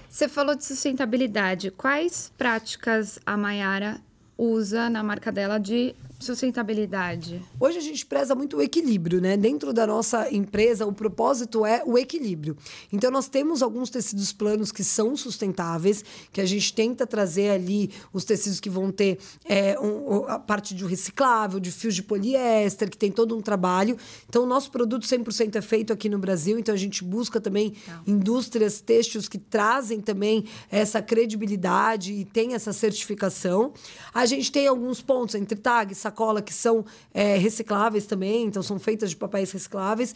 você falou de sustentabilidade. Quais práticas a Maiara usa na marca dela de sustentabilidade? Hoje a gente preza muito o equilíbrio, né? Dentro da nossa empresa, o propósito é o equilíbrio. Então, nós temos alguns tecidos planos que são sustentáveis, que a gente tenta trazer ali os tecidos que vão ter é, um, a parte de reciclável, de fios de poliéster, que tem todo um trabalho. Então, o nosso produto 100% é feito aqui no Brasil, então a gente busca também Não. indústrias textos que trazem também essa credibilidade e tem essa certificação. A gente tem alguns pontos entre tags, cola que são é, recicláveis também, então são feitas de papéis recicláveis.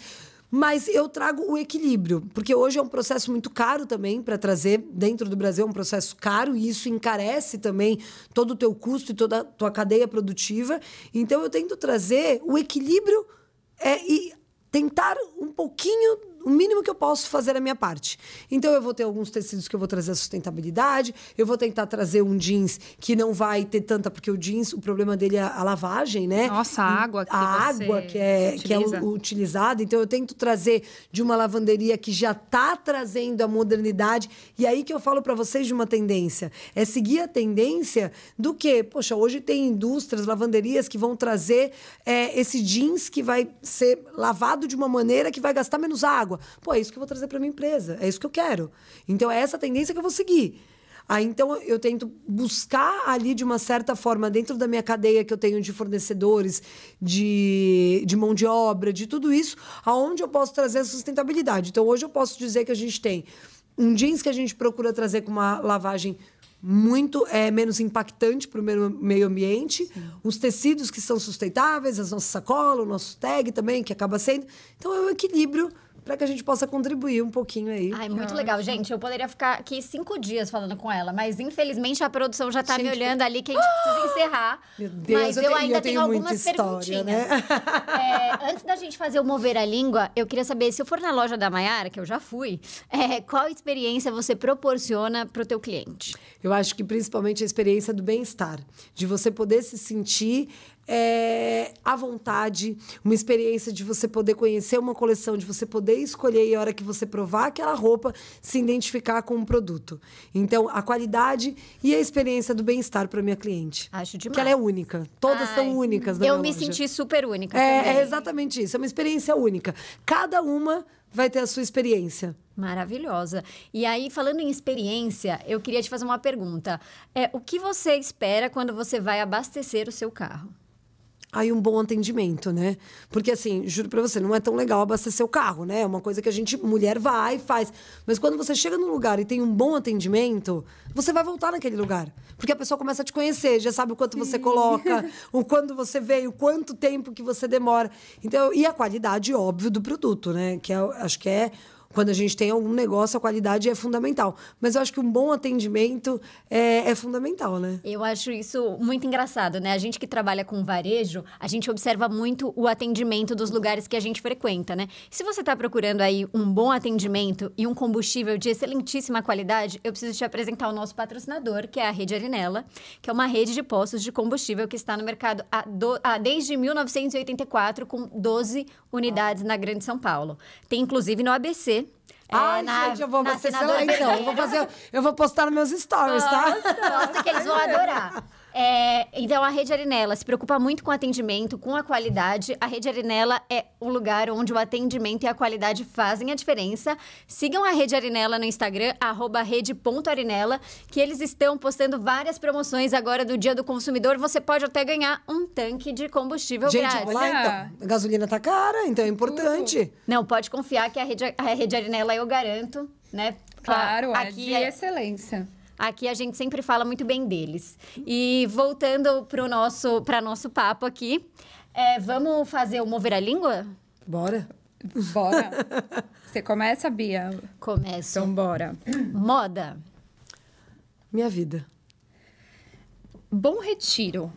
Mas eu trago o equilíbrio, porque hoje é um processo muito caro também para trazer dentro do Brasil, é um processo caro e isso encarece também todo o teu custo e toda a tua cadeia produtiva. Então eu tento trazer o equilíbrio é, e tentar um pouquinho o mínimo que eu posso fazer a minha parte. Então eu vou ter alguns tecidos que eu vou trazer a sustentabilidade, eu vou tentar trazer um jeans que não vai ter tanta, porque o jeans, o problema dele é a lavagem, né? Nossa, a água que A você água que é, que é utilizada. Então eu tento trazer de uma lavanderia que já está trazendo a modernidade. E aí que eu falo para vocês de uma tendência. É seguir a tendência do que, poxa, hoje tem indústrias, lavanderias que vão trazer é, esse jeans que vai ser lavado de uma maneira que vai gastar menos água água. Pô, é isso que eu vou trazer para minha empresa, é isso que eu quero. Então é essa tendência que eu vou seguir. Aí então eu tento buscar ali de uma certa forma, dentro da minha cadeia que eu tenho de fornecedores, de, de mão de obra, de tudo isso, aonde eu posso trazer a sustentabilidade. Então hoje eu posso dizer que a gente tem um jeans que a gente procura trazer com uma lavagem muito é, menos impactante para o meio ambiente, Sim. os tecidos que são sustentáveis, as nossas sacolas, o nosso tag também, que acaba sendo. Então é um equilíbrio para que a gente possa contribuir um pouquinho aí. Ai, muito legal, gente. Eu poderia ficar aqui cinco dias falando com ela, mas infelizmente a produção já tá gente, me olhando ali que a gente precisa encerrar. Meu Deus, mas eu, eu ainda eu tenho, tenho algumas história, né? perguntinhas. Né? é, antes da gente fazer o mover a língua, eu queria saber se eu for na loja da Maiara, que eu já fui, é, qual experiência você proporciona para o teu cliente? Eu acho que principalmente a experiência do bem-estar, de você poder se sentir é, a vontade, uma experiência de você poder conhecer uma coleção, de você poder escolher e a hora que você provar aquela roupa, se identificar com o um produto. Então, a qualidade e a experiência do bem-estar para minha cliente. Acho demais. Que ela é única. Todas Ai, são únicas. Né, eu me loja. senti super única. É, é exatamente isso. É uma experiência única. Cada uma vai ter a sua experiência. Maravilhosa. E aí, falando em experiência, eu queria te fazer uma pergunta. É, o que você espera quando você vai abastecer o seu carro? aí um bom atendimento, né? Porque assim, juro para você, não é tão legal abastecer o carro, né? É uma coisa que a gente mulher vai e faz, mas quando você chega num lugar e tem um bom atendimento, você vai voltar naquele lugar, porque a pessoa começa a te conhecer, já sabe o quanto Sim. você coloca, o quando você veio, quanto tempo que você demora. Então, e a qualidade óbvio do produto, né? Que é, acho que é quando a gente tem algum negócio, a qualidade é fundamental. Mas eu acho que um bom atendimento é, é fundamental, né? Eu acho isso muito engraçado, né? A gente que trabalha com varejo, a gente observa muito o atendimento dos lugares que a gente frequenta, né? Se você está procurando aí um bom atendimento e um combustível de excelentíssima qualidade, eu preciso te apresentar o nosso patrocinador, que é a Rede Arinela, que é uma rede de postos de combustível que está no mercado há do... desde 1984, com 12 unidades na Grande São Paulo. Tem inclusive no ABC, ah, É, na, gente, eu vou, na lá, então, eu vou fazer, eu vou postar nos meus stories, tá? Posta. tá? Nossa, que eles vão adorar. É, então, a Rede Arinela se preocupa muito com o atendimento, com a qualidade. A Rede Arinela é o lugar onde o atendimento e a qualidade fazem a diferença. Sigam a Rede Arinela no Instagram, rede.arinela, que eles estão postando várias promoções agora do Dia do Consumidor. Você pode até ganhar um tanque de combustível Gente, grátis. Gente, então. Ah. A gasolina tá cara, então é importante. Não, pode confiar que a Rede, a Rede Arinela eu garanto, né? Claro, é aqui é de excelência. Aqui a gente sempre fala muito bem deles. E voltando para nosso, nosso papo aqui, é, vamos fazer o mover a língua? Bora. Bora. Você começa, Bia? Começo. Então, bora. Moda. Minha vida. Bom Retiro.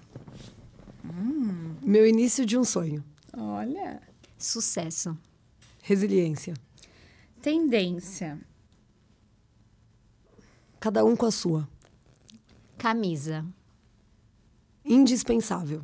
Hum. Meu início de um sonho. Olha. Sucesso. Resiliência. Tendência cada um com a sua. Camisa. Indispensável.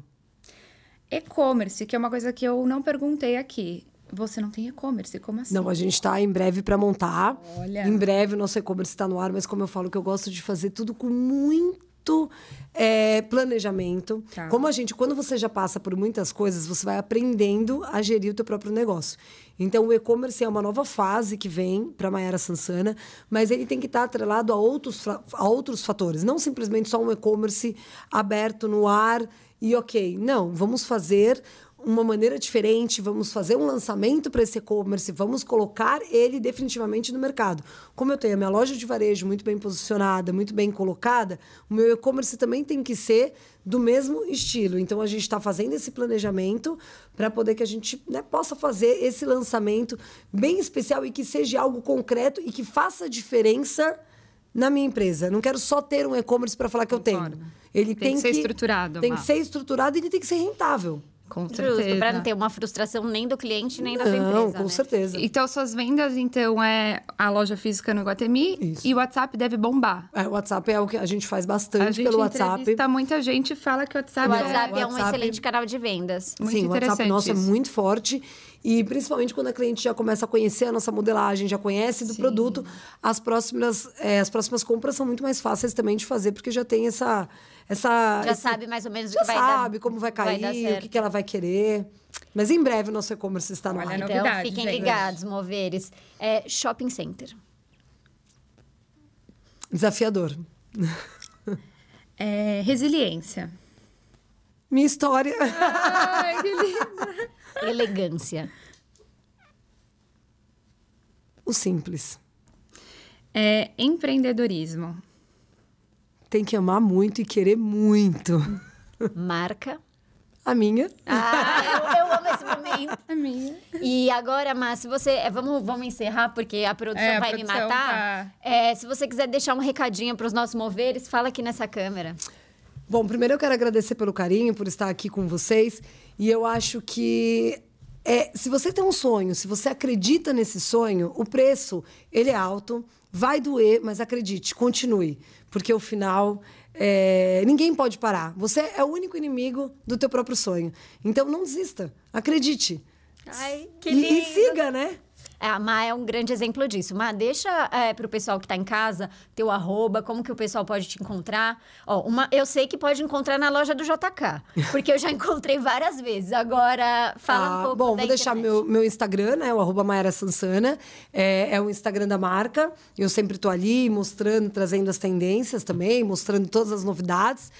E-commerce, que é uma coisa que eu não perguntei aqui. Você não tem e-commerce, como assim? Não, a gente está em breve para montar. Olha. Em breve o nosso e-commerce está no ar, mas como eu falo que eu gosto de fazer tudo com muito muito é, planejamento. Tá. Como a gente, quando você já passa por muitas coisas, você vai aprendendo a gerir o teu próprio negócio. Então, o e-commerce é uma nova fase que vem para Mayara Sansana, mas ele tem que estar tá atrelado a outros, a outros fatores. Não simplesmente só um e-commerce aberto no ar e ok. Não, vamos fazer uma maneira diferente, vamos fazer um lançamento para esse e-commerce, vamos colocar ele definitivamente no mercado. Como eu tenho a minha loja de varejo muito bem posicionada, muito bem colocada, o meu e-commerce também tem que ser do mesmo estilo. Então a gente está fazendo esse planejamento para poder que a gente né, possa fazer esse lançamento bem especial e que seja algo concreto e que faça diferença na minha empresa. Não quero só ter um e-commerce para falar que eu tenho. Ele tem, tem que ser que, estruturado. Tem que ser estruturado e ele tem que ser rentável. Com certeza. Para não ter uma frustração nem do cliente, nem não, da sua Não, com né? certeza. Então, suas vendas, então, é a loja física no Guatemi Isso. e o WhatsApp deve bombar. É, o WhatsApp é o que a gente faz bastante a gente pelo WhatsApp. muita gente fala que o WhatsApp, o é WhatsApp é, é, é um WhatsApp... excelente canal de vendas. Muito Sim, o WhatsApp nosso é muito forte. E principalmente quando a cliente já começa a conhecer a nossa modelagem, já conhece do Sim. produto, as próximas, é, as próximas compras são muito mais fáceis também de fazer, porque já tem essa essa. Já esse, sabe mais ou menos já o que vai sabe dar, como vai cair, vai o que, que ela vai querer. Mas em breve nosso e-commerce está no ar. É então, novidade, fiquem gente. ligados, moveres. É, shopping center. Desafiador. É, resiliência. Minha história. Ai, que linda. Elegância. O simples. É, empreendedorismo. Tem que amar muito e querer muito. Marca. A minha. Ah, eu, eu, amo esse momento. A minha. E agora, mas se você. É, vamos, vamos encerrar, porque a produção é, a vai produção me matar. Tá... É, se você quiser deixar um recadinho para os nossos moveres, fala aqui nessa câmera. Bom, primeiro eu quero agradecer pelo carinho, por estar aqui com vocês. E eu acho que. É, se você tem um sonho, se você acredita nesse sonho, o preço ele é alto, vai doer, mas acredite, continue porque o final é, ninguém pode parar. Você é o único inimigo do teu próprio sonho. Então não desista, acredite. Ai, que lindo. E, e siga, né? É, a Má é um grande exemplo disso. Má, deixa é, para o pessoal que está em casa, teu arroba, como que o pessoal pode te encontrar. Ó, uma, eu sei que pode encontrar na loja do JK, porque eu já encontrei várias vezes. Agora, fala ah, um pouco Bom, vou internet. deixar meu, meu Instagram, né? O arroba Maera Sansana. É, é o Instagram da marca. Eu sempre estou ali mostrando, trazendo as tendências também, mostrando todas as novidades.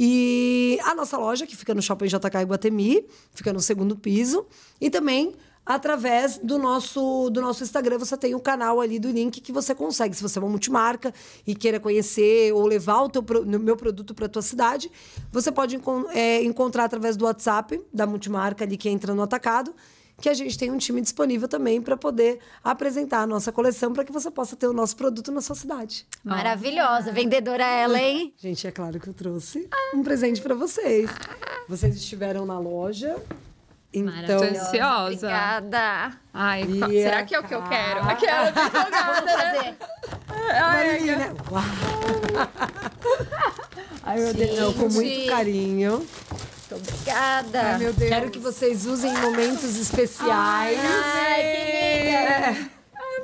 E a nossa loja, que fica no Shopping JK Iguatemi, fica no segundo piso. E também através do nosso, do nosso Instagram. Você tem o um canal ali do link que você consegue. Se você é uma multimarca e queira conhecer ou levar o, teu, meu produto para a tua cidade, você pode é, encontrar através do WhatsApp da multimarca ali que entra no atacado que a gente tem um time disponível também para poder apresentar a nossa coleção para que você possa ter o nosso produto na sua cidade. Maravilhosa, vendedora ela, hein? Gente, é claro que eu trouxe um presente para vocês. Vocês estiveram na loja, então, ansiosa. Obrigada. Ai, será que é o que eu quero? Aquela é tá advogada, né? Ai, Marina, uau. Ai, meu Deus, não, com muito carinho. Muito obrigada. Ai, meu Deus. Quero que vocês usem em momentos especiais. Ai, que linda. É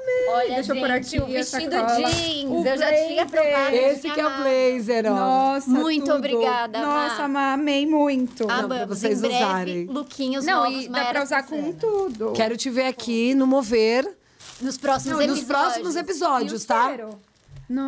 amei. Olha, Deixa gente, eu por aqui o vestido jeans. O eu já tinha provado. Esse que é o blazer, ó. Nossa, Muito tudo. obrigada, Nossa, Má. amei muito. Amamos. pra vocês breve, usarem. lookinhos Não, novos, e dá pra usar com tudo. Quero te ver aqui no Mover. Nos próximos Não, episódios. Nos próximos episódios, tá? Quero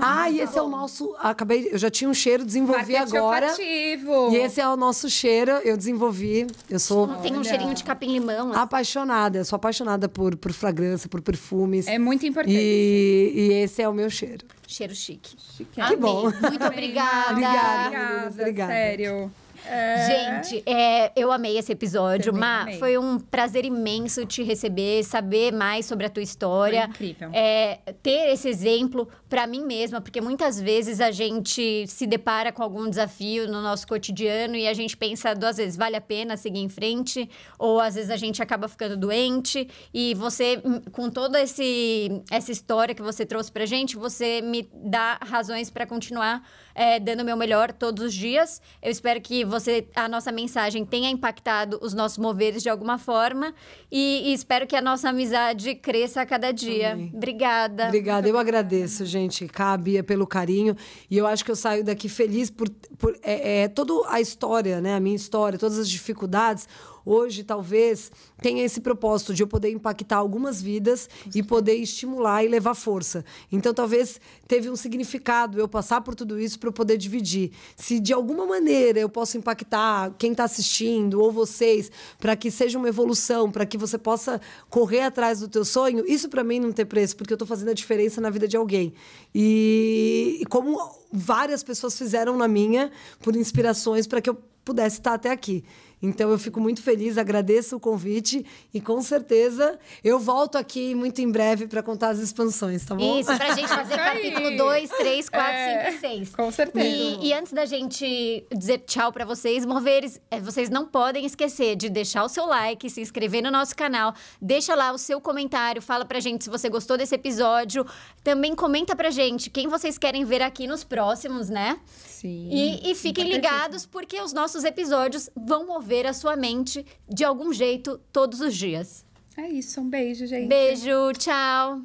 ah, e esse é o nosso. Acabei, eu já tinha um cheiro, desenvolvi Marketing agora. Olfativo. E esse é o nosso cheiro, eu desenvolvi. Eu sou. Não tem um cheirinho de capim-limão. Assim. Apaixonada, eu sou apaixonada por, por fragrância, por perfumes. É muito importante. E, e esse é o meu cheiro. Cheiro chique. chique. Que bom. Muito obrigada. Obrigada. Obrigada. obrigada. Sério. É. Gente, é, eu amei esse episódio. Ma, foi um prazer imenso te receber, saber mais sobre a tua história. Foi incrível. É, ter esse exemplo para mim mesma, porque muitas vezes a gente se depara com algum desafio no nosso cotidiano e a gente pensa duas vezes, vale a pena seguir em frente? Ou às vezes a gente acaba ficando doente. E você, hum, com toda essa história que você trouxe pra gente, você me dá razões para continuar é, dando o meu melhor todos os dias. Eu espero que você, a nossa mensagem tenha impactado os nossos moveres de alguma forma. E, e espero que a nossa amizade cresça a cada dia. Amém. Obrigada. Obrigada. Eu agradeço, gente, Cabia, é pelo carinho. E eu acho que eu saio daqui feliz por, por é, é, toda a história, né? A minha história, todas as dificuldades hoje talvez tenha esse propósito de eu poder impactar algumas vidas e poder estimular e levar força. Então talvez teve um significado eu passar por tudo isso para eu poder dividir. Se de alguma maneira eu posso impactar quem está assistindo ou vocês para que seja uma evolução, para que você possa correr atrás do teu sonho, isso para mim não tem preço, porque eu estou fazendo a diferença na vida de alguém. E, e como várias pessoas fizeram na minha por inspirações para que eu pudesse estar tá até aqui. Então eu fico muito feliz, agradeço o convite e com certeza eu volto aqui muito em breve para contar as expansões, tá bom? Isso, pra gente fazer capítulo 2, 3, 4, 5 e 6. Com certeza. E, e, antes da gente dizer tchau para vocês, moveres, é, vocês não podem esquecer de deixar o seu like, se inscrever no nosso canal, deixa lá o seu comentário, fala pra gente se você gostou desse episódio, também comenta pra gente quem vocês querem ver aqui nos próximos, né? Sim. E, e fiquem tá ligados, porque os nossos episódios vão mover a sua mente de algum jeito todos os dias. É isso. Um beijo, gente. Beijo. Tchau.